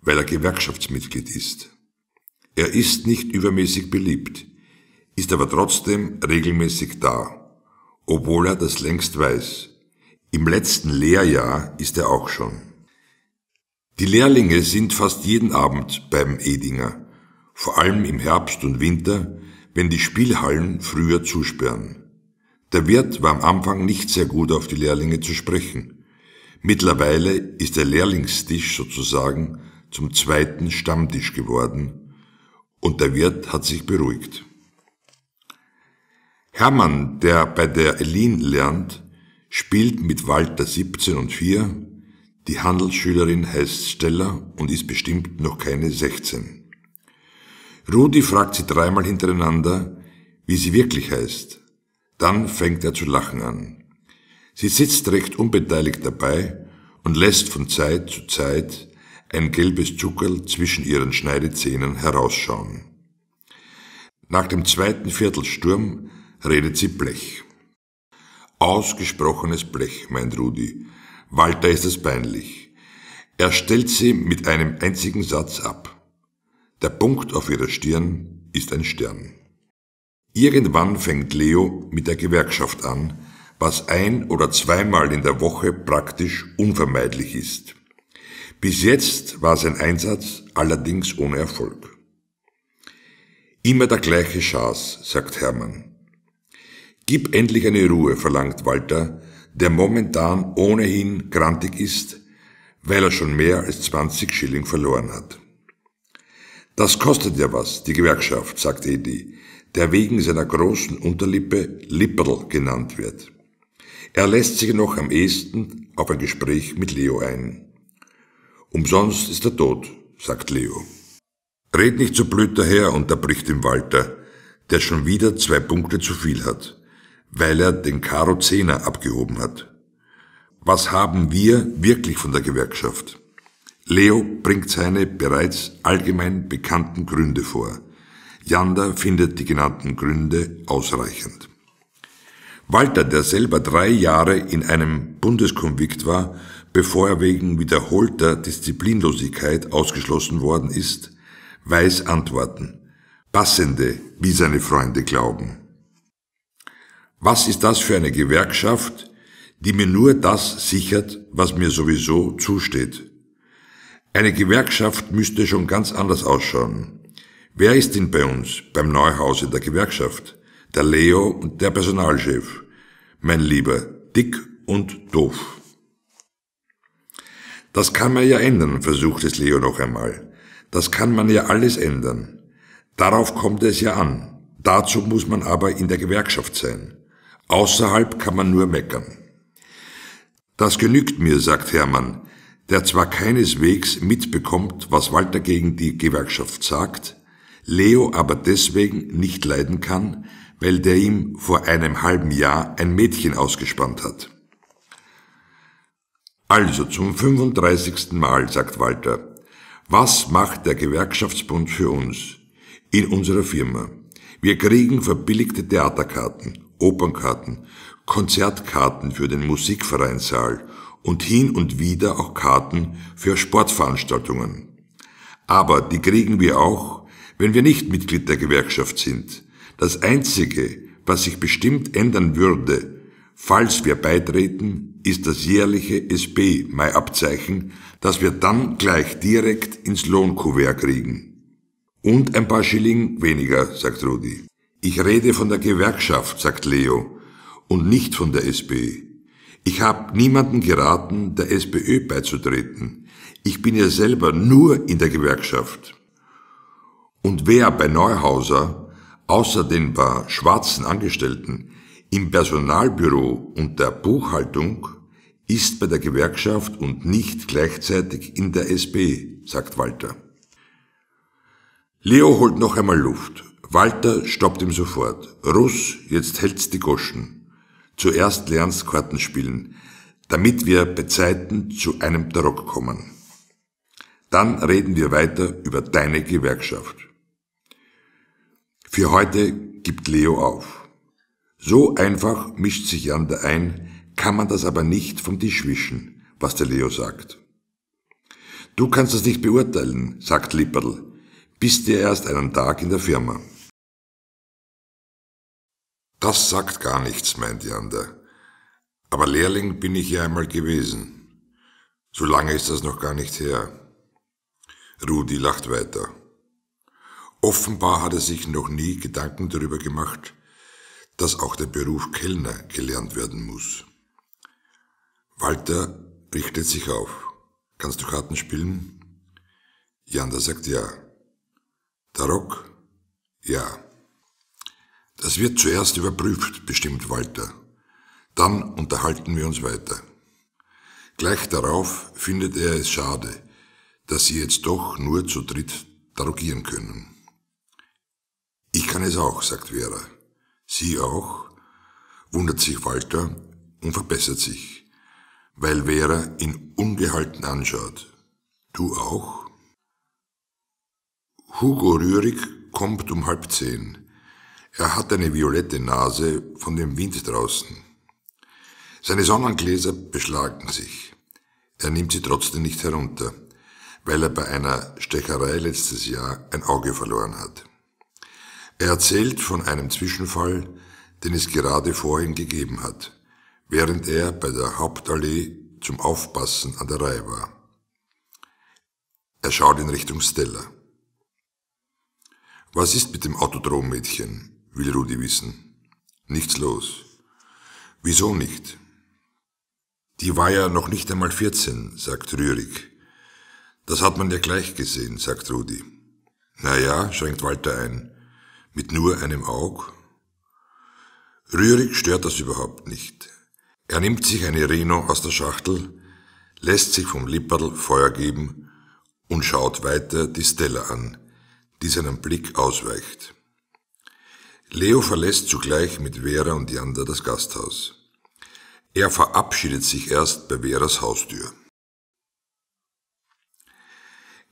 weil er Gewerkschaftsmitglied ist. Er ist nicht übermäßig beliebt, ist aber trotzdem regelmäßig da, obwohl er das längst weiß. Im letzten Lehrjahr ist er auch schon. Die Lehrlinge sind fast jeden Abend beim Edinger, vor allem im Herbst und Winter, wenn die Spielhallen früher zusperren. Der Wirt war am Anfang nicht sehr gut auf die Lehrlinge zu sprechen. Mittlerweile ist der Lehrlingstisch sozusagen zum zweiten Stammtisch geworden und der Wirt hat sich beruhigt. Hermann, der bei der Elin lernt, spielt mit Walter 17 und 4 die Handelsschülerin heißt Stella und ist bestimmt noch keine 16. Rudi fragt sie dreimal hintereinander, wie sie wirklich heißt. Dann fängt er zu lachen an. Sie sitzt recht unbeteiligt dabei und lässt von Zeit zu Zeit ein gelbes Zuckerl zwischen ihren Schneidezähnen herausschauen. Nach dem zweiten Viertelsturm redet sie Blech. Ausgesprochenes Blech, meint Rudi. Walter ist es peinlich. Er stellt sie mit einem einzigen Satz ab. Der Punkt auf ihrer Stirn ist ein Stern. Irgendwann fängt Leo mit der Gewerkschaft an, was ein oder zweimal in der Woche praktisch unvermeidlich ist. Bis jetzt war sein Einsatz allerdings ohne Erfolg. Immer der gleiche Schaß, sagt Hermann. Gib endlich eine Ruhe, verlangt Walter, der momentan ohnehin grantig ist, weil er schon mehr als 20 Schilling verloren hat. Das kostet ja was, die Gewerkschaft, sagt Edi, der wegen seiner großen Unterlippe Lipperl genannt wird. Er lässt sich noch am ehesten auf ein Gespräch mit Leo ein. Umsonst ist er tot, sagt Leo. Red nicht so blöd daher, unterbricht ihm Walter, der schon wieder zwei Punkte zu viel hat weil er den Karo Zehner abgehoben hat. Was haben wir wirklich von der Gewerkschaft? Leo bringt seine bereits allgemein bekannten Gründe vor. Janda findet die genannten Gründe ausreichend. Walter, der selber drei Jahre in einem Bundeskonvikt war, bevor er wegen wiederholter Disziplinlosigkeit ausgeschlossen worden ist, weiß Antworten. Passende, wie seine Freunde glauben. Was ist das für eine Gewerkschaft, die mir nur das sichert, was mir sowieso zusteht? Eine Gewerkschaft müsste schon ganz anders ausschauen. Wer ist denn bei uns, beim Neuhaus in der Gewerkschaft? Der Leo und der Personalchef. Mein Lieber, dick und doof. Das kann man ja ändern, versucht es Leo noch einmal. Das kann man ja alles ändern. Darauf kommt es ja an. Dazu muss man aber in der Gewerkschaft sein. Außerhalb kann man nur meckern. Das genügt mir, sagt Hermann, der zwar keineswegs mitbekommt, was Walter gegen die Gewerkschaft sagt, Leo aber deswegen nicht leiden kann, weil der ihm vor einem halben Jahr ein Mädchen ausgespannt hat. Also zum 35. Mal, sagt Walter, was macht der Gewerkschaftsbund für uns in unserer Firma? Wir kriegen verbilligte Theaterkarten Opernkarten, Konzertkarten für den Musikvereinssaal und hin und wieder auch Karten für Sportveranstaltungen. Aber die kriegen wir auch, wenn wir nicht Mitglied der Gewerkschaft sind. Das Einzige, was sich bestimmt ändern würde, falls wir beitreten, ist das jährliche SB-Mai-Abzeichen, das wir dann gleich direkt ins Lohnkuvert kriegen. Und ein paar Schilling weniger, sagt Rudi. Ich rede von der Gewerkschaft, sagt Leo, und nicht von der SPÖ. Ich habe niemanden geraten, der SPÖ beizutreten. Ich bin ja selber nur in der Gewerkschaft. Und wer bei Neuhauser, außer den paar schwarzen Angestellten, im Personalbüro und der Buchhaltung, ist bei der Gewerkschaft und nicht gleichzeitig in der SP, sagt Walter. Leo holt noch einmal Luft, Walter stoppt ihm sofort. Russ, jetzt hält's die Goschen. Zuerst lernst Karten spielen, damit wir bei Zeiten zu einem Tarock kommen. Dann reden wir weiter über deine Gewerkschaft. Für heute gibt Leo auf. So einfach mischt sich Jander ein, kann man das aber nicht vom Tisch wischen, was der Leo sagt. Du kannst das nicht beurteilen, sagt Lipperl, bist dir erst einen Tag in der Firma. Das sagt gar nichts, meint Jander. Aber Lehrling bin ich ja einmal gewesen. So lange ist das noch gar nicht her. Rudi lacht weiter. Offenbar hat er sich noch nie Gedanken darüber gemacht, dass auch der Beruf Kellner gelernt werden muss. Walter richtet sich auf. Kannst du Karten spielen? Janda sagt ja. Tarok? Ja. Das wird zuerst überprüft, bestimmt Walter. Dann unterhalten wir uns weiter. Gleich darauf findet er es schade, dass sie jetzt doch nur zu dritt tarogieren können. Ich kann es auch, sagt Vera. Sie auch? wundert sich Walter und verbessert sich, weil Vera ihn ungehalten anschaut. Du auch? Hugo Rührig kommt um halb zehn. Er hat eine violette Nase von dem Wind draußen. Seine Sonnengläser beschlagen sich. Er nimmt sie trotzdem nicht herunter, weil er bei einer Stecherei letztes Jahr ein Auge verloren hat. Er erzählt von einem Zwischenfall, den es gerade vorhin gegeben hat, während er bei der Hauptallee zum Aufpassen an der Reihe war. Er schaut in Richtung Stella. Was ist mit dem Autodrommädchen? will Rudi wissen. Nichts los. Wieso nicht? Die war ja noch nicht einmal 14, sagt Rührig. Das hat man ja gleich gesehen, sagt Rudi. Na ja, schränkt Walter ein. Mit nur einem Aug? Rührig stört das überhaupt nicht. Er nimmt sich eine Reno aus der Schachtel, lässt sich vom Lipperl Feuer geben und schaut weiter die Stella an, die seinem Blick ausweicht. Leo verlässt zugleich mit Vera und Janda das Gasthaus. Er verabschiedet sich erst bei Veras Haustür.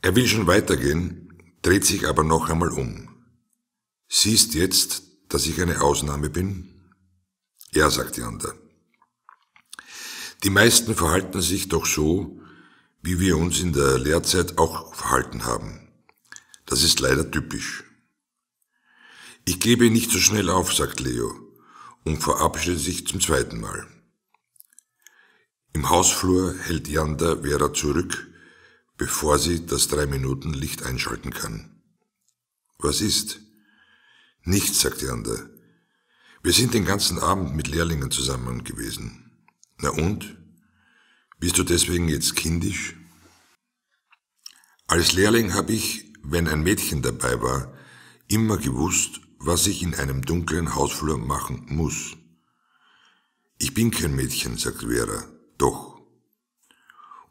Er will schon weitergehen, dreht sich aber noch einmal um. Siehst jetzt, dass ich eine Ausnahme bin? Ja, sagt Janda. Die meisten verhalten sich doch so, wie wir uns in der Lehrzeit auch verhalten haben. Das ist leider typisch. Ich gebe nicht so schnell auf, sagt Leo und verabschiedet sich zum zweiten Mal. Im Hausflur hält Janda Vera zurück, bevor sie das drei Minuten Licht einschalten kann. Was ist? Nichts, sagt Janda. Wir sind den ganzen Abend mit Lehrlingen zusammen gewesen. Na und? Bist du deswegen jetzt kindisch? Als Lehrling habe ich, wenn ein Mädchen dabei war, immer gewusst, was ich in einem dunklen Hausflur machen muss. Ich bin kein Mädchen, sagt Vera. Doch.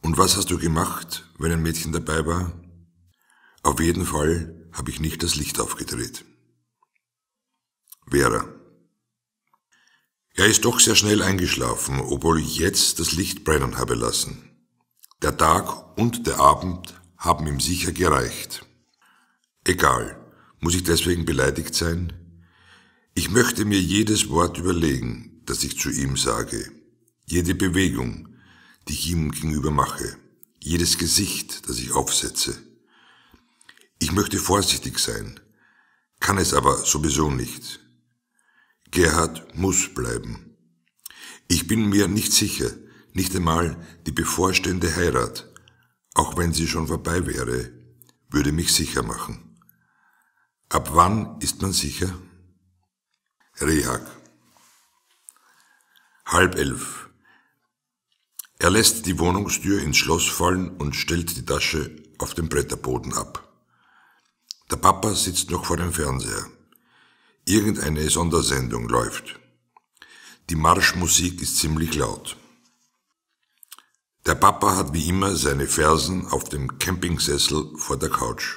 Und was hast du gemacht, wenn ein Mädchen dabei war? Auf jeden Fall habe ich nicht das Licht aufgedreht. Vera. Er ist doch sehr schnell eingeschlafen, obwohl ich jetzt das Licht brennen habe lassen. Der Tag und der Abend haben ihm sicher gereicht. Egal. Muss ich deswegen beleidigt sein? Ich möchte mir jedes Wort überlegen, das ich zu ihm sage, jede Bewegung, die ich ihm gegenüber mache, jedes Gesicht, das ich aufsetze. Ich möchte vorsichtig sein, kann es aber sowieso nicht. Gerhard muss bleiben. Ich bin mir nicht sicher, nicht einmal die bevorstehende Heirat, auch wenn sie schon vorbei wäre, würde mich sicher machen. Ab wann ist man sicher? Rehag. Halb elf. Er lässt die Wohnungstür ins Schloss fallen und stellt die Tasche auf dem Bretterboden ab. Der Papa sitzt noch vor dem Fernseher. Irgendeine Sondersendung läuft. Die Marschmusik ist ziemlich laut. Der Papa hat wie immer seine Fersen auf dem Campingsessel vor der Couch.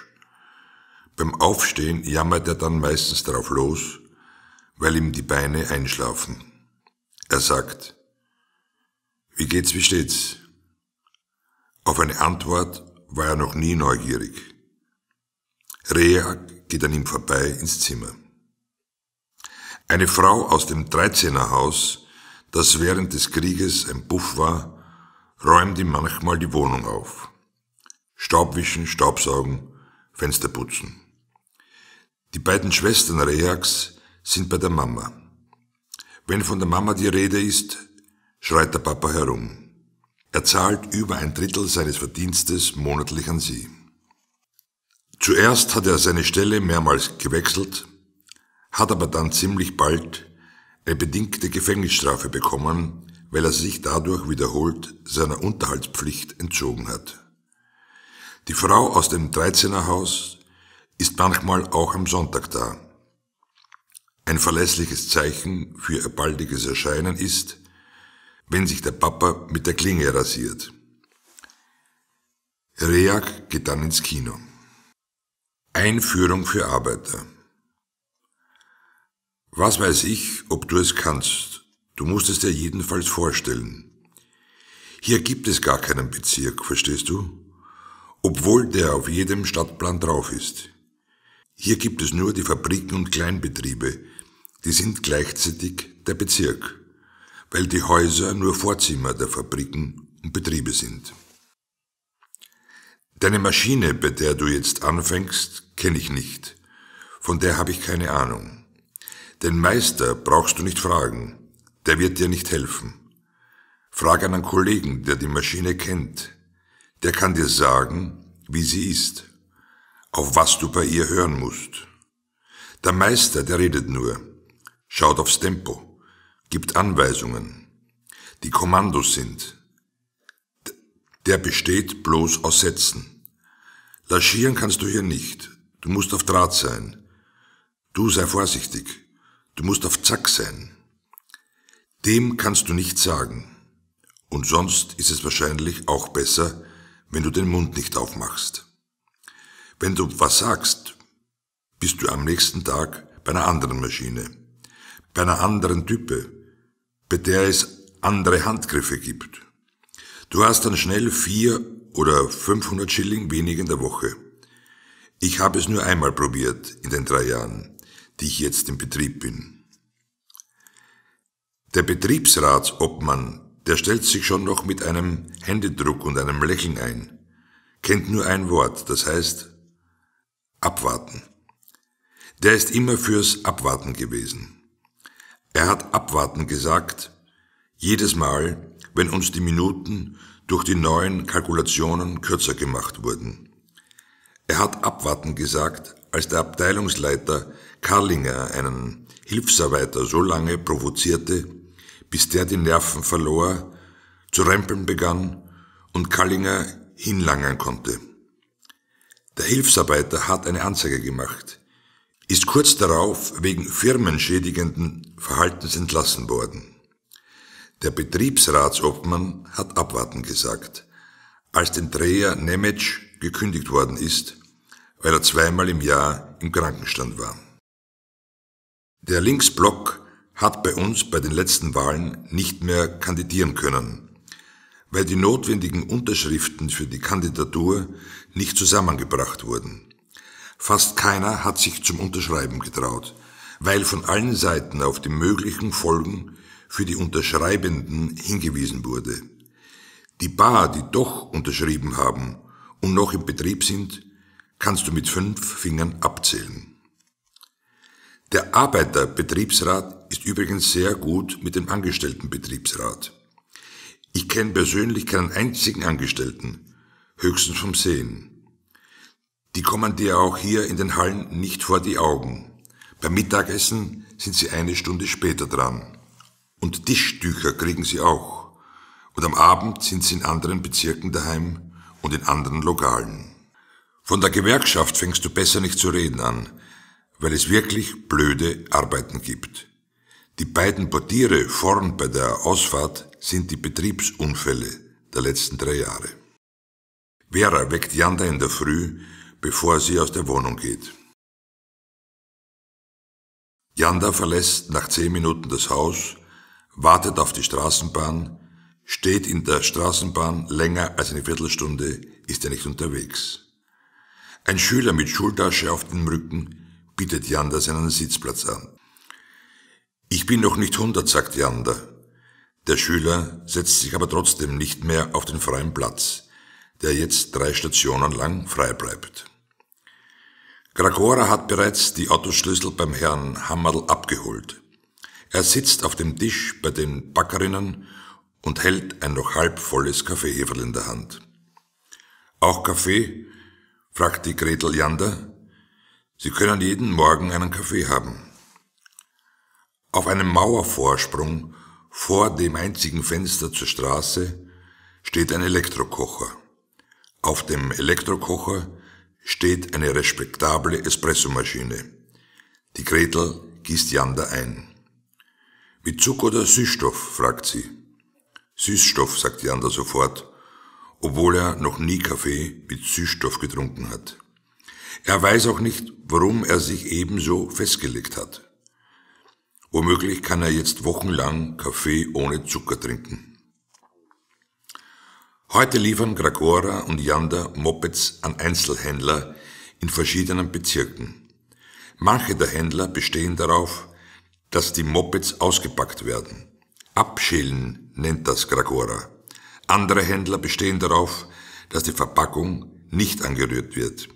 Beim Aufstehen jammert er dann meistens drauf los, weil ihm die Beine einschlafen. Er sagt, wie geht's, wie steht's? Auf eine Antwort war er noch nie neugierig. Rea geht an ihm vorbei ins Zimmer. Eine Frau aus dem 13er Haus, das während des Krieges ein Puff war, räumt ihm manchmal die Wohnung auf. Staubwischen, Staubsaugen, Fenster putzen. Die beiden Schwestern Rehax sind bei der Mama. Wenn von der Mama die Rede ist, schreit der Papa herum. Er zahlt über ein Drittel seines Verdienstes monatlich an sie. Zuerst hat er seine Stelle mehrmals gewechselt, hat aber dann ziemlich bald eine bedingte Gefängnisstrafe bekommen, weil er sich dadurch wiederholt seiner Unterhaltspflicht entzogen hat. Die Frau aus dem 13er Haus ist manchmal auch am Sonntag da. Ein verlässliches Zeichen für ihr baldiges Erscheinen ist, wenn sich der Papa mit der Klinge rasiert. Reak geht dann ins Kino. Einführung für Arbeiter. Was weiß ich, ob du es kannst. Du musst es dir jedenfalls vorstellen. Hier gibt es gar keinen Bezirk, verstehst du? Obwohl der auf jedem Stadtplan drauf ist. Hier gibt es nur die Fabriken und Kleinbetriebe, die sind gleichzeitig der Bezirk, weil die Häuser nur Vorzimmer der Fabriken und Betriebe sind. Deine Maschine, bei der du jetzt anfängst, kenne ich nicht. Von der habe ich keine Ahnung. Den Meister brauchst du nicht fragen, der wird dir nicht helfen. Frag einen Kollegen, der die Maschine kennt. Der kann dir sagen, wie sie ist auf was du bei ihr hören musst. Der Meister, der redet nur, schaut aufs Tempo, gibt Anweisungen, die Kommandos sind. Der besteht bloß aus Sätzen. Laschieren kannst du hier nicht. Du musst auf Draht sein. Du sei vorsichtig. Du musst auf Zack sein. Dem kannst du nichts sagen. Und sonst ist es wahrscheinlich auch besser, wenn du den Mund nicht aufmachst. Wenn du was sagst, bist du am nächsten Tag bei einer anderen Maschine, bei einer anderen Type, bei der es andere Handgriffe gibt. Du hast dann schnell vier oder 500 Schilling weniger in der Woche. Ich habe es nur einmal probiert in den drei Jahren, die ich jetzt im Betrieb bin. Der Betriebsratsobmann, der stellt sich schon noch mit einem Händedruck und einem Lächeln ein, kennt nur ein Wort, das heißt Abwarten. Der ist immer fürs Abwarten gewesen. Er hat Abwarten gesagt, jedes Mal, wenn uns die Minuten durch die neuen Kalkulationen kürzer gemacht wurden. Er hat Abwarten gesagt, als der Abteilungsleiter Karlinger einen Hilfsarbeiter so lange provozierte, bis der die Nerven verlor, zu rempeln begann und Kallinger hinlangern konnte. Der Hilfsarbeiter hat eine Anzeige gemacht, ist kurz darauf wegen firmenschädigenden Verhaltens entlassen worden. Der Betriebsratsobmann hat abwarten gesagt, als den Dreher Nemetsch gekündigt worden ist, weil er zweimal im Jahr im Krankenstand war. Der Linksblock hat bei uns bei den letzten Wahlen nicht mehr kandidieren können, weil die notwendigen Unterschriften für die Kandidatur nicht zusammengebracht wurden. Fast keiner hat sich zum Unterschreiben getraut, weil von allen Seiten auf die möglichen Folgen für die Unterschreibenden hingewiesen wurde. Die Bar, die doch unterschrieben haben und noch im Betrieb sind, kannst du mit fünf Fingern abzählen. Der Arbeiterbetriebsrat ist übrigens sehr gut mit dem Angestelltenbetriebsrat. Ich kenne persönlich keinen einzigen Angestellten, höchstens vom Sehen. Die kommen dir auch hier in den Hallen nicht vor die Augen. Beim Mittagessen sind sie eine Stunde später dran. Und Tischtücher kriegen sie auch. Und am Abend sind sie in anderen Bezirken daheim und in anderen Lokalen. Von der Gewerkschaft fängst du besser nicht zu reden an, weil es wirklich blöde Arbeiten gibt. Die beiden Portiere vorn bei der Ausfahrt sind die Betriebsunfälle der letzten drei Jahre. Vera weckt Janda in der Früh, bevor sie aus der Wohnung geht. Janda verlässt nach zehn Minuten das Haus, wartet auf die Straßenbahn, steht in der Straßenbahn länger als eine Viertelstunde, ist er nicht unterwegs. Ein Schüler mit Schultasche auf dem Rücken bietet Janda seinen Sitzplatz an. Ich bin noch nicht hundert, sagt Janda. Der Schüler setzt sich aber trotzdem nicht mehr auf den freien Platz der jetzt drei Stationen lang frei bleibt. Gregora hat bereits die Autoschlüssel beim Herrn Hammerl abgeholt. Er sitzt auf dem Tisch bei den Backerinnen und hält ein noch halb volles Kaffeeheferl in der Hand. Auch Kaffee? fragt die Gretel Jander. Sie können jeden Morgen einen Kaffee haben. Auf einem Mauervorsprung vor dem einzigen Fenster zur Straße steht ein Elektrokocher. Auf dem Elektrokocher steht eine respektable Espressomaschine. Die Gretel gießt Jander ein. Mit Zucker oder Süßstoff? fragt sie. Süßstoff, sagt Jander sofort, obwohl er noch nie Kaffee mit Süßstoff getrunken hat. Er weiß auch nicht, warum er sich ebenso festgelegt hat. Womöglich kann er jetzt wochenlang Kaffee ohne Zucker trinken. Heute liefern Gregora und Yanda Mopeds an Einzelhändler in verschiedenen Bezirken. Manche der Händler bestehen darauf, dass die Mopeds ausgepackt werden. Abschälen nennt das Gregora. Andere Händler bestehen darauf, dass die Verpackung nicht angerührt wird.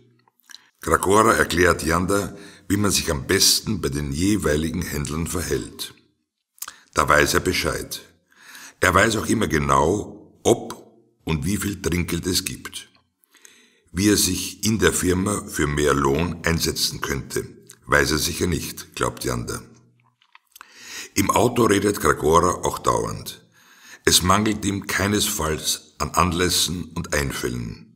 Gregora erklärt Yanda, wie man sich am besten bei den jeweiligen Händlern verhält. Da weiß er Bescheid. Er weiß auch immer genau, ob und wie viel Trinkgeld es gibt, wie er sich in der Firma für mehr Lohn einsetzen könnte, weiß er sicher nicht, glaubt Jander. Im Auto redet Gregora auch dauernd. Es mangelt ihm keinesfalls an Anlässen und Einfällen.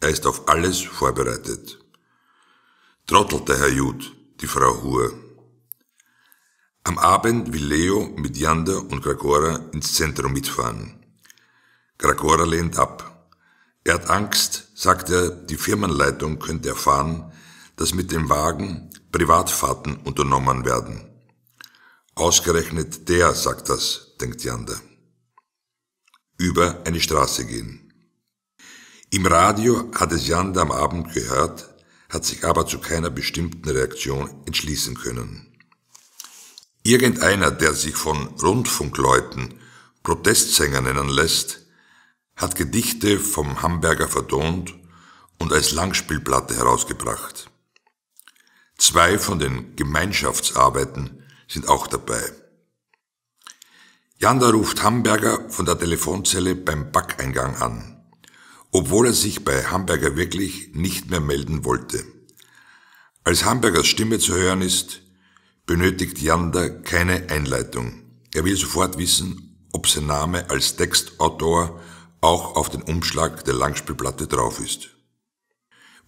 Er ist auf alles vorbereitet. Trottelt der Herr Jud, die Frau Hur. Am Abend will Leo mit Jander und Gregora ins Zentrum mitfahren. Gregora lehnt ab. Er hat Angst, sagt er, die Firmenleitung könnte erfahren, dass mit dem Wagen Privatfahrten unternommen werden. Ausgerechnet der sagt das, denkt Jander. Über eine Straße gehen. Im Radio hat es Jander am Abend gehört, hat sich aber zu keiner bestimmten Reaktion entschließen können. Irgendeiner, der sich von Rundfunkleuten Protestsänger nennen lässt, hat Gedichte vom Hamburger vertont und als Langspielplatte herausgebracht. Zwei von den Gemeinschaftsarbeiten sind auch dabei. Janda ruft Hamburger von der Telefonzelle beim Backeingang an, obwohl er sich bei Hamburger wirklich nicht mehr melden wollte. Als Hamburgers Stimme zu hören ist, benötigt Janda keine Einleitung. Er will sofort wissen, ob sein Name als Textautor auch auf den Umschlag der Langspielplatte drauf ist.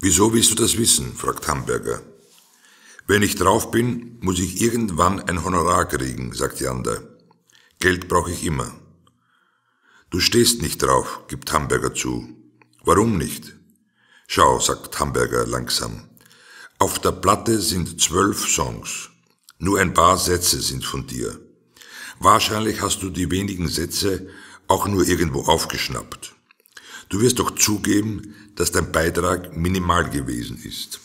Wieso willst du das wissen? fragt Hamburger. Wenn ich drauf bin, muss ich irgendwann ein Honorar kriegen, sagt Jander. Geld brauche ich immer. Du stehst nicht drauf, gibt Hamburger zu. Warum nicht? Schau, sagt Hamburger langsam. Auf der Platte sind zwölf Songs. Nur ein paar Sätze sind von dir. Wahrscheinlich hast du die wenigen Sätze auch nur irgendwo aufgeschnappt. Du wirst doch zugeben, dass dein Beitrag minimal gewesen ist.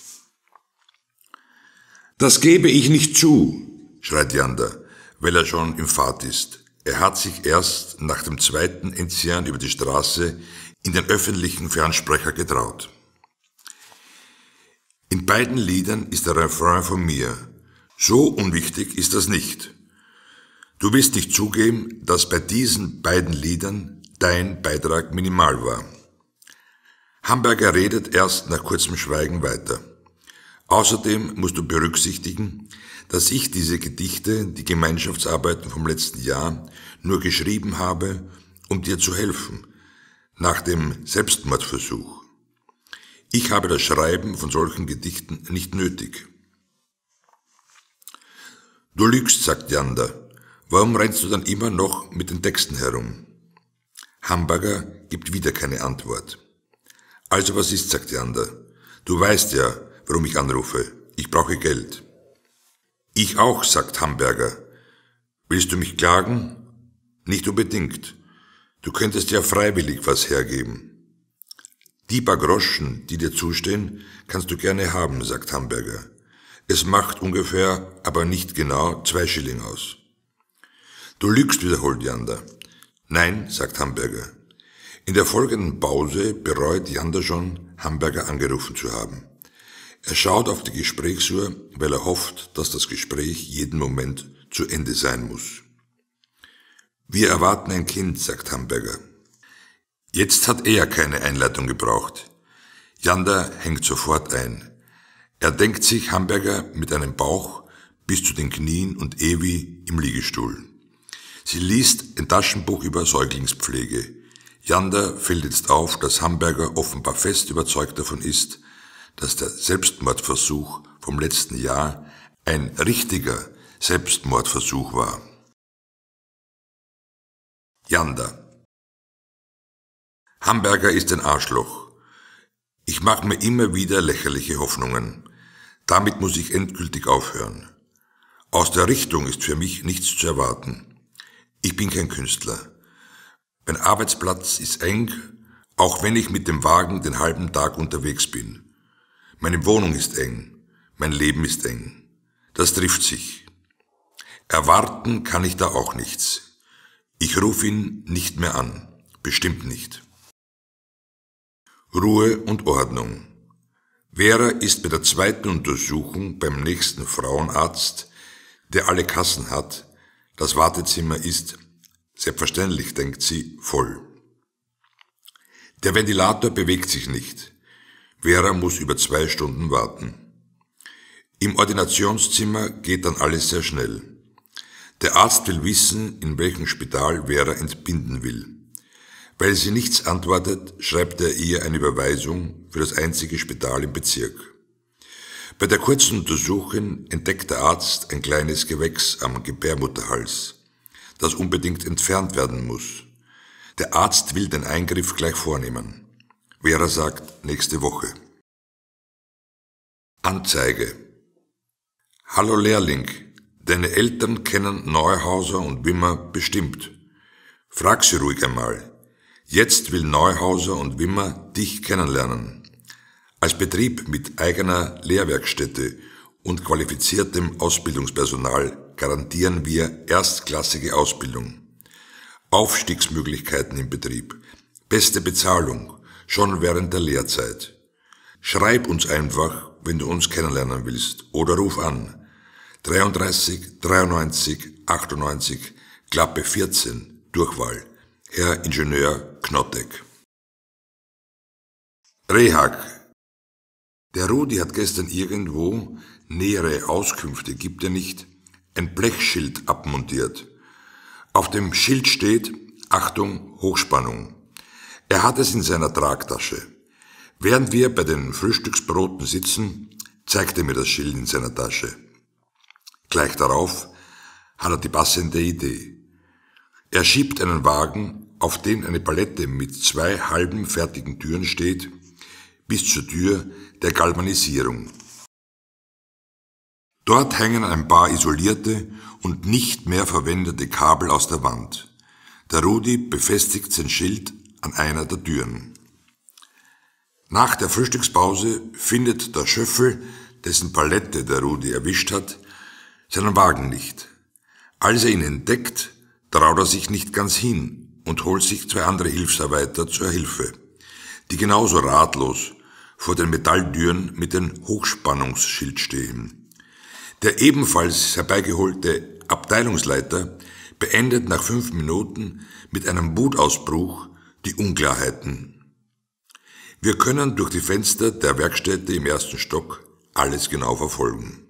Das gebe ich nicht zu, schreit Jander, weil er schon im Fahrt ist. Er hat sich erst nach dem zweiten Enzian über die Straße in den öffentlichen Fernsprecher getraut. In beiden Liedern ist der Refrain von mir. So unwichtig ist das nicht. Du wirst nicht zugeben, dass bei diesen beiden Liedern dein Beitrag minimal war. Hamburger redet erst nach kurzem Schweigen weiter. Außerdem musst du berücksichtigen, dass ich diese Gedichte, die Gemeinschaftsarbeiten vom letzten Jahr, nur geschrieben habe, um dir zu helfen, nach dem Selbstmordversuch. Ich habe das Schreiben von solchen Gedichten nicht nötig. Du lügst, sagt Jander, Warum rennst du dann immer noch mit den Texten herum? Hamburger gibt wieder keine Antwort. Also was ist, sagt der andere. Du weißt ja, warum ich anrufe. Ich brauche Geld. Ich auch, sagt Hamburger. Willst du mich klagen? Nicht unbedingt. Du könntest ja freiwillig was hergeben. Die paar Groschen, die dir zustehen, kannst du gerne haben, sagt Hamburger. Es macht ungefähr, aber nicht genau, zwei Schilling aus. Du lügst, wiederholt Janda. Nein, sagt Hamburger. In der folgenden Pause bereut Janda schon, Hamburger angerufen zu haben. Er schaut auf die Gesprächsuhr, weil er hofft, dass das Gespräch jeden Moment zu Ende sein muss. Wir erwarten ein Kind, sagt Hamburger. Jetzt hat er keine Einleitung gebraucht. Janda hängt sofort ein. Er denkt sich Hamburger mit einem Bauch bis zu den Knien und Ewi im Liegestuhl. Sie liest ein Taschenbuch über Säuglingspflege. Jander fällt jetzt auf, dass Hamburger offenbar fest überzeugt davon ist, dass der Selbstmordversuch vom letzten Jahr ein richtiger Selbstmordversuch war. Jander Hamburger ist ein Arschloch. Ich mache mir immer wieder lächerliche Hoffnungen. Damit muss ich endgültig aufhören. Aus der Richtung ist für mich nichts zu erwarten. Ich bin kein Künstler. Mein Arbeitsplatz ist eng, auch wenn ich mit dem Wagen den halben Tag unterwegs bin. Meine Wohnung ist eng, mein Leben ist eng. Das trifft sich. Erwarten kann ich da auch nichts. Ich rufe ihn nicht mehr an, bestimmt nicht. Ruhe und Ordnung. Vera ist bei der zweiten Untersuchung beim nächsten Frauenarzt, der alle Kassen hat, das Wartezimmer ist, selbstverständlich denkt sie, voll. Der Ventilator bewegt sich nicht. Vera muss über zwei Stunden warten. Im Ordinationszimmer geht dann alles sehr schnell. Der Arzt will wissen, in welchem Spital Vera entbinden will. Weil sie nichts antwortet, schreibt er ihr eine Überweisung für das einzige Spital im Bezirk. Bei der kurzen Untersuchung entdeckt der Arzt ein kleines Gewächs am Gebärmutterhals, das unbedingt entfernt werden muss. Der Arzt will den Eingriff gleich vornehmen. Vera sagt nächste Woche. Anzeige. Hallo Lehrling, deine Eltern kennen Neuhauser und Wimmer bestimmt. Frag sie ruhig einmal. Jetzt will Neuhauser und Wimmer dich kennenlernen. Als Betrieb mit eigener Lehrwerkstätte und qualifiziertem Ausbildungspersonal garantieren wir erstklassige Ausbildung, Aufstiegsmöglichkeiten im Betrieb, beste Bezahlung schon während der Lehrzeit. Schreib uns einfach, wenn du uns kennenlernen willst, oder ruf an 33 93 98 Klappe 14 Durchwahl Herr Ingenieur Knottek. Rehag der Rudi hat gestern irgendwo, nähere Auskünfte gibt er nicht, ein Blechschild abmontiert. Auf dem Schild steht, Achtung, Hochspannung. Er hat es in seiner Tragtasche. Während wir bei den Frühstücksbroten sitzen, zeigt er mir das Schild in seiner Tasche. Gleich darauf hat er die passende Idee. Er schiebt einen Wagen, auf den eine Palette mit zwei halben fertigen Türen steht, bis zur Tür, der Galvanisierung. Dort hängen ein paar isolierte und nicht mehr verwendete Kabel aus der Wand. Der Rudi befestigt sein Schild an einer der Türen. Nach der Frühstückspause findet der Schöffel, dessen Palette der Rudi erwischt hat, seinen Wagen nicht. Als er ihn entdeckt, traut er sich nicht ganz hin und holt sich zwei andere Hilfsarbeiter zur Hilfe, die genauso ratlos vor den Metalldüren mit den Hochspannungsschild stehen. Der ebenfalls herbeigeholte Abteilungsleiter beendet nach fünf Minuten mit einem Wutausbruch die Unklarheiten. Wir können durch die Fenster der Werkstätte im ersten Stock alles genau verfolgen.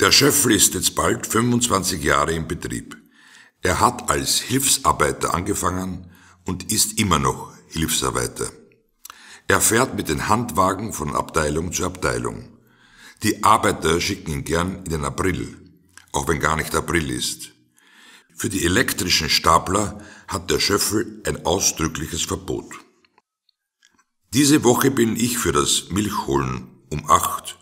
Der Schöffel ist jetzt bald 25 Jahre im Betrieb. Er hat als Hilfsarbeiter angefangen und ist immer noch Hilfsarbeiter. Er fährt mit den Handwagen von Abteilung zu Abteilung. Die Arbeiter schicken ihn gern in den April, auch wenn gar nicht April ist. Für die elektrischen Stapler hat der Schöffel ein ausdrückliches Verbot. Diese Woche bin ich für das Milchholen um acht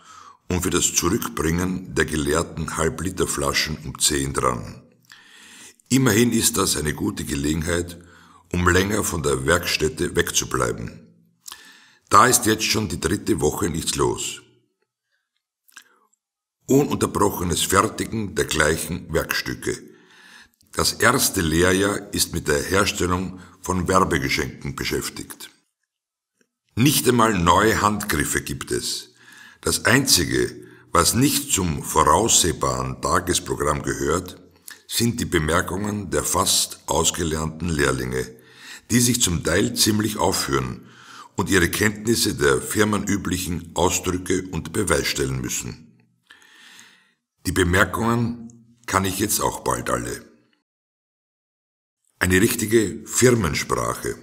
und für das Zurückbringen der geleerten Halbliterflaschen um zehn dran. Immerhin ist das eine gute Gelegenheit, um länger von der Werkstätte wegzubleiben. Da ist jetzt schon die dritte Woche nichts los. Ununterbrochenes Fertigen der gleichen Werkstücke. Das erste Lehrjahr ist mit der Herstellung von Werbegeschenken beschäftigt. Nicht einmal neue Handgriffe gibt es. Das Einzige, was nicht zum voraussehbaren Tagesprogramm gehört, sind die Bemerkungen der fast ausgelernten Lehrlinge, die sich zum Teil ziemlich aufführen, und ihre Kenntnisse der firmenüblichen Ausdrücke und Beweisstellen müssen. Die Bemerkungen kann ich jetzt auch bald alle. Eine richtige Firmensprache.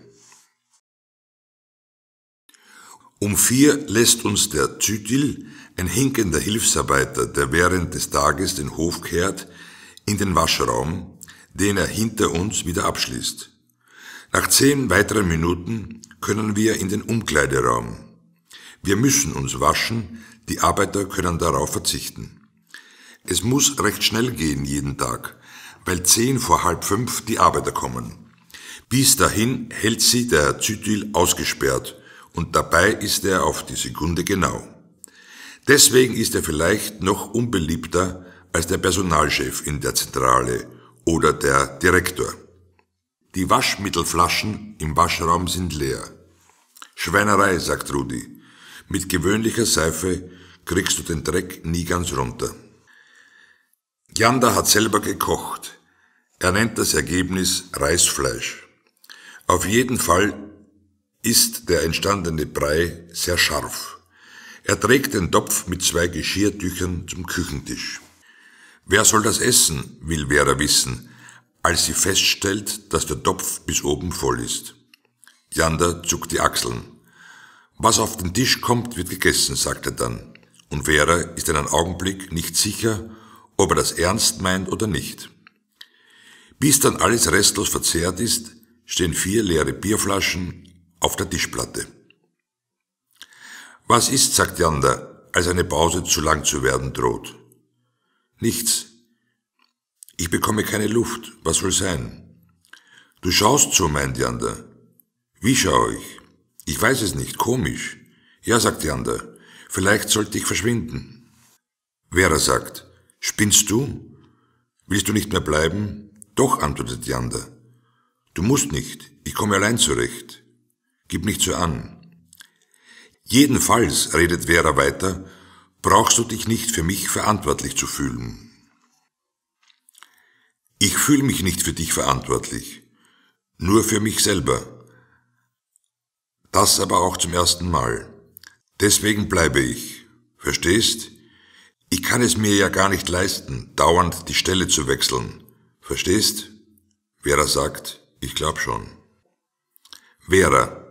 Um vier lässt uns der Zytil, ein hinkender Hilfsarbeiter, der während des Tages den Hof kehrt, in den Waschraum, den er hinter uns wieder abschließt. Nach zehn weiteren Minuten können wir in den Umkleideraum. Wir müssen uns waschen, die Arbeiter können darauf verzichten. Es muss recht schnell gehen jeden Tag, weil zehn vor halb fünf die Arbeiter kommen. Bis dahin hält sie der Zytil ausgesperrt und dabei ist er auf die Sekunde genau. Deswegen ist er vielleicht noch unbeliebter als der Personalchef in der Zentrale oder der Direktor. Die Waschmittelflaschen im Waschraum sind leer. Schweinerei, sagt Rudi. Mit gewöhnlicher Seife kriegst du den Dreck nie ganz runter. Janda hat selber gekocht. Er nennt das Ergebnis Reisfleisch. Auf jeden Fall ist der entstandene Brei sehr scharf. Er trägt den Topf mit zwei Geschirrtüchern zum Küchentisch. Wer soll das essen, will Vera wissen als sie feststellt, dass der Topf bis oben voll ist. Jander zuckt die Achseln. Was auf den Tisch kommt, wird gegessen, sagt er dann. Und Vera ist einen Augenblick nicht sicher, ob er das ernst meint oder nicht. Bis dann alles restlos verzehrt ist, stehen vier leere Bierflaschen auf der Tischplatte. Was ist, sagt Jander, als eine Pause zu lang zu werden droht. Nichts, ich bekomme keine Luft. Was soll sein? Du schaust so, meint Jander. Wie schaue ich? Ich weiß es nicht. Komisch. Ja, sagt Jander. Vielleicht sollte ich verschwinden. Vera sagt, spinnst du? Willst du nicht mehr bleiben? Doch, antwortet Jander. Du musst nicht. Ich komme allein zurecht. Gib nicht so an. Jedenfalls, redet Vera weiter, brauchst du dich nicht für mich verantwortlich zu fühlen. Ich fühle mich nicht für dich verantwortlich, nur für mich selber. Das aber auch zum ersten Mal. Deswegen bleibe ich. Verstehst? Ich kann es mir ja gar nicht leisten, dauernd die Stelle zu wechseln. Verstehst? Vera sagt, ich glaub schon. Vera.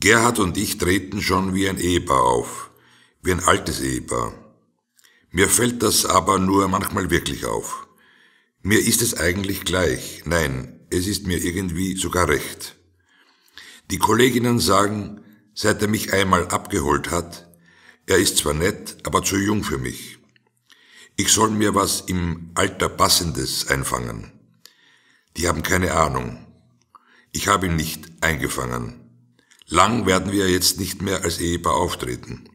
Gerhard und ich treten schon wie ein Ehepaar auf, wie ein altes Ehepaar. Mir fällt das aber nur manchmal wirklich auf. Mir ist es eigentlich gleich. Nein, es ist mir irgendwie sogar recht. Die Kolleginnen sagen, seit er mich einmal abgeholt hat, er ist zwar nett, aber zu jung für mich. Ich soll mir was im Alter Passendes einfangen. Die haben keine Ahnung. Ich habe ihn nicht eingefangen. Lang werden wir jetzt nicht mehr als Ehepaar auftreten.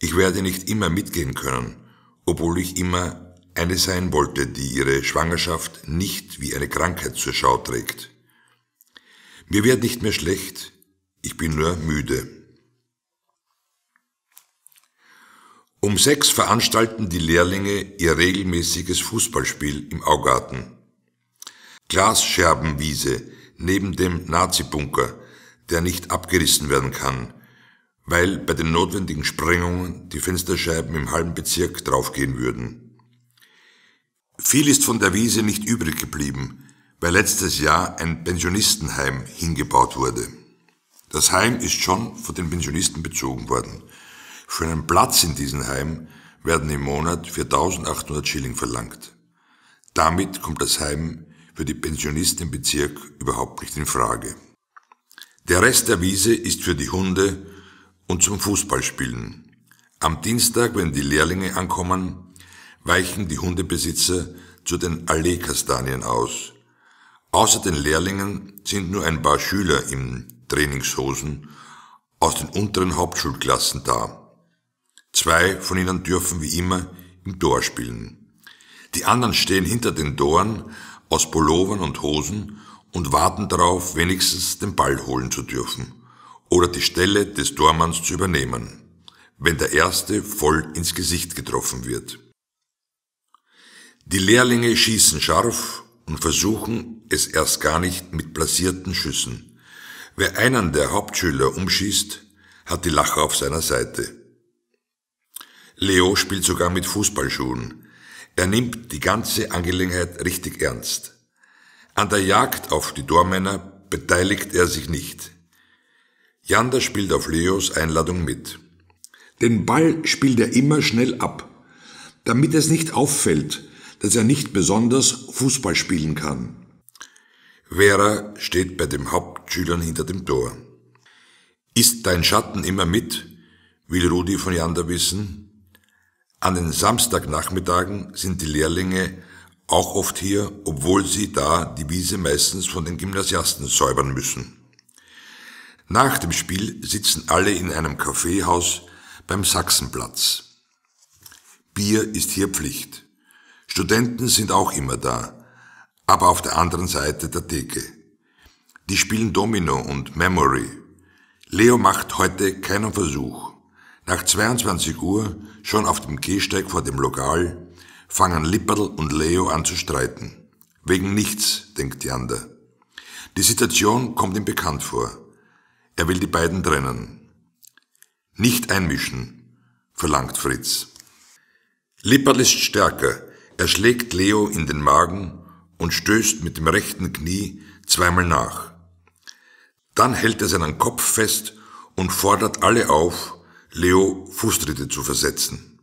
Ich werde nicht immer mitgehen können, obwohl ich immer eine sein wollte, die ihre Schwangerschaft nicht wie eine Krankheit zur Schau trägt. Mir wird nicht mehr schlecht, ich bin nur müde. Um sechs veranstalten die Lehrlinge ihr regelmäßiges Fußballspiel im Augarten. Glasscherbenwiese neben dem Nazi-Bunker, der nicht abgerissen werden kann, weil bei den notwendigen Sprengungen die Fensterscheiben im halben Bezirk draufgehen würden. Viel ist von der Wiese nicht übrig geblieben, weil letztes Jahr ein Pensionistenheim hingebaut wurde. Das Heim ist schon von den Pensionisten bezogen worden. Für einen Platz in diesem Heim werden im Monat 4.800 Schilling verlangt. Damit kommt das Heim für die Pensionisten im Bezirk überhaupt nicht in Frage. Der Rest der Wiese ist für die Hunde und zum Fußballspielen. Am Dienstag, wenn die Lehrlinge ankommen, weichen die Hundebesitzer zu den Alleekastanien aus. Außer den Lehrlingen sind nur ein paar Schüler im Trainingshosen aus den unteren Hauptschulklassen da. Zwei von ihnen dürfen wie immer im Tor spielen. Die anderen stehen hinter den Toren aus Pullovern und Hosen und warten darauf, wenigstens den Ball holen zu dürfen oder die Stelle des Tormanns zu übernehmen, wenn der erste voll ins Gesicht getroffen wird. Die Lehrlinge schießen scharf und versuchen es erst gar nicht mit platzierten Schüssen. Wer einen der Hauptschüler umschießt, hat die Lache auf seiner Seite. Leo spielt sogar mit Fußballschuhen. Er nimmt die ganze Angelegenheit richtig ernst. An der Jagd auf die Dormänner beteiligt er sich nicht. Jander spielt auf Leos Einladung mit. Den Ball spielt er immer schnell ab, damit es nicht auffällt, dass er nicht besonders Fußball spielen kann. Vera steht bei dem Hauptschülern hinter dem Tor. Ist dein Schatten immer mit? will Rudi von Jander wissen. An den Samstagnachmittagen sind die Lehrlinge auch oft hier, obwohl sie da die Wiese meistens von den Gymnasiasten säubern müssen. Nach dem Spiel sitzen alle in einem Kaffeehaus beim Sachsenplatz. Bier ist hier Pflicht. Studenten sind auch immer da, aber auf der anderen Seite der Theke. Die spielen Domino und Memory. Leo macht heute keinen Versuch. Nach 22 Uhr, schon auf dem Gehsteig vor dem Lokal, fangen Lipperl und Leo an zu streiten. Wegen nichts, denkt Jander. Die Situation kommt ihm bekannt vor. Er will die beiden trennen. Nicht einmischen, verlangt Fritz. Lipperl ist stärker, er schlägt Leo in den Magen und stößt mit dem rechten Knie zweimal nach. Dann hält er seinen Kopf fest und fordert alle auf, Leo Fußtritte zu versetzen.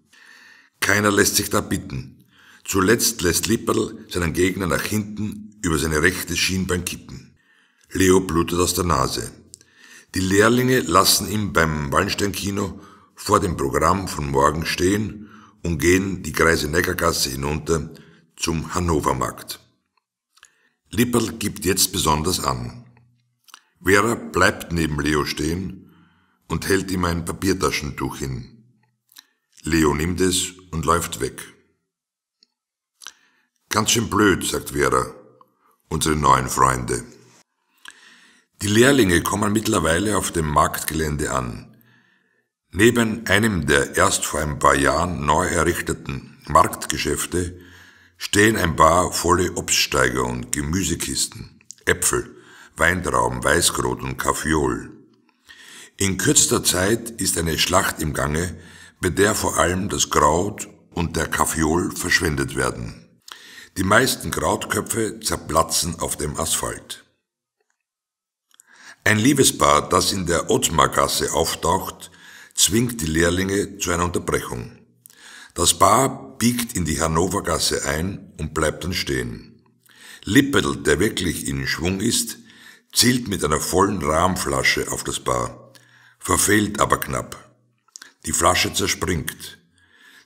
Keiner lässt sich da bitten. Zuletzt lässt Lipperl seinen Gegner nach hinten über seine rechte Schienbein kippen. Leo blutet aus der Nase. Die Lehrlinge lassen ihn beim Wallenstein-Kino vor dem Programm von morgen stehen und gehen die Kreise Neckargasse hinunter zum Hannovermarkt. Lipperl gibt jetzt besonders an. Vera bleibt neben Leo stehen und hält ihm ein Papiertaschentuch hin. Leo nimmt es und läuft weg. Ganz schön blöd, sagt Vera, unsere neuen Freunde. Die Lehrlinge kommen mittlerweile auf dem Marktgelände an. Neben einem der erst vor ein paar Jahren neu errichteten Marktgeschäfte stehen ein paar volle Obststeiger und Gemüsekisten, Äpfel, Weintrauben, Weißkrot und Kaffeeol. In kürzester Zeit ist eine Schlacht im Gange, bei der vor allem das Kraut und der Kaffeeol verschwendet werden. Die meisten Krautköpfe zerplatzen auf dem Asphalt. Ein Liebespaar, das in der Ottmargasse auftaucht, zwingt die Lehrlinge zu einer Unterbrechung. Das Paar biegt in die Hannovergasse ein und bleibt dann stehen. Lippel, der wirklich in Schwung ist, zielt mit einer vollen Rahmflasche auf das Paar, verfehlt aber knapp. Die Flasche zerspringt.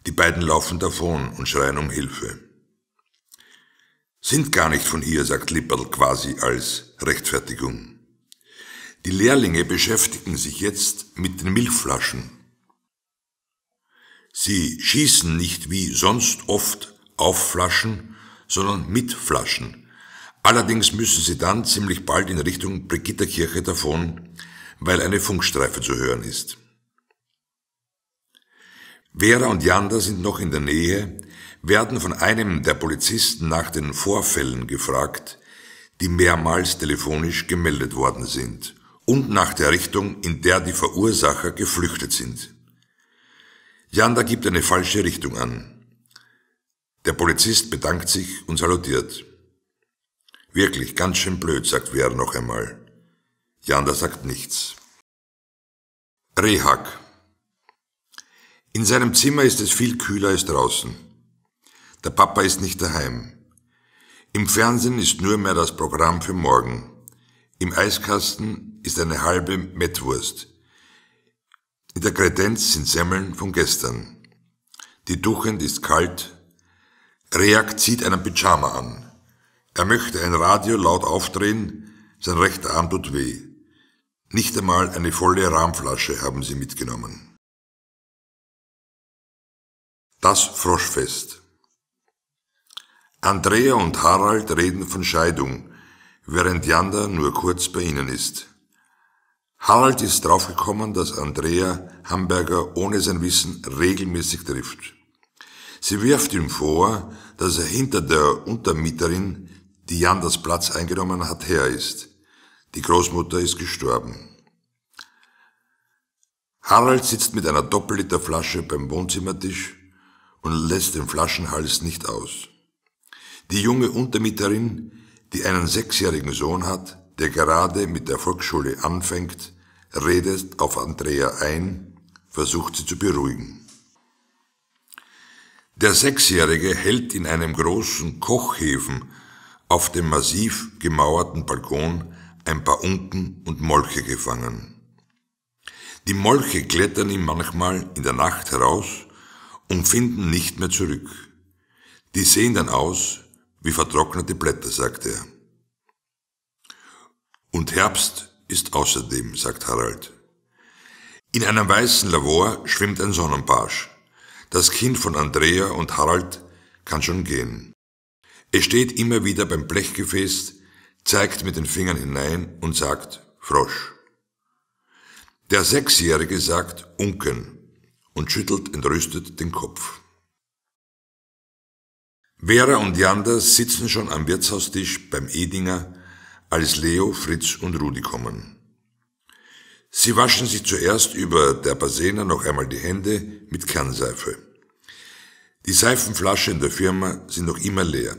Die beiden laufen davon und schreien um Hilfe. Sind gar nicht von hier, sagt Lippertl quasi als Rechtfertigung. Die Lehrlinge beschäftigen sich jetzt mit den Milchflaschen. Sie schießen nicht wie sonst oft auf Flaschen, sondern mit Flaschen. Allerdings müssen sie dann ziemlich bald in Richtung Brigitterkirche davon, weil eine Funkstreife zu hören ist. Vera und Janda sind noch in der Nähe, werden von einem der Polizisten nach den Vorfällen gefragt, die mehrmals telefonisch gemeldet worden sind und nach der Richtung, in der die Verursacher geflüchtet sind. Janda gibt eine falsche Richtung an. Der Polizist bedankt sich und salutiert. Wirklich ganz schön blöd, sagt Wer noch einmal. Janda sagt nichts. Rehak. In seinem Zimmer ist es viel kühler als draußen. Der Papa ist nicht daheim. Im Fernsehen ist nur mehr das Programm für morgen. Im Eiskasten ist eine halbe Mettwurst. In der Kredenz sind Semmeln von gestern. Die Duchend ist kalt. Reak zieht einen Pyjama an. Er möchte ein Radio laut aufdrehen, sein rechter Arm tut weh. Nicht einmal eine volle Rahmflasche haben sie mitgenommen. Das Froschfest. Andrea und Harald reden von Scheidung, während Janda nur kurz bei ihnen ist. Harald ist draufgekommen, dass Andrea Hamburger ohne sein Wissen regelmäßig trifft. Sie wirft ihm vor, dass er hinter der Untermieterin, die Jan das Platz eingenommen hat, her ist. Die Großmutter ist gestorben. Harald sitzt mit einer Doppelliterflasche beim Wohnzimmertisch und lässt den Flaschenhals nicht aus. Die junge Untermieterin, die einen sechsjährigen Sohn hat, der gerade mit der Volksschule anfängt, redet auf Andrea ein, versucht sie zu beruhigen. Der Sechsjährige hält in einem großen Kochhefen auf dem massiv gemauerten Balkon ein paar Unken und Molche gefangen. Die Molche klettern ihm manchmal in der Nacht heraus und finden nicht mehr zurück. Die sehen dann aus wie vertrocknete Blätter, sagt er. Und Herbst ist außerdem, sagt Harald. In einem weißen Lavor schwimmt ein Sonnenbarsch. Das Kind von Andrea und Harald kann schon gehen. Es steht immer wieder beim Blechgefäß, zeigt mit den Fingern hinein und sagt Frosch. Der Sechsjährige sagt Unken und schüttelt entrüstet den Kopf. Vera und Janders sitzen schon am Wirtshaustisch beim Edinger, als Leo, Fritz und Rudi kommen. Sie waschen sich zuerst über der Basena noch einmal die Hände mit Kernseife. Die Seifenflaschen in der Firma sind noch immer leer.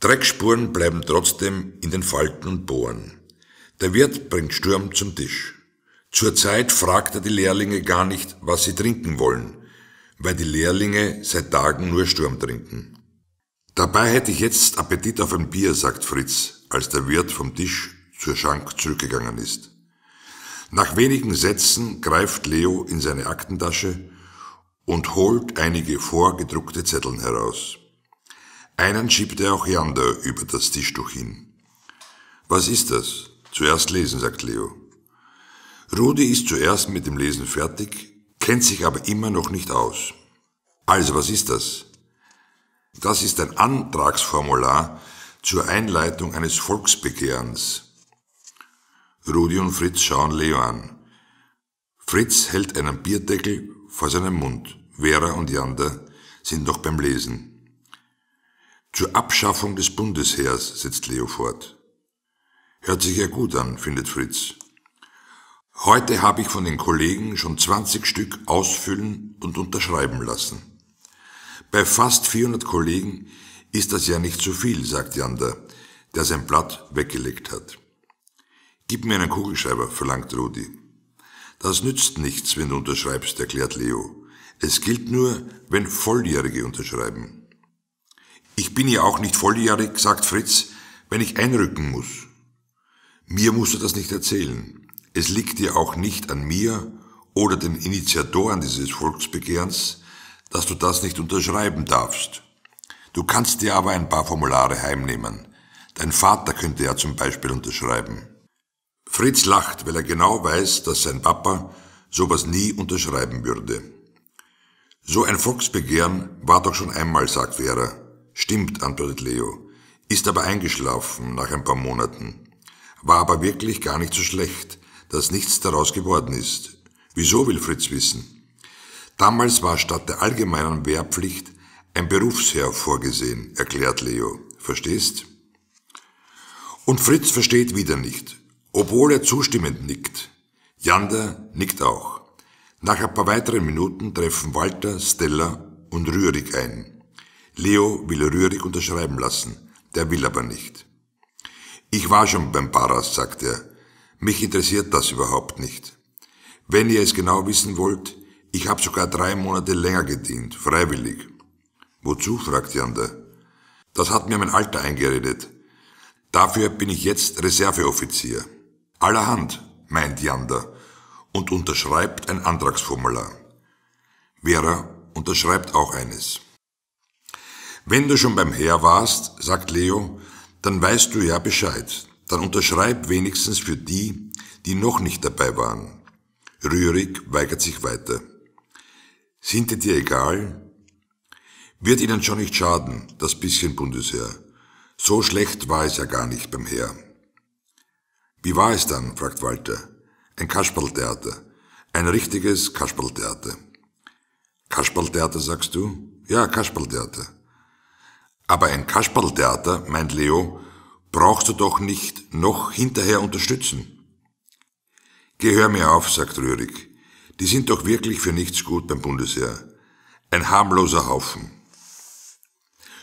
Dreckspuren bleiben trotzdem in den Falten und Bohren. Der Wirt bringt Sturm zum Tisch. Zurzeit fragt er die Lehrlinge gar nicht, was sie trinken wollen, weil die Lehrlinge seit Tagen nur Sturm trinken. Dabei hätte ich jetzt Appetit auf ein Bier, sagt Fritz, als der Wirt vom Tisch zur Schank zurückgegangen ist. Nach wenigen Sätzen greift Leo in seine Aktentasche und holt einige vorgedruckte Zetteln heraus. Einen schiebt er auch Jander über das Tischtuch hin. Was ist das? Zuerst lesen, sagt Leo. Rudi ist zuerst mit dem Lesen fertig, kennt sich aber immer noch nicht aus. Also, was ist das? Das ist ein Antragsformular zur Einleitung eines Volksbegehrens. Rudi und Fritz schauen Leo an. Fritz hält einen Bierdeckel vor seinem Mund. Vera und Jander sind noch beim Lesen. Zur Abschaffung des Bundesheers setzt Leo fort. Hört sich ja gut an, findet Fritz. Heute habe ich von den Kollegen schon 20 Stück ausfüllen und unterschreiben lassen. Bei fast 400 Kollegen ist das ja nicht so viel, sagt Jander, der sein Blatt weggelegt hat. Gib mir einen Kugelschreiber, verlangt Rudi. Das nützt nichts, wenn du unterschreibst, erklärt Leo. Es gilt nur, wenn Volljährige unterschreiben. Ich bin ja auch nicht volljährig, sagt Fritz, wenn ich einrücken muss. Mir musst du das nicht erzählen. Es liegt dir auch nicht an mir oder den Initiatoren dieses Volksbegehrens, dass du das nicht unterschreiben darfst. Du kannst dir aber ein paar Formulare heimnehmen. Dein Vater könnte ja zum Beispiel unterschreiben. Fritz lacht, weil er genau weiß, dass sein Papa sowas nie unterschreiben würde. So ein Volksbegehren war doch schon einmal, sagt Vera. Stimmt, antwortet Leo, ist aber eingeschlafen nach ein paar Monaten. War aber wirklich gar nicht so schlecht, dass nichts daraus geworden ist. Wieso will Fritz wissen? Damals war statt der allgemeinen Wehrpflicht ein Berufsherr vorgesehen, erklärt Leo. Verstehst? Und Fritz versteht wieder nicht, obwohl er zustimmend nickt. Jander nickt auch. Nach ein paar weiteren Minuten treffen Walter, Stella und Rührig ein. Leo will Rührig unterschreiben lassen, der will aber nicht. Ich war schon beim Paras, sagt er. Mich interessiert das überhaupt nicht. Wenn ihr es genau wissen wollt, ich habe sogar drei Monate länger gedient, freiwillig. Wozu? fragt Jander. Das hat mir mein Alter eingeredet. Dafür bin ich jetzt Reserveoffizier. Allerhand, meint Jander und unterschreibt ein Antragsformular. Vera unterschreibt auch eines. Wenn du schon beim Heer warst, sagt Leo, dann weißt du ja Bescheid. Dann unterschreib wenigstens für die, die noch nicht dabei waren. Rührig weigert sich weiter. Sind die dir egal? Wird ihnen schon nicht schaden, das bisschen Bundesheer. So schlecht war es ja gar nicht beim Heer. Wie war es dann? fragt Walter. Ein Kasperltheater. Ein richtiges Kasperltheater. Kasperltheater, sagst du? Ja, Kasperltheater. Aber ein Kasperltheater, meint Leo, brauchst du doch nicht noch hinterher unterstützen. Geh hör mir auf, sagt Röhrig. Die sind doch wirklich für nichts gut beim Bundesheer. Ein harmloser Haufen.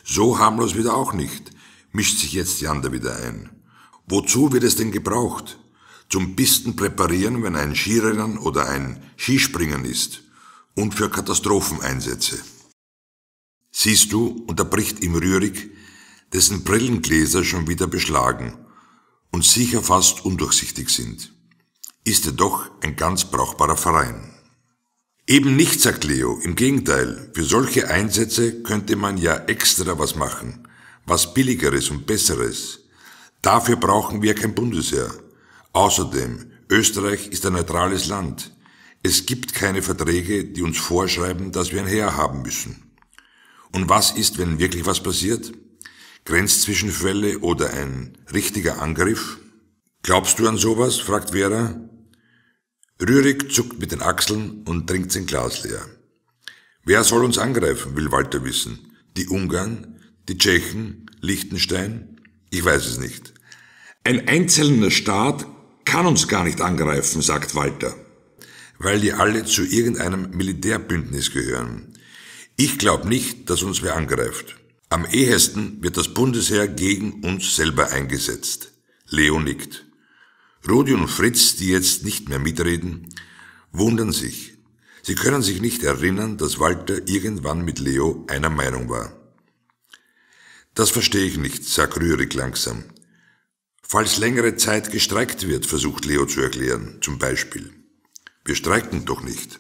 So harmlos wieder auch nicht, mischt sich jetzt Jander wieder ein. Wozu wird es denn gebraucht? Zum Pisten präparieren, wenn ein Skirennen oder ein Skispringen ist. Und für Katastropheneinsätze. Siehst du, unterbricht ihm Rührig, dessen Brillengläser schon wieder beschlagen und sicher fast undurchsichtig sind ist er doch ein ganz brauchbarer Verein. Eben nicht, sagt Leo, im Gegenteil, für solche Einsätze könnte man ja extra was machen, was billigeres und besseres. Dafür brauchen wir kein Bundesheer. Außerdem, Österreich ist ein neutrales Land. Es gibt keine Verträge, die uns vorschreiben, dass wir ein Heer haben müssen. Und was ist, wenn wirklich was passiert? Grenzzwischenfälle oder ein richtiger Angriff? Glaubst du an sowas? fragt Vera. Rührig zuckt mit den Achseln und trinkt sein Glas leer. Wer soll uns angreifen, will Walter wissen. Die Ungarn? Die Tschechen? Liechtenstein? Ich weiß es nicht. Ein einzelner Staat kann uns gar nicht angreifen, sagt Walter. Weil die alle zu irgendeinem Militärbündnis gehören. Ich glaube nicht, dass uns wer angreift. Am ehesten wird das Bundesheer gegen uns selber eingesetzt. Leo nickt. Rudi und Fritz, die jetzt nicht mehr mitreden, wundern sich. Sie können sich nicht erinnern, dass Walter irgendwann mit Leo einer Meinung war. Das verstehe ich nicht, sagt Rührig langsam. Falls längere Zeit gestreikt wird, versucht Leo zu erklären, zum Beispiel. Wir streiken doch nicht.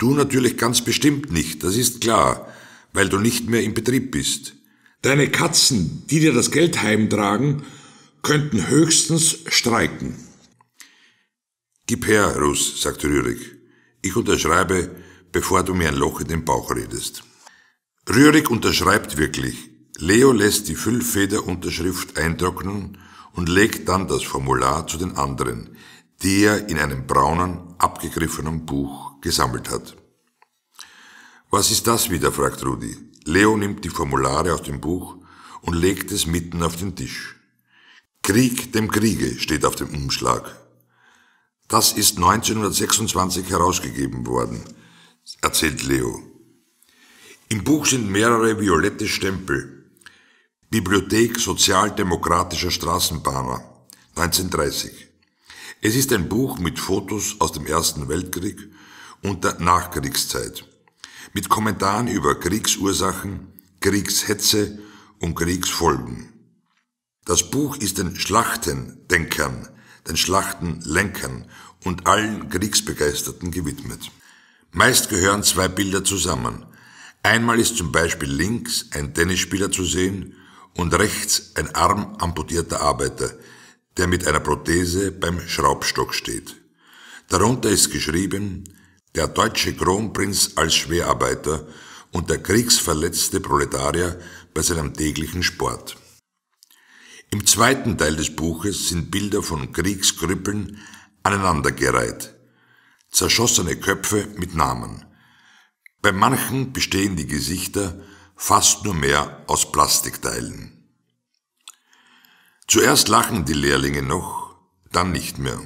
Du natürlich ganz bestimmt nicht, das ist klar, weil du nicht mehr im Betrieb bist. Deine Katzen, die dir das Geld heimtragen, könnten höchstens streiken. Gib her, Russ, sagte Rührig. Ich unterschreibe, bevor du mir ein Loch in den Bauch redest. Rührig unterschreibt wirklich. Leo lässt die Füllfederunterschrift eintrocknen und legt dann das Formular zu den anderen, die er in einem braunen, abgegriffenen Buch gesammelt hat. Was ist das wieder? fragt Rudi. Leo nimmt die Formulare aus dem Buch und legt es mitten auf den Tisch. Krieg dem Kriege steht auf dem Umschlag. Das ist 1926 herausgegeben worden, erzählt Leo. Im Buch sind mehrere violette Stempel. Bibliothek sozialdemokratischer Straßenbahner, 1930. Es ist ein Buch mit Fotos aus dem Ersten Weltkrieg und der Nachkriegszeit, mit Kommentaren über Kriegsursachen, Kriegshetze und Kriegsfolgen. Das Buch ist den Schlachtendenkern, den Schlachtenlenkern und allen Kriegsbegeisterten gewidmet. Meist gehören zwei Bilder zusammen. Einmal ist zum Beispiel links ein Tennisspieler zu sehen und rechts ein arm amputierter Arbeiter, der mit einer Prothese beim Schraubstock steht. Darunter ist geschrieben, der deutsche Kronprinz als Schwerarbeiter und der kriegsverletzte Proletarier bei seinem täglichen Sport. Im zweiten Teil des Buches sind Bilder von Kriegskrüppeln aneinandergereiht, zerschossene Köpfe mit Namen. Bei manchen bestehen die Gesichter fast nur mehr aus Plastikteilen. Zuerst lachen die Lehrlinge noch, dann nicht mehr.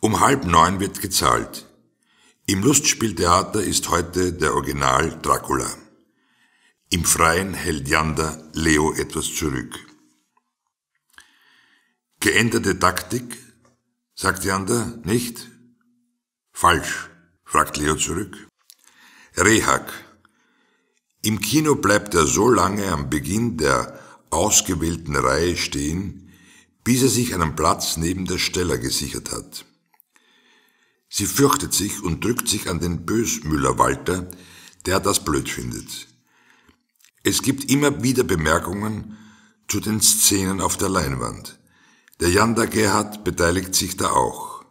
Um halb neun wird gezahlt. Im Lustspieltheater ist heute der Original Dracula. Im Freien hält Janda Leo etwas zurück. Geänderte Taktik? sagt Jander, nicht? Falsch, fragt Leo zurück. Rehak. Im Kino bleibt er so lange am Beginn der ausgewählten Reihe stehen, bis er sich einen Platz neben der Steller gesichert hat. Sie fürchtet sich und drückt sich an den Bösmüller Walter, der das blöd findet. Es gibt immer wieder Bemerkungen zu den Szenen auf der Leinwand. Der Janda Gerhard beteiligt sich da auch.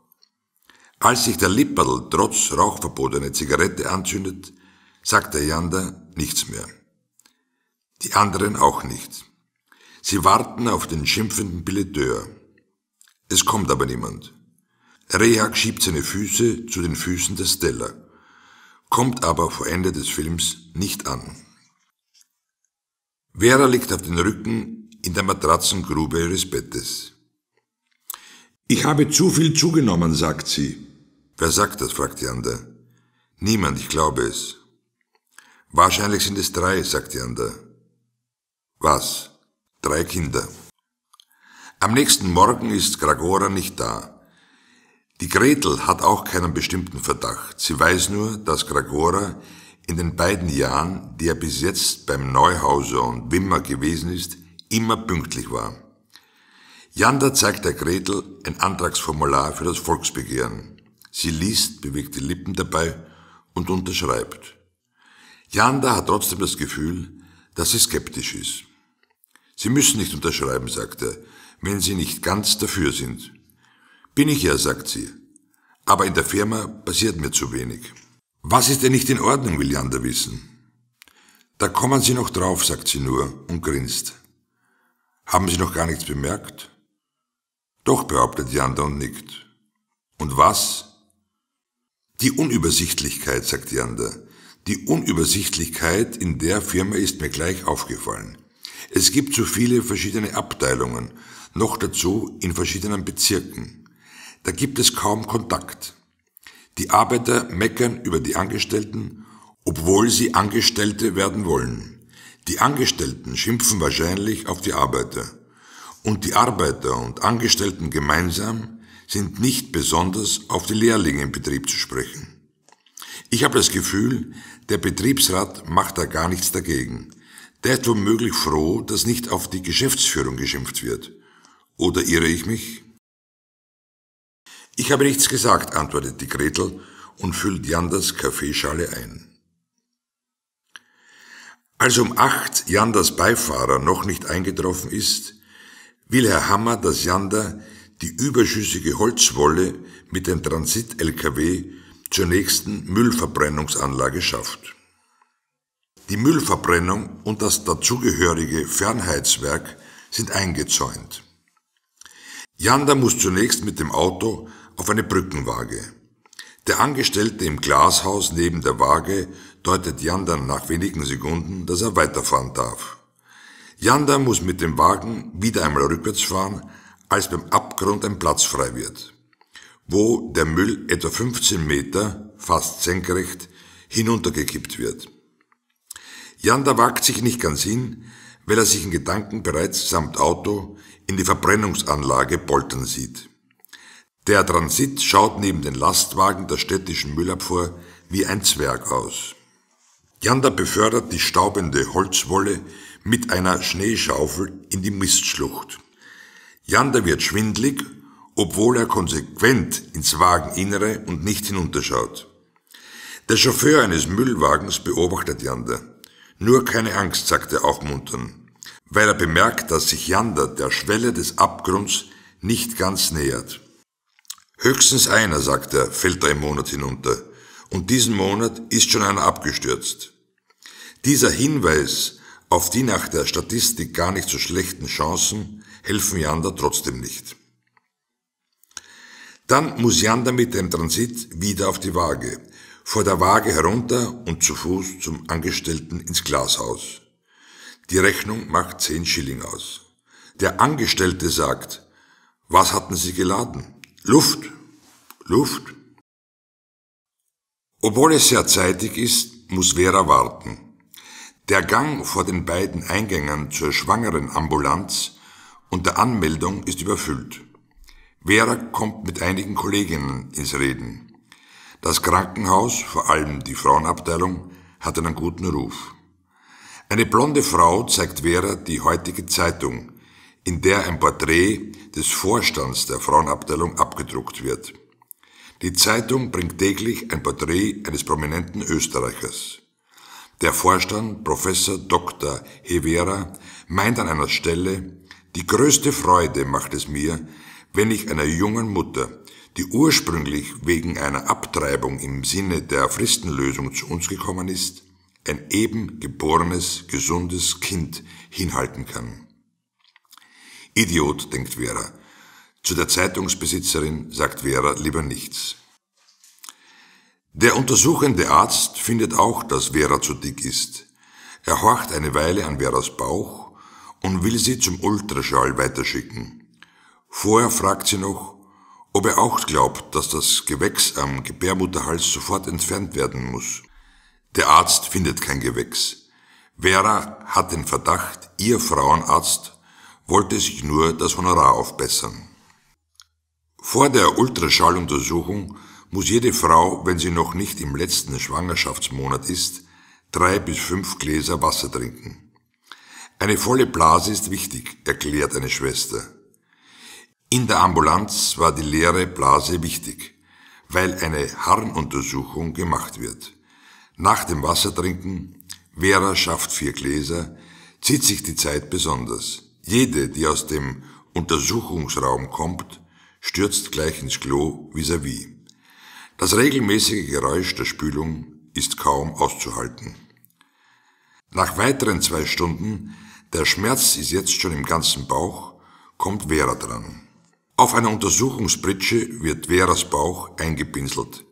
Als sich der Lipperl trotz Rauchverbot eine Zigarette anzündet, sagt der Janda nichts mehr. Die anderen auch nicht. Sie warten auf den schimpfenden Billeteur. Es kommt aber niemand. Rehak schiebt seine Füße zu den Füßen der Stella, kommt aber vor Ende des Films nicht an. Vera liegt auf den Rücken in der Matratzengrube ihres Bettes. Ich habe zu viel zugenommen, sagt sie. Wer sagt das? fragt die andere. Niemand, ich glaube es. Wahrscheinlich sind es drei, sagt die andere. Was? Drei Kinder. Am nächsten Morgen ist Gragora nicht da. Die Gretel hat auch keinen bestimmten Verdacht. Sie weiß nur, dass Gragora in den beiden Jahren, die er bis jetzt beim Neuhauser und Wimmer gewesen ist, immer pünktlich war. Janda zeigt der Gretel ein Antragsformular für das Volksbegehren. Sie liest, bewegt die Lippen dabei und unterschreibt. Janda hat trotzdem das Gefühl, dass sie skeptisch ist. Sie müssen nicht unterschreiben, sagt er, wenn Sie nicht ganz dafür sind. Bin ich ja, sagt sie. Aber in der Firma passiert mir zu wenig. Was ist denn nicht in Ordnung, will Janda wissen. Da kommen Sie noch drauf, sagt sie nur und grinst. Haben Sie noch gar nichts bemerkt? Doch, behauptet und nickt. Und was? Die Unübersichtlichkeit, sagt Janda. Die Unübersichtlichkeit in der Firma ist mir gleich aufgefallen. Es gibt so viele verschiedene Abteilungen, noch dazu in verschiedenen Bezirken. Da gibt es kaum Kontakt. Die Arbeiter meckern über die Angestellten, obwohl sie Angestellte werden wollen. Die Angestellten schimpfen wahrscheinlich auf die Arbeiter und die Arbeiter und Angestellten gemeinsam sind nicht besonders auf die Lehrlinge im Betrieb zu sprechen. Ich habe das Gefühl, der Betriebsrat macht da gar nichts dagegen. Der ist womöglich froh, dass nicht auf die Geschäftsführung geschimpft wird. Oder irre ich mich? Ich habe nichts gesagt, antwortet die Gretel und füllt Janders Kaffeeschale ein. Als um acht Janders Beifahrer noch nicht eingetroffen ist, will Herr Hammer, dass Jander die überschüssige Holzwolle mit dem Transit-LKW zur nächsten Müllverbrennungsanlage schafft. Die Müllverbrennung und das dazugehörige Fernheitswerk sind eingezäunt. Jander muss zunächst mit dem Auto auf eine Brückenwaage. Der Angestellte im Glashaus neben der Waage deutet Jander nach wenigen Sekunden, dass er weiterfahren darf. Janda muss mit dem Wagen wieder einmal rückwärts fahren, als beim Abgrund ein Platz frei wird, wo der Müll etwa 15 Meter, fast senkrecht, hinuntergekippt wird. Janda wagt sich nicht ganz hin, weil er sich in Gedanken bereits samt Auto in die Verbrennungsanlage poltern sieht. Der Transit schaut neben den Lastwagen der städtischen Müllabfuhr wie ein Zwerg aus. Janda befördert die staubende Holzwolle mit einer Schneeschaufel in die Mistschlucht. Jander wird schwindlig, obwohl er konsequent ins Wageninnere und nicht hinunterschaut. Der Chauffeur eines Müllwagens beobachtet Jander. Nur keine Angst, sagt er aufmuntern, weil er bemerkt, dass sich Jander der Schwelle des Abgrunds nicht ganz nähert. Höchstens einer, sagt er, fällt er im Monat hinunter. Und diesen Monat ist schon einer abgestürzt. Dieser Hinweis auf die nach der Statistik gar nicht so schlechten Chancen helfen Yander trotzdem nicht. Dann muss Yander mit dem Transit wieder auf die Waage, vor der Waage herunter und zu Fuß zum Angestellten ins Glashaus. Die Rechnung macht 10 Schilling aus. Der Angestellte sagt, was hatten Sie geladen? Luft, Luft. Obwohl es sehr zeitig ist, muss Vera warten. Der Gang vor den beiden Eingängen zur schwangeren Ambulanz und der Anmeldung ist überfüllt. Vera kommt mit einigen Kolleginnen ins Reden. Das Krankenhaus, vor allem die Frauenabteilung, hat einen guten Ruf. Eine blonde Frau zeigt Vera die heutige Zeitung, in der ein Porträt des Vorstands der Frauenabteilung abgedruckt wird. Die Zeitung bringt täglich ein Porträt eines prominenten Österreichers. Der Vorstand, Professor Dr. Hevera, meint an einer Stelle, die größte Freude macht es mir, wenn ich einer jungen Mutter, die ursprünglich wegen einer Abtreibung im Sinne der Fristenlösung zu uns gekommen ist, ein eben geborenes, gesundes Kind hinhalten kann. Idiot, denkt Vera. Zu der Zeitungsbesitzerin sagt Vera lieber nichts. Der untersuchende Arzt findet auch, dass Vera zu dick ist. Er horcht eine Weile an Veras Bauch und will sie zum Ultraschall weiterschicken. Vorher fragt sie noch, ob er auch glaubt, dass das Gewächs am Gebärmutterhals sofort entfernt werden muss. Der Arzt findet kein Gewächs. Vera hat den Verdacht, ihr Frauenarzt wollte sich nur das Honorar aufbessern. Vor der Ultraschalluntersuchung muss jede Frau, wenn sie noch nicht im letzten Schwangerschaftsmonat ist, drei bis fünf Gläser Wasser trinken. Eine volle Blase ist wichtig, erklärt eine Schwester. In der Ambulanz war die leere Blase wichtig, weil eine Harnuntersuchung gemacht wird. Nach dem Wassertrinken, Vera schafft vier Gläser, zieht sich die Zeit besonders. Jede, die aus dem Untersuchungsraum kommt, stürzt gleich ins Klo vis-à-vis. vis à vis das regelmäßige Geräusch der Spülung ist kaum auszuhalten. Nach weiteren zwei Stunden, der Schmerz ist jetzt schon im ganzen Bauch, kommt Vera dran. Auf einer Untersuchungspritsche wird Veras Bauch eingepinselt.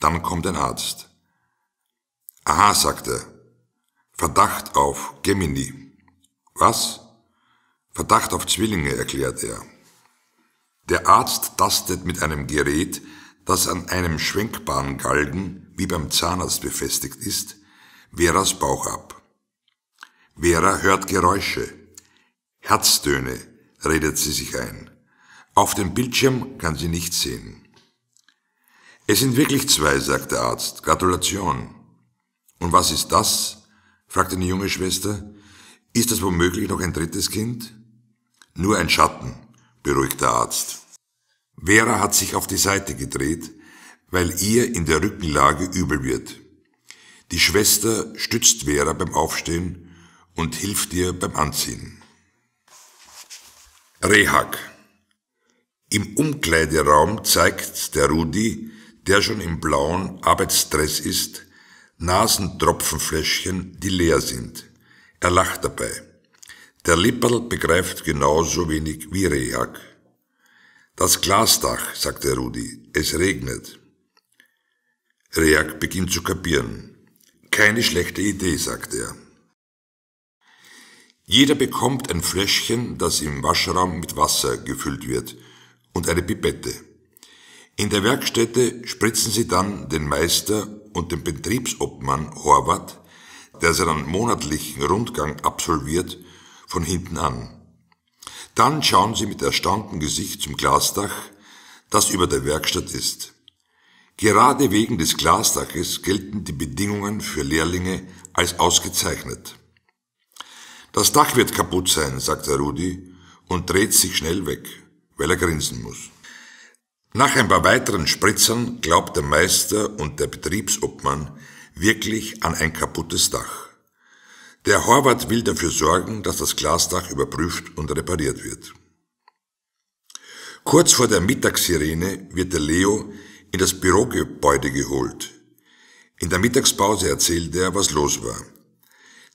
Dann kommt ein Arzt. Aha, sagt er. Verdacht auf Gemini. Was? Verdacht auf Zwillinge, erklärt er. Der Arzt tastet mit einem Gerät das an einem schwenkbaren Galgen wie beim Zahnarzt befestigt ist, Veras Bauch ab. Vera hört Geräusche, Herztöne, redet sie sich ein. Auf dem Bildschirm kann sie nichts sehen. Es sind wirklich zwei, sagt der Arzt. Gratulation. Und was ist das? fragt eine junge Schwester. Ist das womöglich noch ein drittes Kind? Nur ein Schatten, beruhigt der Arzt. Vera hat sich auf die Seite gedreht, weil ihr in der Rückenlage übel wird. Die Schwester stützt Vera beim Aufstehen und hilft ihr beim Anziehen. Rehak. Im Umkleideraum zeigt der Rudi, der schon im blauen Arbeitsstress ist, Nasentropfenfläschchen, die leer sind. Er lacht dabei. Der Lipperl begreift genauso wenig wie Rehak. Das Glasdach, sagte Rudi, es regnet. Reak beginnt zu kapieren. Keine schlechte Idee, sagt er. Jeder bekommt ein Fläschchen, das im Waschraum mit Wasser gefüllt wird, und eine Pipette. In der Werkstätte spritzen sie dann den Meister und den Betriebsobmann Horvath, der seinen monatlichen Rundgang absolviert, von hinten an. Dann schauen Sie mit erstauntem Gesicht zum Glasdach, das über der Werkstatt ist. Gerade wegen des Glasdaches gelten die Bedingungen für Lehrlinge als ausgezeichnet. Das Dach wird kaputt sein, sagt der Rudi und dreht sich schnell weg, weil er grinsen muss. Nach ein paar weiteren Spritzern glaubt der Meister und der Betriebsobmann wirklich an ein kaputtes Dach. Der Horvath will dafür sorgen, dass das Glasdach überprüft und repariert wird. Kurz vor der Mittagssirene wird der Leo in das Bürogebäude geholt. In der Mittagspause erzählt er, was los war.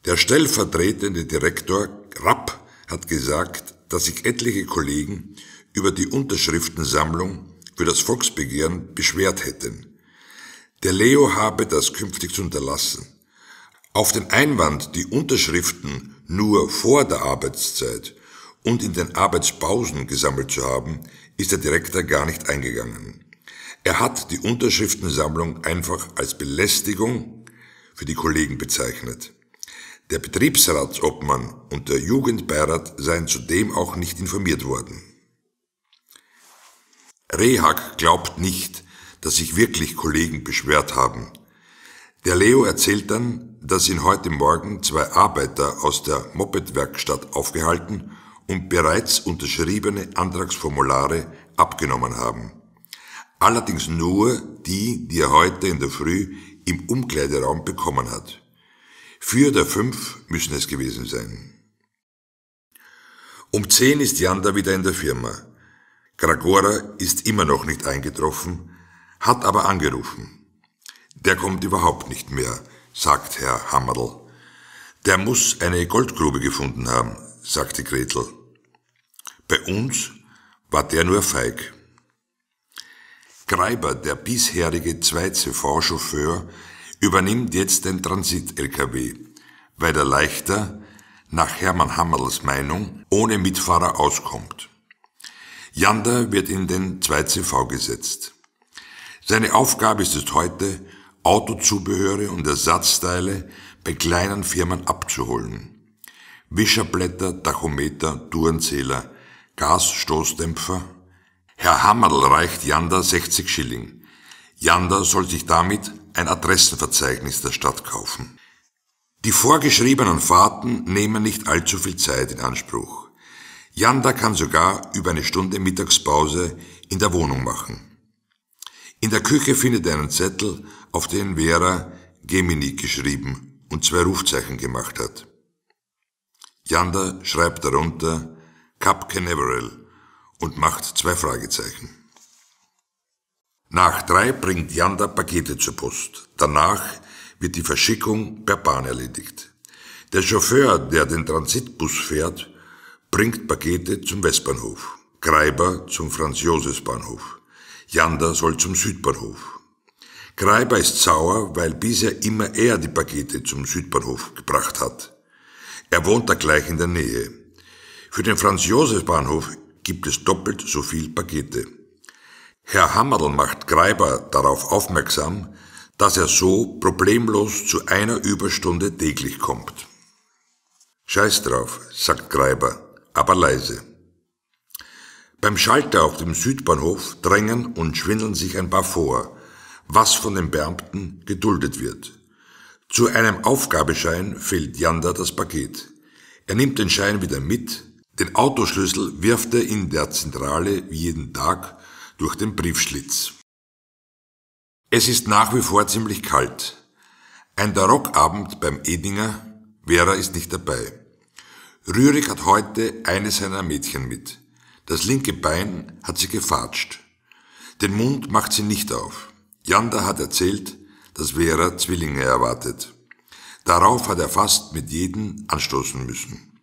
Der stellvertretende Direktor Rapp hat gesagt, dass sich etliche Kollegen über die Unterschriftensammlung für das Volksbegehren beschwert hätten. Der Leo habe das künftig zu unterlassen. Auf den Einwand, die Unterschriften nur vor der Arbeitszeit und in den Arbeitspausen gesammelt zu haben, ist der Direktor gar nicht eingegangen. Er hat die Unterschriftensammlung einfach als Belästigung für die Kollegen bezeichnet. Der Betriebsratsobmann und der Jugendbeirat seien zudem auch nicht informiert worden. Rehak glaubt nicht, dass sich wirklich Kollegen beschwert haben. Der Leo erzählt dann, dass ihn heute Morgen zwei Arbeiter aus der Mopedwerkstatt aufgehalten und bereits unterschriebene Antragsformulare abgenommen haben. Allerdings nur die, die er heute in der Früh im Umkleideraum bekommen hat. Vier der fünf müssen es gewesen sein. Um zehn ist Janda wieder in der Firma. Gragora ist immer noch nicht eingetroffen, hat aber angerufen. Der kommt überhaupt nicht mehr, sagt Herr Hammerl. Der muss eine Goldgrube gefunden haben, sagte Gretel. Bei uns war der nur feig. Greiber, der bisherige Zweize-Vorchauffeur, übernimmt jetzt den Transit-LKW, weil er leichter, nach Hermann Hammerls Meinung, ohne Mitfahrer auskommt. Jander wird in den 2CV gesetzt. Seine Aufgabe ist es heute, Autozubehöre und Ersatzteile bei kleinen Firmen abzuholen. Wischerblätter, Tachometer, Tourenzähler, Gasstoßdämpfer. Herr Hammerl reicht Janda 60 Schilling. Janda soll sich damit ein Adressenverzeichnis der Stadt kaufen. Die vorgeschriebenen Fahrten nehmen nicht allzu viel Zeit in Anspruch. Janda kann sogar über eine Stunde Mittagspause in der Wohnung machen. In der Küche findet er einen Zettel auf den Vera Gemini geschrieben und zwei Rufzeichen gemacht hat. Yanda schreibt darunter Cap Canaveral und macht zwei Fragezeichen. Nach drei bringt Yanda Pakete zur Post. Danach wird die Verschickung per Bahn erledigt. Der Chauffeur, der den Transitbus fährt, bringt Pakete zum Westbahnhof, Greiber zum franz joses bahnhof Janda soll zum Südbahnhof. Greiber ist sauer, weil bisher immer er die Pakete zum Südbahnhof gebracht hat. Er wohnt da gleich in der Nähe. Für den Franz-Josef-Bahnhof gibt es doppelt so viel Pakete. Herr Hammerl macht Greiber darauf aufmerksam, dass er so problemlos zu einer Überstunde täglich kommt. Scheiß drauf, sagt Greiber, aber leise. Beim Schalter auf dem Südbahnhof drängen und schwindeln sich ein paar vor, was von den Beamten geduldet wird. Zu einem Aufgabeschein fällt Janda das Paket. Er nimmt den Schein wieder mit, den Autoschlüssel wirft er in der Zentrale jeden Tag durch den Briefschlitz. Es ist nach wie vor ziemlich kalt. Ein Darockabend beim Edinger, Vera ist nicht dabei. Rührig hat heute eines seiner Mädchen mit. Das linke Bein hat sie gefatscht. Den Mund macht sie nicht auf. Janda hat erzählt, dass Vera Zwillinge erwartet. Darauf hat er fast mit jedem anstoßen müssen.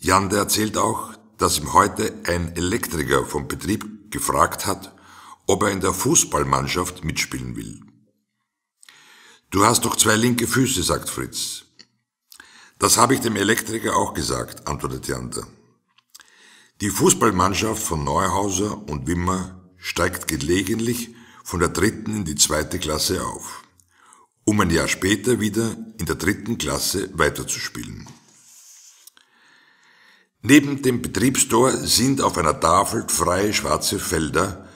Janda erzählt auch, dass ihm heute ein Elektriker vom Betrieb gefragt hat, ob er in der Fußballmannschaft mitspielen will. Du hast doch zwei linke Füße, sagt Fritz. Das habe ich dem Elektriker auch gesagt, antwortet Janda. Die Fußballmannschaft von Neuhauser und Wimmer steigt gelegentlich von der dritten in die zweite Klasse auf, um ein Jahr später wieder in der dritten Klasse weiterzuspielen. Neben dem Betriebstor sind auf einer Tafel freie schwarze Felder,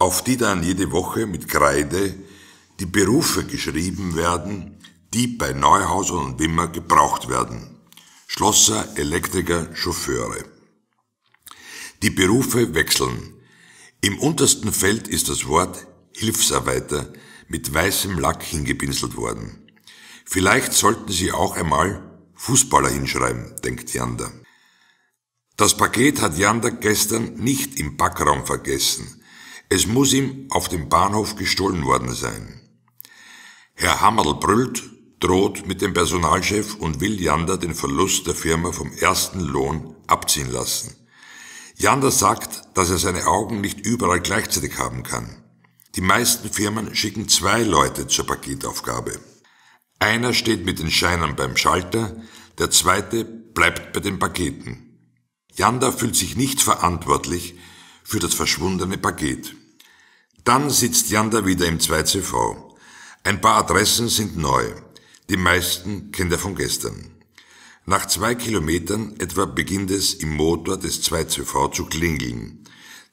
auf die dann jede Woche mit Kreide die Berufe geschrieben werden, die bei Neuhaus und Wimmer gebraucht werden. Schlosser, Elektriker, Chauffeure. Die Berufe wechseln. Im untersten Feld ist das Wort Hilfsarbeiter mit weißem Lack hingepinselt worden. Vielleicht sollten sie auch einmal Fußballer hinschreiben, denkt Jander. Das Paket hat Jander gestern nicht im Backraum vergessen. Es muss ihm auf dem Bahnhof gestohlen worden sein. Herr Hammerl brüllt, droht mit dem Personalchef und will Jander den Verlust der Firma vom ersten Lohn abziehen lassen. Jander sagt, dass er seine Augen nicht überall gleichzeitig haben kann. Die meisten Firmen schicken zwei Leute zur Paketaufgabe. Einer steht mit den Scheinern beim Schalter, der zweite bleibt bei den Paketen. Janda fühlt sich nicht verantwortlich für das verschwundene Paket. Dann sitzt Janda wieder im 2CV. Ein paar Adressen sind neu. Die meisten kennt er von gestern. Nach zwei Kilometern etwa beginnt es im Motor des 2CV zu klingeln.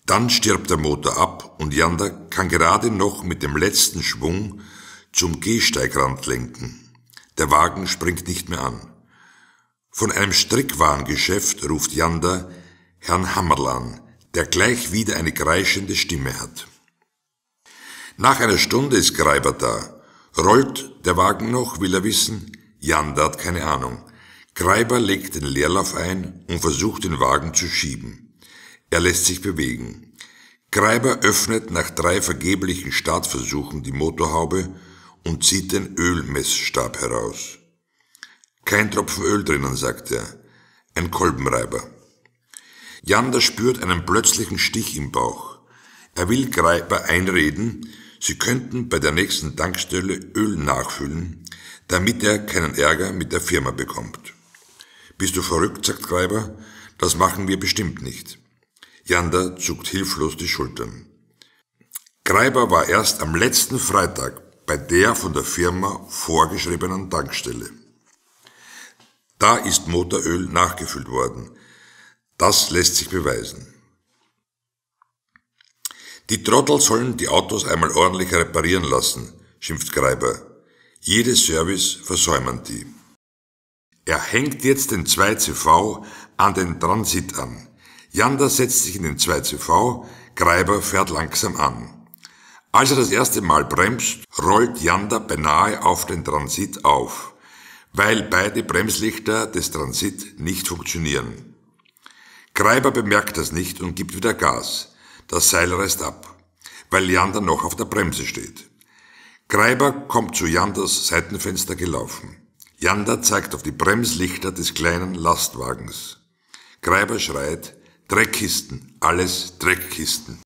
Dann stirbt der Motor ab und Janda kann gerade noch mit dem letzten Schwung zum Gehsteigrand lenken. Der Wagen springt nicht mehr an. Von einem Strickwarengeschäft ruft Janda Herrn Hammerl an, der gleich wieder eine kreischende Stimme hat. Nach einer Stunde ist Greiber da. Rollt der Wagen noch, will er wissen? Janda hat keine Ahnung. Greiber legt den Leerlauf ein und versucht den Wagen zu schieben. Er lässt sich bewegen. Greiber öffnet nach drei vergeblichen Startversuchen die Motorhaube und zieht den Ölmessstab heraus. Kein Tropfen Öl drinnen, sagt er. Ein Kolbenreiber. Jander spürt einen plötzlichen Stich im Bauch. Er will Greiber einreden, sie könnten bei der nächsten Tankstelle Öl nachfüllen, damit er keinen Ärger mit der Firma bekommt. Bist du verrückt, sagt Greiber, das machen wir bestimmt nicht. Janda zuckt hilflos die Schultern. Greiber war erst am letzten Freitag bei der von der Firma vorgeschriebenen Tankstelle. Da ist Motoröl nachgefüllt worden. Das lässt sich beweisen. Die Trottel sollen die Autos einmal ordentlich reparieren lassen, schimpft Greiber. Jedes Service versäumen die. Er hängt jetzt den 2CV an den Transit an. Janda setzt sich in den 2CV, Greiber fährt langsam an. Als er das erste Mal bremst, rollt Janda beinahe auf den Transit auf, weil beide Bremslichter des Transit nicht funktionieren. Greiber bemerkt das nicht und gibt wieder Gas. Das Seil reißt ab, weil Janda noch auf der Bremse steht. Greiber kommt zu Jandas Seitenfenster gelaufen. Janda zeigt auf die Bremslichter des kleinen Lastwagens. Greiber schreit, Dreckkisten, alles Dreckkisten.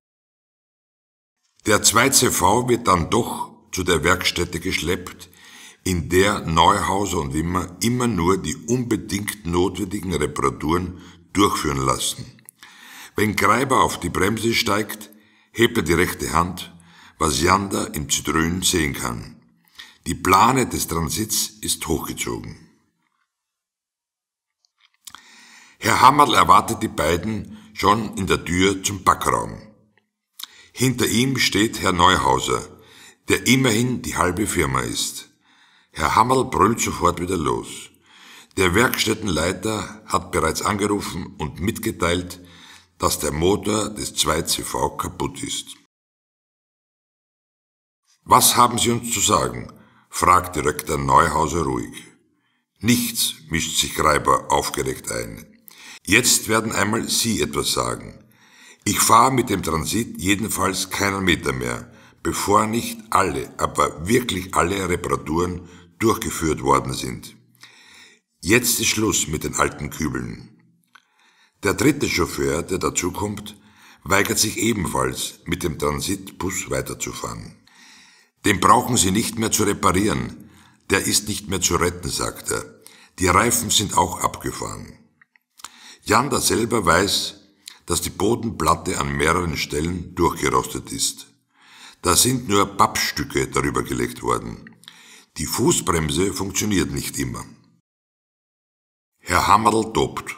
Der 2CV wird dann doch zu der Werkstätte geschleppt, in der Neuhauser und Wimmer immer nur die unbedingt notwendigen Reparaturen durchführen lassen. Wenn Greiber auf die Bremse steigt, hebt er die rechte Hand, was Jander im Zitrönen sehen kann. Die Plane des Transits ist hochgezogen. Herr Hammerl erwartet die beiden John in der Tür zum Backraum. Hinter ihm steht Herr Neuhauser, der immerhin die halbe Firma ist. Herr Hammerl brüllt sofort wieder los. Der Werkstättenleiter hat bereits angerufen und mitgeteilt, dass der Motor des 2CV kaputt ist. Was haben Sie uns zu sagen? fragt Direktor Neuhauser ruhig. Nichts, mischt sich Greiber aufgeregt ein. Jetzt werden einmal Sie etwas sagen. Ich fahre mit dem Transit jedenfalls keinen Meter mehr, bevor nicht alle, aber wirklich alle Reparaturen durchgeführt worden sind. Jetzt ist Schluss mit den alten Kübeln. Der dritte Chauffeur, der dazukommt, weigert sich ebenfalls, mit dem Transitbus weiterzufahren. Den brauchen Sie nicht mehr zu reparieren, der ist nicht mehr zu retten, sagt er. Die Reifen sind auch abgefahren. Janda selber weiß, dass die Bodenplatte an mehreren Stellen durchgerostet ist. Da sind nur Pappstücke darüber gelegt worden. Die Fußbremse funktioniert nicht immer. Herr Hammerl tobt.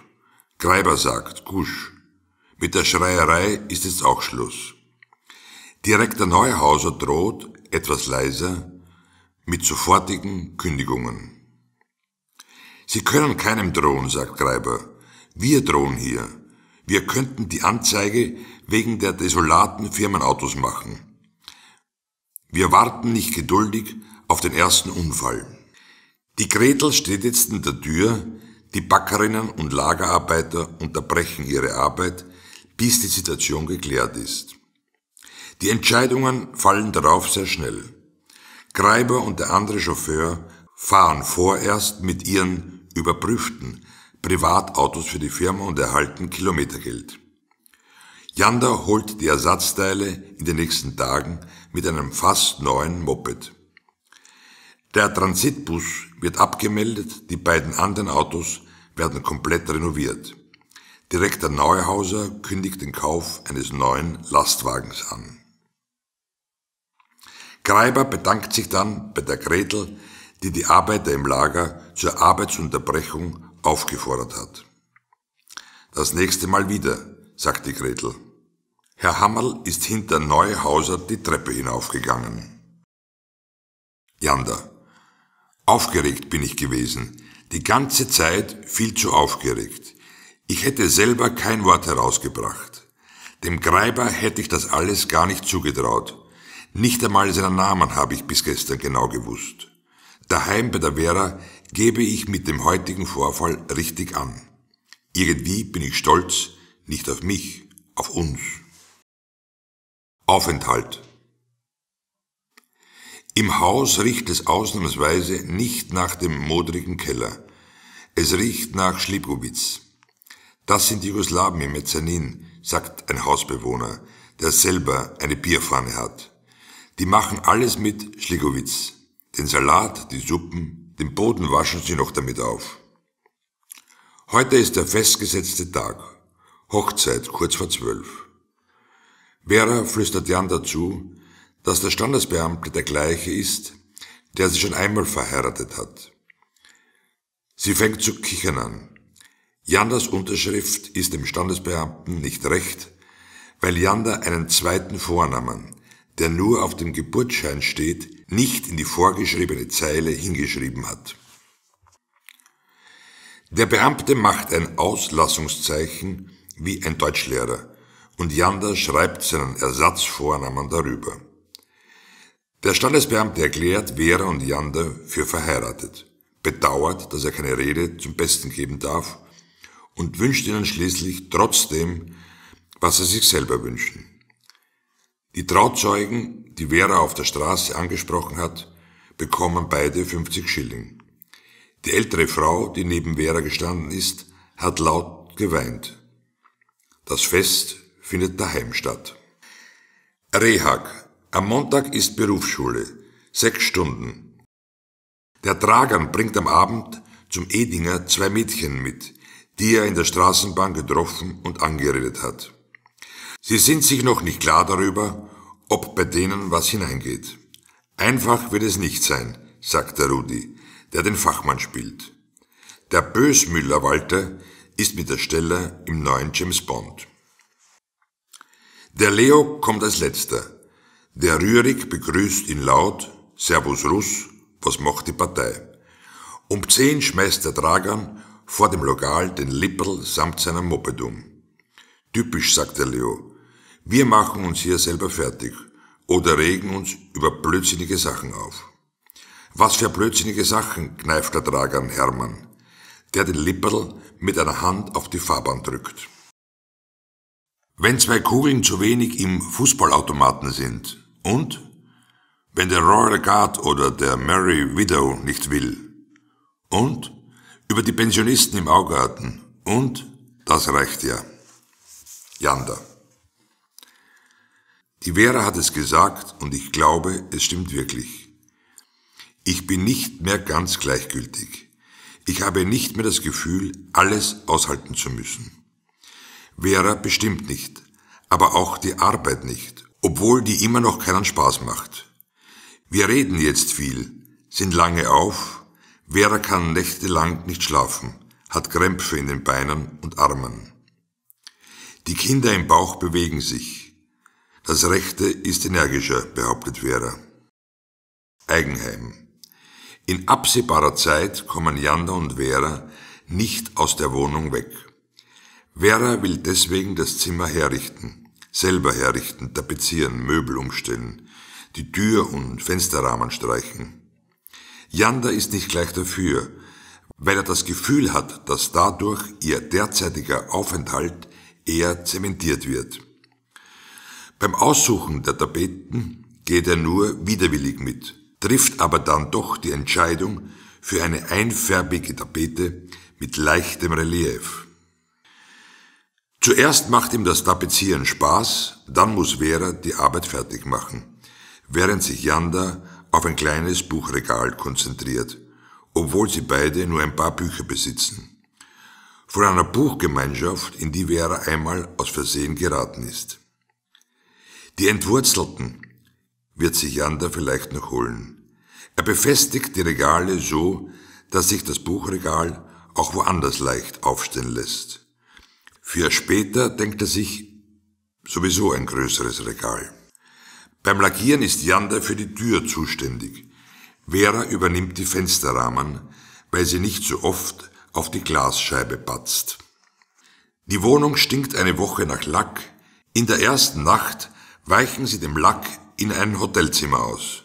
Greiber sagt, Gusch. Mit der Schreierei ist jetzt auch Schluss. Direktor Neuhauser droht, etwas leiser, mit sofortigen Kündigungen. Sie können keinem drohen, sagt Greiber. Wir drohen hier. Wir könnten die Anzeige wegen der desolaten Firmenautos machen. Wir warten nicht geduldig auf den ersten Unfall. Die Gretel steht jetzt in der Tür, die Backerinnen und Lagerarbeiter unterbrechen ihre Arbeit, bis die Situation geklärt ist. Die Entscheidungen fallen darauf sehr schnell. Greiber und der andere Chauffeur fahren vorerst mit ihren überprüften Privatautos für die Firma und erhalten Kilometergeld. Janda holt die Ersatzteile in den nächsten Tagen mit einem fast neuen Moped. Der Transitbus wird abgemeldet, die beiden anderen Autos werden komplett renoviert. Direktor Neuhauser kündigt den Kauf eines neuen Lastwagens an. Greiber bedankt sich dann bei der Gretel, die die Arbeiter im Lager zur Arbeitsunterbrechung aufgefordert hat. Das nächste Mal wieder, sagte Gretel. Herr Hammerl ist hinter Neuhauser die Treppe hinaufgegangen. Jander. Aufgeregt bin ich gewesen. Die ganze Zeit viel zu aufgeregt. Ich hätte selber kein Wort herausgebracht. Dem Greiber hätte ich das alles gar nicht zugetraut. Nicht einmal seinen Namen habe ich bis gestern genau gewusst. Daheim bei der Vera gebe ich mit dem heutigen Vorfall richtig an. Irgendwie bin ich stolz, nicht auf mich, auf uns. Aufenthalt. Im Haus riecht es ausnahmsweise nicht nach dem modrigen Keller. Es riecht nach Schlipowitz. Das sind Jugoslawen im Mezzanin, sagt ein Hausbewohner, der selber eine Bierfahne hat. Die machen alles mit Schligowitz. Den Salat, die Suppen, den Boden waschen sie noch damit auf. Heute ist der festgesetzte Tag. Hochzeit kurz vor zwölf. Vera flüstert Jan dazu, dass der Standesbeamte der gleiche ist, der sie schon einmal verheiratet hat. Sie fängt zu kichern an. Jandas Unterschrift ist dem Standesbeamten nicht recht, weil Janda einen zweiten Vornamen, der nur auf dem Geburtsschein steht, nicht in die vorgeschriebene Zeile hingeschrieben hat. Der Beamte macht ein Auslassungszeichen wie ein Deutschlehrer und Jander schreibt seinen Ersatzvornamen darüber. Der Standesbeamte erklärt Vera und Jander für verheiratet, bedauert, dass er keine Rede zum Besten geben darf und wünscht ihnen schließlich trotzdem, was sie sich selber wünschen. Die Trauzeugen die Vera auf der Straße angesprochen hat, bekommen beide 50 Schilling. Die ältere Frau, die neben Vera gestanden ist, hat laut geweint. Das Fest findet daheim statt. Rehag. Am Montag ist Berufsschule. Sechs Stunden. Der Tragan bringt am Abend zum Edinger zwei Mädchen mit, die er in der Straßenbahn getroffen und angeredet hat. Sie sind sich noch nicht klar darüber, ob bei denen was hineingeht. Einfach wird es nicht sein, sagt der Rudi, der den Fachmann spielt. Der Bösmüller Walter ist mit der Stelle im neuen James Bond. Der Leo kommt als letzter. Der Rührig begrüßt ihn laut, Servus Russ, was macht die Partei? Um zehn schmeißt der Dragan vor dem Lokal den Lipperl samt seiner Moped um. Typisch, sagt der Leo, wir machen uns hier selber fertig oder regen uns über blödsinnige Sachen auf. Was für blödsinnige Sachen, kneift der Dragan Hermann, der den Lipperl mit einer Hand auf die Fahrbahn drückt. Wenn zwei Kugeln zu wenig im Fußballautomaten sind und wenn der Royal Guard oder der Mary Widow nicht will und über die Pensionisten im Augarten und das reicht ja. Jander. Die Vera hat es gesagt und ich glaube, es stimmt wirklich. Ich bin nicht mehr ganz gleichgültig. Ich habe nicht mehr das Gefühl, alles aushalten zu müssen. Vera bestimmt nicht, aber auch die Arbeit nicht, obwohl die immer noch keinen Spaß macht. Wir reden jetzt viel, sind lange auf, Vera kann nächtelang nicht schlafen, hat Krämpfe in den Beinen und Armen. Die Kinder im Bauch bewegen sich. Das Rechte ist energischer, behauptet Vera. Eigenheim. In absehbarer Zeit kommen Janda und Vera nicht aus der Wohnung weg. Vera will deswegen das Zimmer herrichten, selber herrichten, tapezieren, Möbel umstellen, die Tür- und Fensterrahmen streichen. Janda ist nicht gleich dafür, weil er das Gefühl hat, dass dadurch ihr derzeitiger Aufenthalt eher zementiert wird. Beim Aussuchen der Tapeten geht er nur widerwillig mit, trifft aber dann doch die Entscheidung für eine einfärbige Tapete mit leichtem Relief. Zuerst macht ihm das Tapezieren Spaß, dann muss Vera die Arbeit fertig machen, während sich Janda auf ein kleines Buchregal konzentriert, obwohl sie beide nur ein paar Bücher besitzen. Von einer Buchgemeinschaft, in die Vera einmal aus Versehen geraten ist. Die Entwurzelten wird sich Jander vielleicht noch holen. Er befestigt die Regale so, dass sich das Buchregal auch woanders leicht aufstellen lässt. Für später denkt er sich sowieso ein größeres Regal. Beim Lackieren ist Jander für die Tür zuständig. Vera übernimmt die Fensterrahmen, weil sie nicht so oft auf die Glasscheibe patzt. Die Wohnung stinkt eine Woche nach Lack. In der ersten Nacht weichen sie dem Lack in ein Hotelzimmer aus.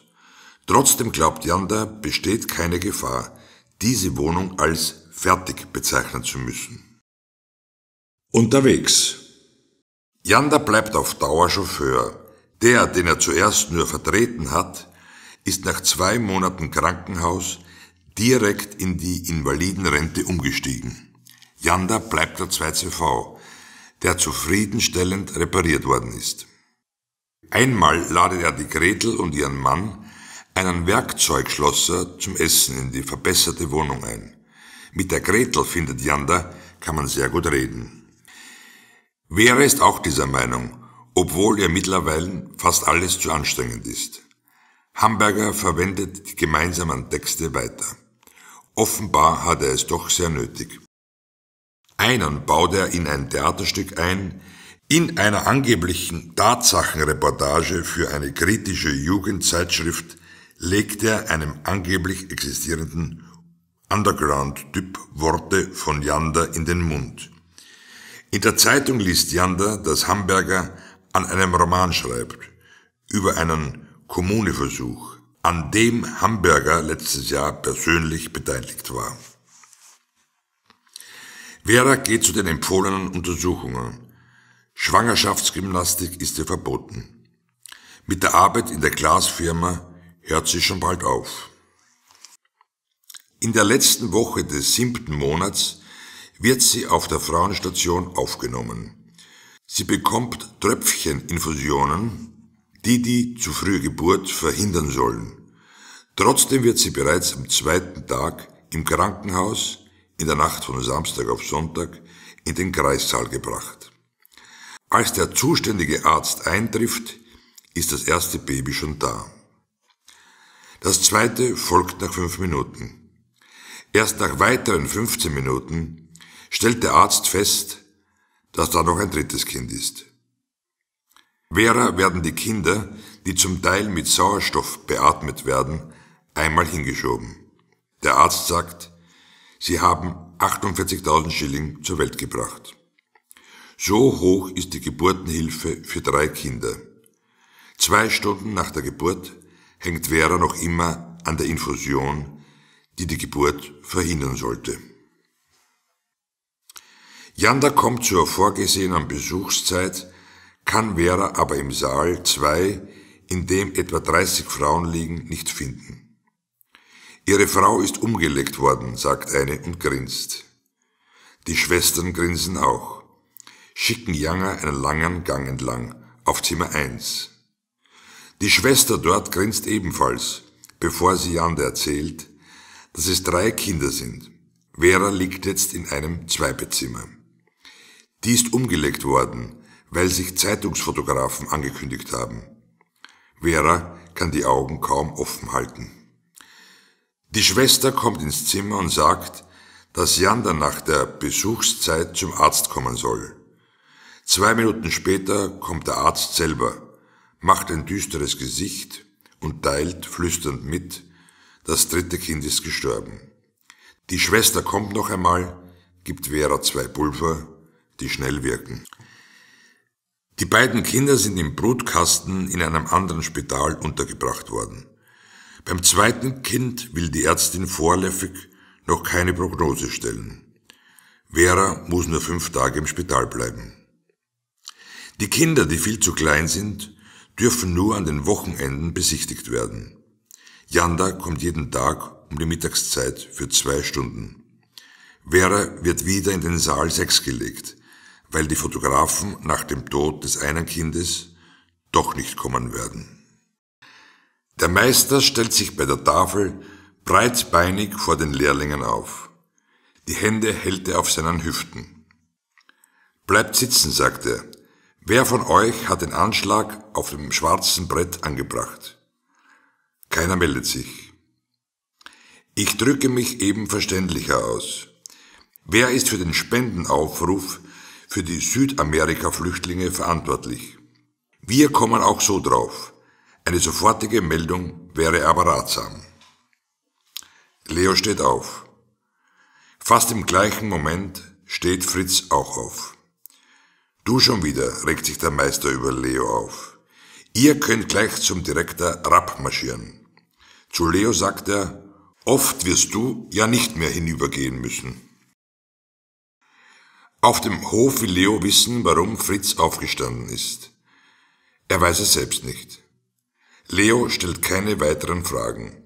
Trotzdem glaubt Janda, besteht keine Gefahr, diese Wohnung als fertig bezeichnen zu müssen. Unterwegs. Janda bleibt auf Dauer Chauffeur. Der, den er zuerst nur vertreten hat, ist nach zwei Monaten Krankenhaus direkt in die Invalidenrente umgestiegen. Janda bleibt der 2CV, der zufriedenstellend repariert worden ist. Einmal ladet er die Gretel und ihren Mann, einen Werkzeugschlosser, zum Essen in die verbesserte Wohnung ein. Mit der Gretel, findet Janda, kann man sehr gut reden. Wäre ist auch dieser Meinung, obwohl ihr mittlerweile fast alles zu anstrengend ist. Hamburger verwendet die gemeinsamen Texte weiter. Offenbar hat er es doch sehr nötig. Einen baut er in ein Theaterstück ein, in einer angeblichen Tatsachenreportage für eine kritische Jugendzeitschrift legt er einem angeblich existierenden Underground-Typ Worte von Jander in den Mund. In der Zeitung liest Jander, dass Hamburger an einem Roman schreibt, über einen Kommuneversuch, an dem Hamburger letztes Jahr persönlich beteiligt war. Vera geht zu den empfohlenen Untersuchungen Schwangerschaftsgymnastik ist ihr verboten. Mit der Arbeit in der Glasfirma hört sie schon bald auf. In der letzten Woche des siebten Monats wird sie auf der Frauenstation aufgenommen. Sie bekommt Tröpfcheninfusionen, die die zu frühe Geburt verhindern sollen. Trotzdem wird sie bereits am zweiten Tag im Krankenhaus in der Nacht von Samstag auf Sonntag in den Kreissaal gebracht. Als der zuständige Arzt eintrifft, ist das erste Baby schon da. Das zweite folgt nach fünf Minuten. Erst nach weiteren 15 Minuten stellt der Arzt fest, dass da noch ein drittes Kind ist. Vera werden die Kinder, die zum Teil mit Sauerstoff beatmet werden, einmal hingeschoben. Der Arzt sagt, sie haben 48.000 Schilling zur Welt gebracht. So hoch ist die Geburtenhilfe für drei Kinder. Zwei Stunden nach der Geburt hängt Vera noch immer an der Infusion, die die Geburt verhindern sollte. Janda kommt zur vorgesehenen Besuchszeit, kann Vera aber im Saal 2, in dem etwa 30 Frauen liegen, nicht finden. Ihre Frau ist umgelegt worden, sagt eine und grinst. Die Schwestern grinsen auch schicken Janger einen langen Gang entlang, auf Zimmer 1. Die Schwester dort grinst ebenfalls, bevor sie Jander erzählt, dass es drei Kinder sind. Vera liegt jetzt in einem Zweibettzimmer. Die ist umgelegt worden, weil sich Zeitungsfotografen angekündigt haben. Vera kann die Augen kaum offen halten. Die Schwester kommt ins Zimmer und sagt, dass Jander nach der Besuchszeit zum Arzt kommen soll. Zwei Minuten später kommt der Arzt selber, macht ein düsteres Gesicht und teilt flüsternd mit, das dritte Kind ist gestorben. Die Schwester kommt noch einmal, gibt Vera zwei Pulver, die schnell wirken. Die beiden Kinder sind im Brutkasten in einem anderen Spital untergebracht worden. Beim zweiten Kind will die Ärztin vorläufig noch keine Prognose stellen. Vera muss nur fünf Tage im Spital bleiben. Die Kinder, die viel zu klein sind, dürfen nur an den Wochenenden besichtigt werden. Janda kommt jeden Tag um die Mittagszeit für zwei Stunden. Vera wird wieder in den Saal 6 gelegt, weil die Fotografen nach dem Tod des einen Kindes doch nicht kommen werden. Der Meister stellt sich bei der Tafel breitbeinig vor den Lehrlingen auf. Die Hände hält er auf seinen Hüften. Bleibt sitzen, sagt er, Wer von euch hat den Anschlag auf dem schwarzen Brett angebracht? Keiner meldet sich. Ich drücke mich eben verständlicher aus. Wer ist für den Spendenaufruf für die Südamerika-Flüchtlinge verantwortlich? Wir kommen auch so drauf. Eine sofortige Meldung wäre aber ratsam. Leo steht auf. Fast im gleichen Moment steht Fritz auch auf. Du schon wieder, regt sich der Meister über Leo auf. Ihr könnt gleich zum Direktor Rapp marschieren. Zu Leo sagt er, oft wirst du ja nicht mehr hinübergehen müssen. Auf dem Hof will Leo wissen, warum Fritz aufgestanden ist. Er weiß es selbst nicht. Leo stellt keine weiteren Fragen.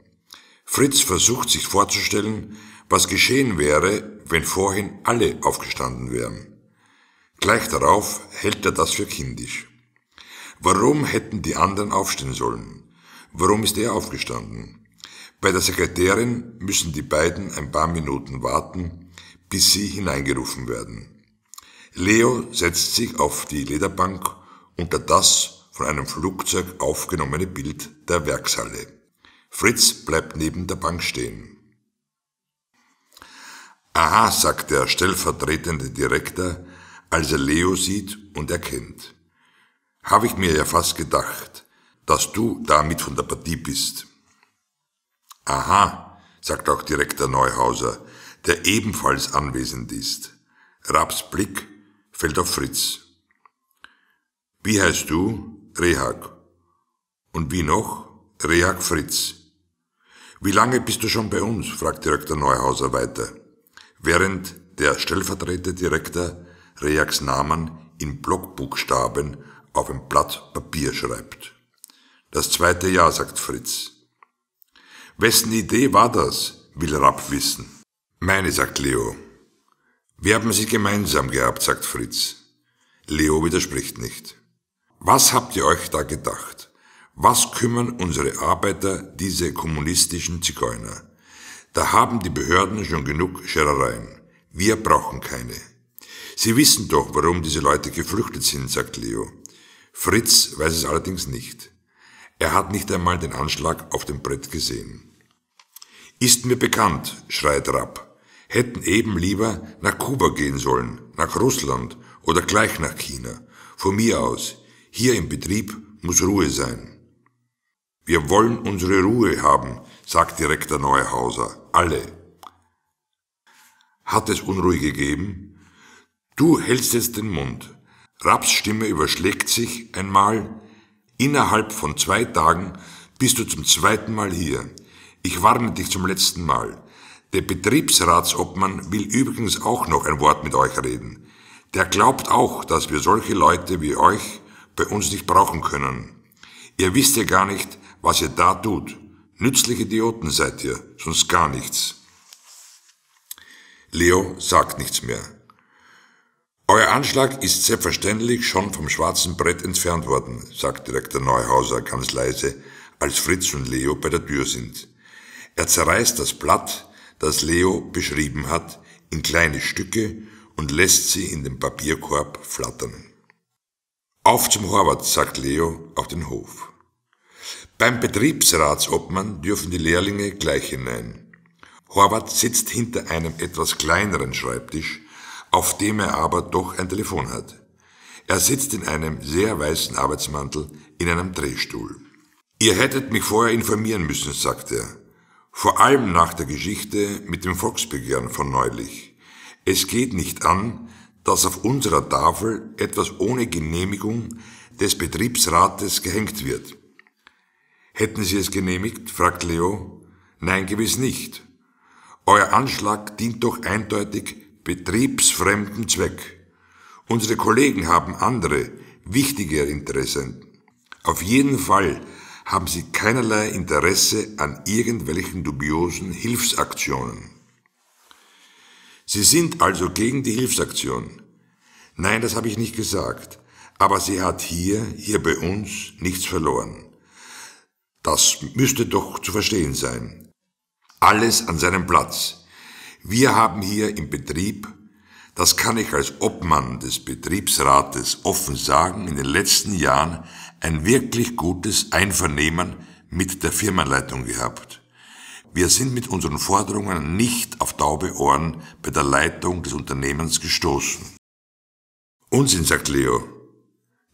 Fritz versucht sich vorzustellen, was geschehen wäre, wenn vorhin alle aufgestanden wären. Gleich darauf hält er das für kindisch. Warum hätten die anderen aufstehen sollen? Warum ist er aufgestanden? Bei der Sekretärin müssen die beiden ein paar Minuten warten, bis sie hineingerufen werden. Leo setzt sich auf die Lederbank unter das von einem Flugzeug aufgenommene Bild der Werkshalle. Fritz bleibt neben der Bank stehen. Aha, sagt der stellvertretende Direktor, als er Leo sieht und erkennt. Habe ich mir ja fast gedacht, dass du damit von der Partie bist. Aha, sagt auch Direktor Neuhauser, der ebenfalls anwesend ist. Raps Blick fällt auf Fritz. Wie heißt du? Rehak. Und wie noch? Rehak Fritz. Wie lange bist du schon bei uns? fragt Direktor Neuhauser weiter, während der Stellvertreter Direktor Reaks Namen in Blockbuchstaben auf ein Blatt Papier schreibt. Das zweite Jahr, sagt Fritz. Wessen Idee war das? will Rapp wissen. Meine, sagt Leo. Wir haben sie gemeinsam gehabt, sagt Fritz. Leo widerspricht nicht. Was habt ihr euch da gedacht? Was kümmern unsere Arbeiter diese kommunistischen Zigeuner? Da haben die Behörden schon genug Scherereien. Wir brauchen keine. Sie wissen doch, warum diese Leute geflüchtet sind, sagt Leo. Fritz weiß es allerdings nicht. Er hat nicht einmal den Anschlag auf dem Brett gesehen. Ist mir bekannt, schreit Rapp. Hätten eben lieber nach Kuba gehen sollen, nach Russland oder gleich nach China. Von mir aus. Hier im Betrieb muss Ruhe sein. Wir wollen unsere Ruhe haben, sagt Direktor Neuhauser. Alle. Hat es Unruhe gegeben? Du hältst jetzt den Mund. Raps Stimme überschlägt sich einmal. Innerhalb von zwei Tagen bist du zum zweiten Mal hier. Ich warne dich zum letzten Mal. Der Betriebsratsobmann will übrigens auch noch ein Wort mit euch reden. Der glaubt auch, dass wir solche Leute wie euch bei uns nicht brauchen können. Ihr wisst ja gar nicht, was ihr da tut. Nützliche Idioten seid ihr, sonst gar nichts. Leo sagt nichts mehr. Euer Anschlag ist selbstverständlich schon vom schwarzen Brett entfernt worden, sagt Direktor Neuhauser ganz leise, als Fritz und Leo bei der Tür sind. Er zerreißt das Blatt, das Leo beschrieben hat, in kleine Stücke und lässt sie in den Papierkorb flattern. Auf zum Horvath, sagt Leo auf den Hof. Beim Betriebsratsobmann dürfen die Lehrlinge gleich hinein. Horvath sitzt hinter einem etwas kleineren Schreibtisch auf dem er aber doch ein Telefon hat. Er sitzt in einem sehr weißen Arbeitsmantel in einem Drehstuhl. Ihr hättet mich vorher informieren müssen, sagt er. Vor allem nach der Geschichte mit dem Volksbegehren von neulich. Es geht nicht an, dass auf unserer Tafel etwas ohne Genehmigung des Betriebsrates gehängt wird. Hätten Sie es genehmigt? fragt Leo. Nein, gewiss nicht. Euer Anschlag dient doch eindeutig betriebsfremden Zweck. Unsere Kollegen haben andere, wichtigere Interessen. Auf jeden Fall haben sie keinerlei Interesse an irgendwelchen dubiosen Hilfsaktionen. Sie sind also gegen die Hilfsaktion. Nein, das habe ich nicht gesagt. Aber sie hat hier, hier bei uns, nichts verloren. Das müsste doch zu verstehen sein. Alles an seinem Platz. Wir haben hier im Betrieb, das kann ich als Obmann des Betriebsrates offen sagen, in den letzten Jahren ein wirklich gutes Einvernehmen mit der Firmenleitung gehabt. Wir sind mit unseren Forderungen nicht auf taube Ohren bei der Leitung des Unternehmens gestoßen. Unsinn, sagt Leo.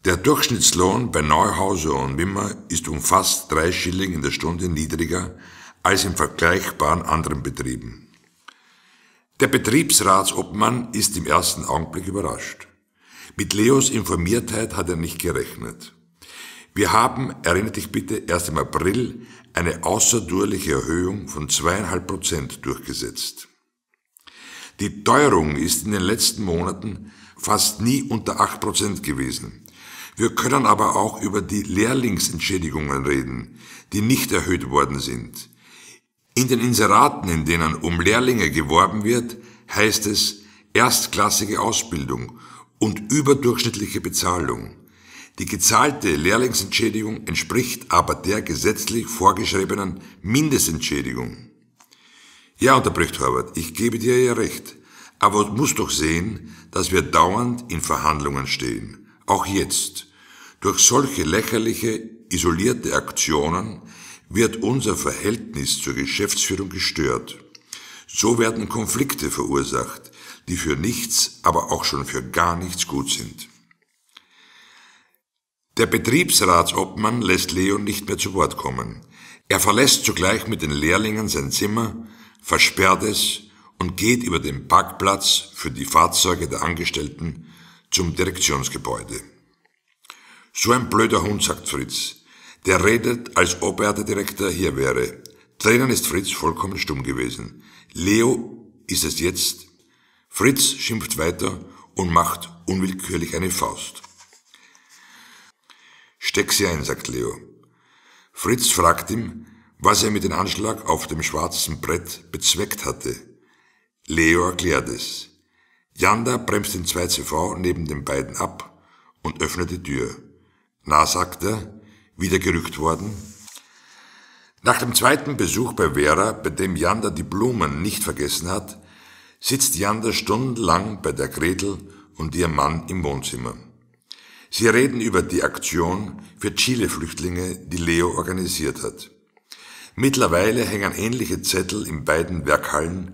Der Durchschnittslohn bei Neuhauser und Wimmer ist um fast drei Schilling in der Stunde niedriger als in vergleichbaren anderen Betrieben. Der Betriebsratsobmann ist im ersten Augenblick überrascht. Mit Leos Informiertheit hat er nicht gerechnet. Wir haben, erinnere dich bitte, erst im April eine außerdurliche Erhöhung von zweieinhalb Prozent durchgesetzt. Die Teuerung ist in den letzten Monaten fast nie unter acht Prozent gewesen. Wir können aber auch über die Lehrlingsentschädigungen reden, die nicht erhöht worden sind. In den Inseraten, in denen um Lehrlinge geworben wird, heißt es erstklassige Ausbildung und überdurchschnittliche Bezahlung. Die gezahlte Lehrlingsentschädigung entspricht aber der gesetzlich vorgeschriebenen Mindestentschädigung. Ja, unterbricht Herbert, ich gebe dir ja recht, aber du musst doch sehen, dass wir dauernd in Verhandlungen stehen, auch jetzt. Durch solche lächerliche, isolierte Aktionen wird unser Verhältnis zur Geschäftsführung gestört. So werden Konflikte verursacht, die für nichts, aber auch schon für gar nichts gut sind. Der Betriebsratsobmann lässt Leon nicht mehr zu Wort kommen. Er verlässt zugleich mit den Lehrlingen sein Zimmer, versperrt es und geht über den Parkplatz für die Fahrzeuge der Angestellten zum Direktionsgebäude. So ein blöder Hund, sagt Fritz, der redet, als ob er der Direktor hier wäre. Drinnen ist Fritz vollkommen stumm gewesen. Leo ist es jetzt. Fritz schimpft weiter und macht unwillkürlich eine Faust. Steck sie ein, sagt Leo. Fritz fragt ihm, was er mit dem Anschlag auf dem schwarzen Brett bezweckt hatte. Leo erklärt es. Janda bremst den 2CV neben den beiden ab und öffnet die Tür. Na, sagt er, wiedergerückt worden. Nach dem zweiten Besuch bei Vera, bei dem Janda die Blumen nicht vergessen hat, sitzt Janda stundenlang bei der Gretel und ihrem Mann im Wohnzimmer. Sie reden über die Aktion für Chile-Flüchtlinge, die Leo organisiert hat. Mittlerweile hängen ähnliche Zettel in beiden Werkhallen,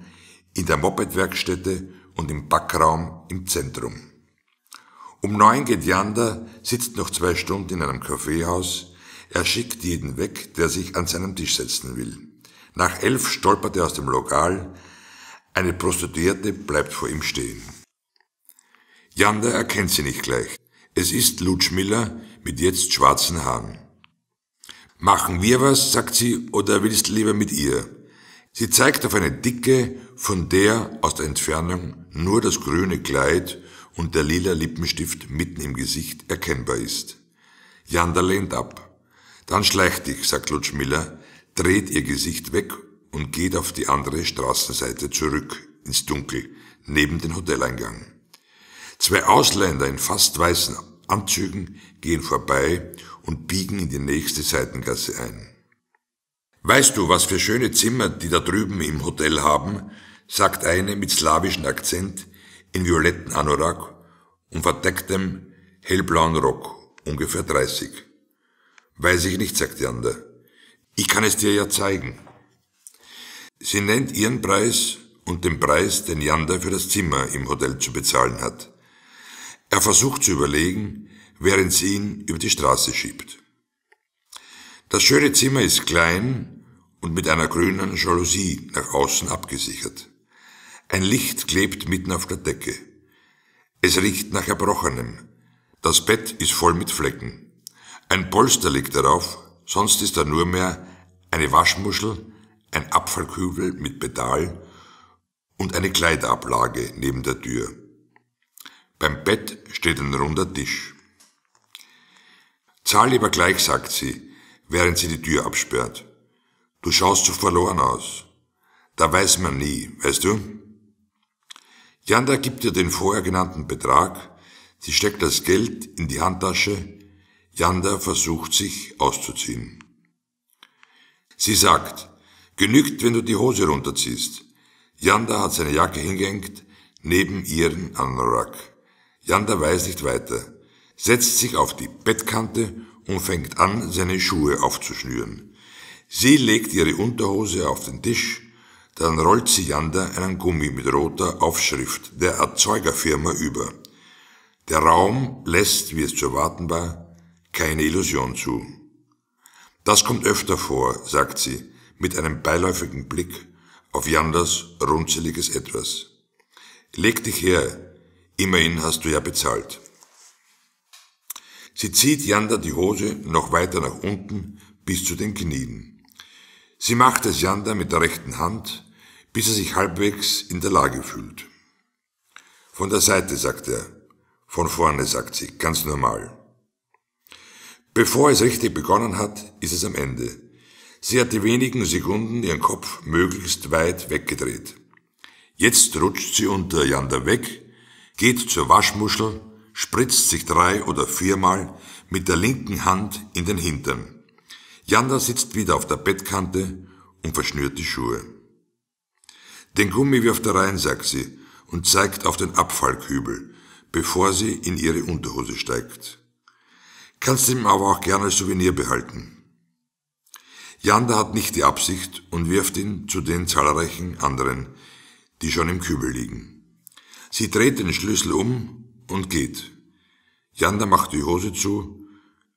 in der Moped-Werkstätte und im Backraum im Zentrum. Um neun geht Janda, sitzt noch zwei Stunden in einem Kaffeehaus, er schickt jeden weg, der sich an seinem Tisch setzen will. Nach elf stolpert er aus dem Lokal. Eine Prostituierte bleibt vor ihm stehen. Janda erkennt sie nicht gleich. Es ist Lutschmiller mit jetzt schwarzen Haaren. Machen wir was, sagt sie, oder willst du lieber mit ihr? Sie zeigt auf eine dicke, von der aus der Entfernung nur das grüne Kleid und der lila Lippenstift mitten im Gesicht erkennbar ist. Janda lehnt ab. Dann schleich dich, sagt Miller, dreht ihr Gesicht weg und geht auf die andere Straßenseite zurück, ins Dunkel, neben den Hoteleingang. Zwei Ausländer in fast weißen Anzügen gehen vorbei und biegen in die nächste Seitengasse ein. Weißt du, was für schöne Zimmer die da drüben im Hotel haben? sagt eine mit slawischem Akzent, in violetten Anorak und verdecktem hellblauen Rock, ungefähr 30. Weiß ich nicht, sagt Jander. Ich kann es dir ja zeigen. Sie nennt ihren Preis und den Preis, den Jander für das Zimmer im Hotel zu bezahlen hat. Er versucht zu überlegen, während sie ihn über die Straße schiebt. Das schöne Zimmer ist klein und mit einer grünen Jalousie nach außen abgesichert. Ein Licht klebt mitten auf der Decke. Es riecht nach Erbrochenem. Das Bett ist voll mit Flecken. Ein Polster liegt darauf, sonst ist da nur mehr eine Waschmuschel, ein Abfallkübel mit Pedal und eine Kleidablage neben der Tür. Beim Bett steht ein runder Tisch. Zahl lieber gleich, sagt sie, während sie die Tür absperrt. Du schaust so verloren aus. Da weiß man nie, weißt du? Janda gibt ihr den vorher genannten Betrag, sie steckt das Geld in die Handtasche, Janda versucht sich auszuziehen. Sie sagt, genügt, wenn du die Hose runterziehst. Janda hat seine Jacke hingehängt, neben ihren Anorak. Janda weiß nicht weiter, setzt sich auf die Bettkante und fängt an, seine Schuhe aufzuschnüren. Sie legt ihre Unterhose auf den Tisch, dann rollt sie Janda einen Gummi mit roter Aufschrift der Erzeugerfirma über. Der Raum lässt, wie es zu erwarten war, keine Illusion zu. Das kommt öfter vor, sagt sie, mit einem beiläufigen Blick auf Janders runzeliges Etwas. Leg dich her, immerhin hast du ja bezahlt. Sie zieht Jander die Hose noch weiter nach unten bis zu den Knien. Sie macht es Jander mit der rechten Hand, bis er sich halbwegs in der Lage fühlt. Von der Seite, sagt er. Von vorne, sagt sie, ganz normal. Bevor es richtig begonnen hat, ist es am Ende. Sie hat die wenigen Sekunden ihren Kopf möglichst weit weggedreht. Jetzt rutscht sie unter Jander weg, geht zur Waschmuschel, spritzt sich drei oder viermal mit der linken Hand in den Hintern. Janda sitzt wieder auf der Bettkante und verschnürt die Schuhe. Den Gummi wirft er rein, sagt sie, und zeigt auf den Abfallkübel, bevor sie in ihre Unterhose steigt kannst ihm aber auch gerne als Souvenir behalten. Janda hat nicht die Absicht und wirft ihn zu den zahlreichen anderen, die schon im Kübel liegen. Sie dreht den Schlüssel um und geht. Janda macht die Hose zu,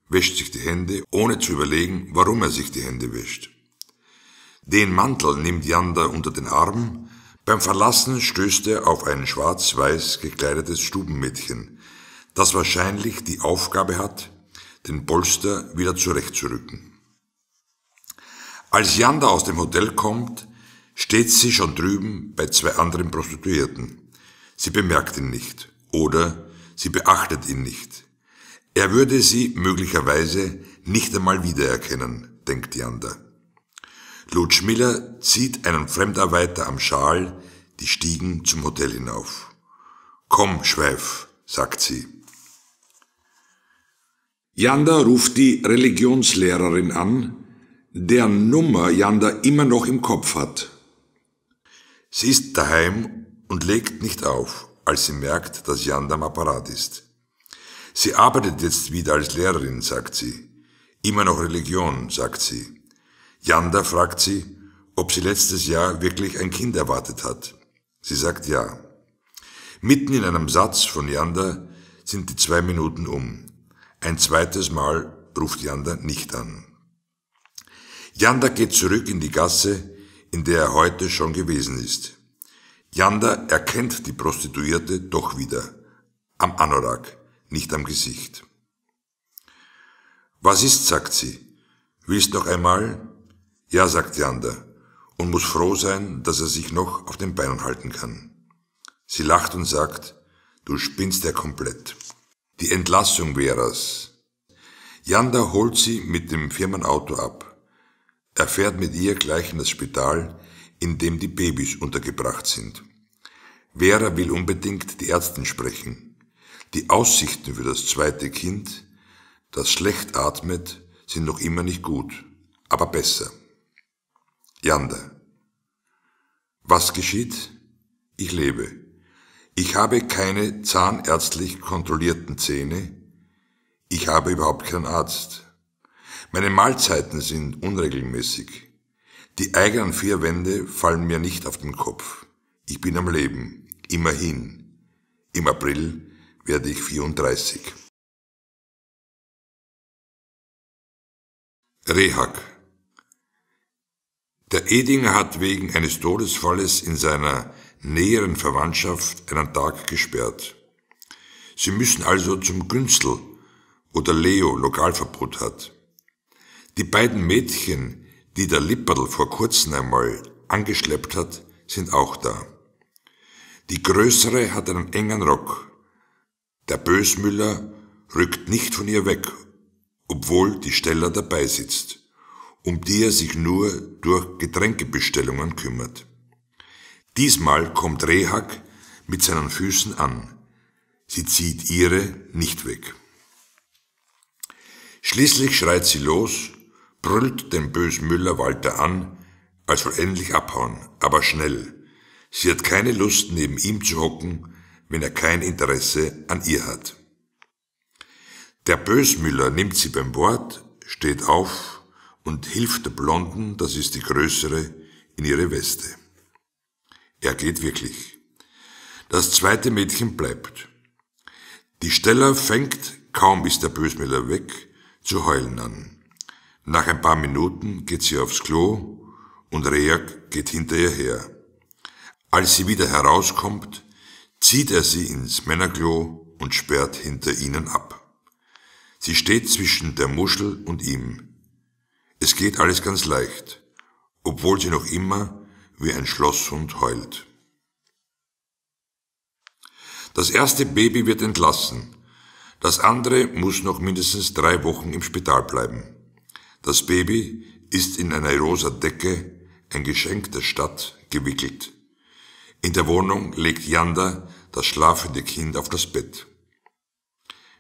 wäscht sich die Hände, ohne zu überlegen, warum er sich die Hände wäscht. Den Mantel nimmt Janda unter den Arm, beim Verlassen stößt er auf ein schwarz-weiß gekleidetes Stubenmädchen, das wahrscheinlich die Aufgabe hat, den Polster wieder zurechtzurücken. Als Janda aus dem Hotel kommt, steht sie schon drüben bei zwei anderen Prostituierten. Sie bemerkt ihn nicht oder sie beachtet ihn nicht. Er würde sie möglicherweise nicht einmal wiedererkennen, denkt Janda. Lutschmiller zieht einen Fremdarbeiter am Schal die Stiegen zum Hotel hinauf. Komm, Schweif, sagt sie. Janda ruft die Religionslehrerin an, deren Nummer Janda immer noch im Kopf hat. Sie ist daheim und legt nicht auf, als sie merkt, dass Janda am Apparat ist. Sie arbeitet jetzt wieder als Lehrerin, sagt sie. Immer noch Religion, sagt sie. Janda fragt sie, ob sie letztes Jahr wirklich ein Kind erwartet hat. Sie sagt ja. Mitten in einem Satz von Janda sind die zwei Minuten um. Ein zweites Mal ruft Janda nicht an. Janda geht zurück in die Gasse, in der er heute schon gewesen ist. Janda erkennt die Prostituierte doch wieder. Am Anorak, nicht am Gesicht. Was ist, sagt sie. Willst noch einmal? Ja, sagt Janda und muss froh sein, dass er sich noch auf den Beinen halten kann. Sie lacht und sagt, du spinnst ja komplett. Die Entlassung Veras. Janda holt sie mit dem Firmenauto ab. Er fährt mit ihr gleich in das Spital, in dem die Babys untergebracht sind. Vera will unbedingt die Ärztin sprechen. Die Aussichten für das zweite Kind, das schlecht atmet, sind noch immer nicht gut, aber besser. Janda. Was geschieht? Ich lebe. Ich habe keine zahnärztlich kontrollierten Zähne. Ich habe überhaupt keinen Arzt. Meine Mahlzeiten sind unregelmäßig. Die eigenen vier Wände fallen mir nicht auf den Kopf. Ich bin am Leben. Immerhin. Im April werde ich 34. Rehak. Der Edinger hat wegen eines Todesfalles in seiner näheren Verwandtschaft einen Tag gesperrt. Sie müssen also zum Günzel, wo der Leo Lokalverbot hat. Die beiden Mädchen, die der Lipperl vor kurzem einmal angeschleppt hat, sind auch da. Die größere hat einen engen Rock. Der Bösmüller rückt nicht von ihr weg, obwohl die Steller dabei sitzt, um die er sich nur durch Getränkebestellungen kümmert. Diesmal kommt Rehak mit seinen Füßen an. Sie zieht ihre nicht weg. Schließlich schreit sie los, brüllt den Bösmüller Walter an, als will endlich abhauen, aber schnell. Sie hat keine Lust, neben ihm zu hocken, wenn er kein Interesse an ihr hat. Der Bösmüller nimmt sie beim Wort, steht auf und hilft der Blonden, das ist die größere, in ihre Weste. Er geht wirklich. Das zweite Mädchen bleibt. Die Stella fängt, kaum ist der Bösmüller weg, zu heulen an. Nach ein paar Minuten geht sie aufs Klo und Reak geht hinter ihr her. Als sie wieder herauskommt, zieht er sie ins Männerklo und sperrt hinter ihnen ab. Sie steht zwischen der Muschel und ihm. Es geht alles ganz leicht, obwohl sie noch immer wie ein Schlosshund heult. Das erste Baby wird entlassen. Das andere muss noch mindestens drei Wochen im Spital bleiben. Das Baby ist in eine rosa Decke, ein Geschenk der Stadt, gewickelt. In der Wohnung legt Janda das schlafende Kind auf das Bett.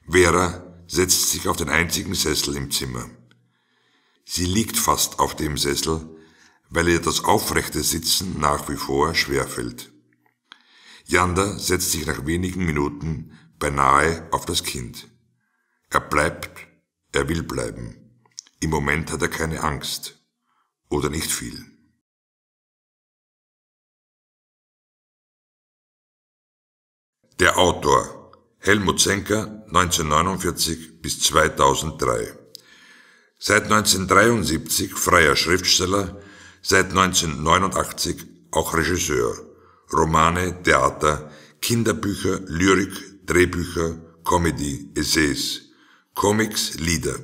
Vera setzt sich auf den einzigen Sessel im Zimmer. Sie liegt fast auf dem Sessel, weil ihr das aufrechte Sitzen nach wie vor schwerfällt. Janda setzt sich nach wenigen Minuten beinahe auf das Kind. Er bleibt, er will bleiben. Im Moment hat er keine Angst. Oder nicht viel. Der Autor Helmut Senker 1949 bis 2003. Seit 1973 freier Schriftsteller, seit 1989 auch Regisseur, Romane, Theater, Kinderbücher, Lyrik, Drehbücher, Comedy, Essays, Comics, Lieder.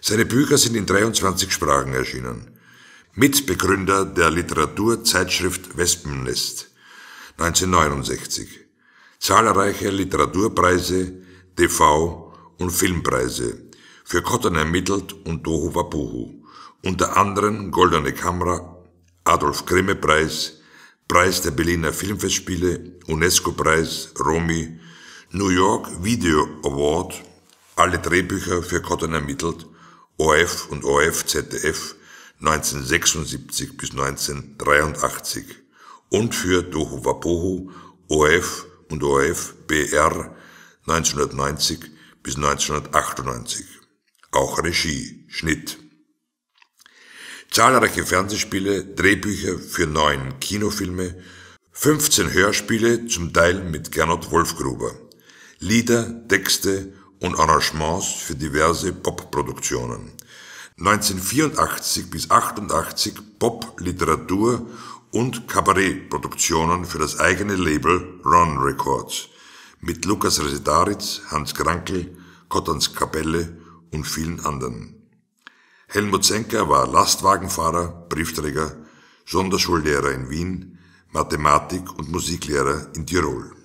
Seine Bücher sind in 23 Sprachen erschienen. Mitbegründer der Literaturzeitschrift Wespennest 1969. Zahlreiche Literaturpreise, TV- und Filmpreise für Cotton ermittelt und Tohuwabohu unter anderem Goldene Kamera, Adolf-Kremme-Preis, Preis der Berliner Filmfestspiele, UNESCO-Preis, Romy, New York Video Award, alle Drehbücher für Cotton ermittelt, OF und OF-ZDF 1976 bis 1983 und für Dohu Wapohu, OF und OF BR 1990 bis 1998. Auch Regie, Schnitt zahlreiche Fernsehspiele, Drehbücher für neun Kinofilme, 15 Hörspiele, zum Teil mit Gernot Wolfgruber, Lieder, Texte und Arrangements für diverse Popproduktionen. 1984 bis 88 Pop-Literatur und Kabarettproduktionen für das eigene Label Ron Records mit Lukas Resetaritz, Hans Krankel, Kottans Kapelle und vielen anderen. Helmut Senker war Lastwagenfahrer, Briefträger, Sonderschullehrer in Wien, Mathematik- und Musiklehrer in Tirol.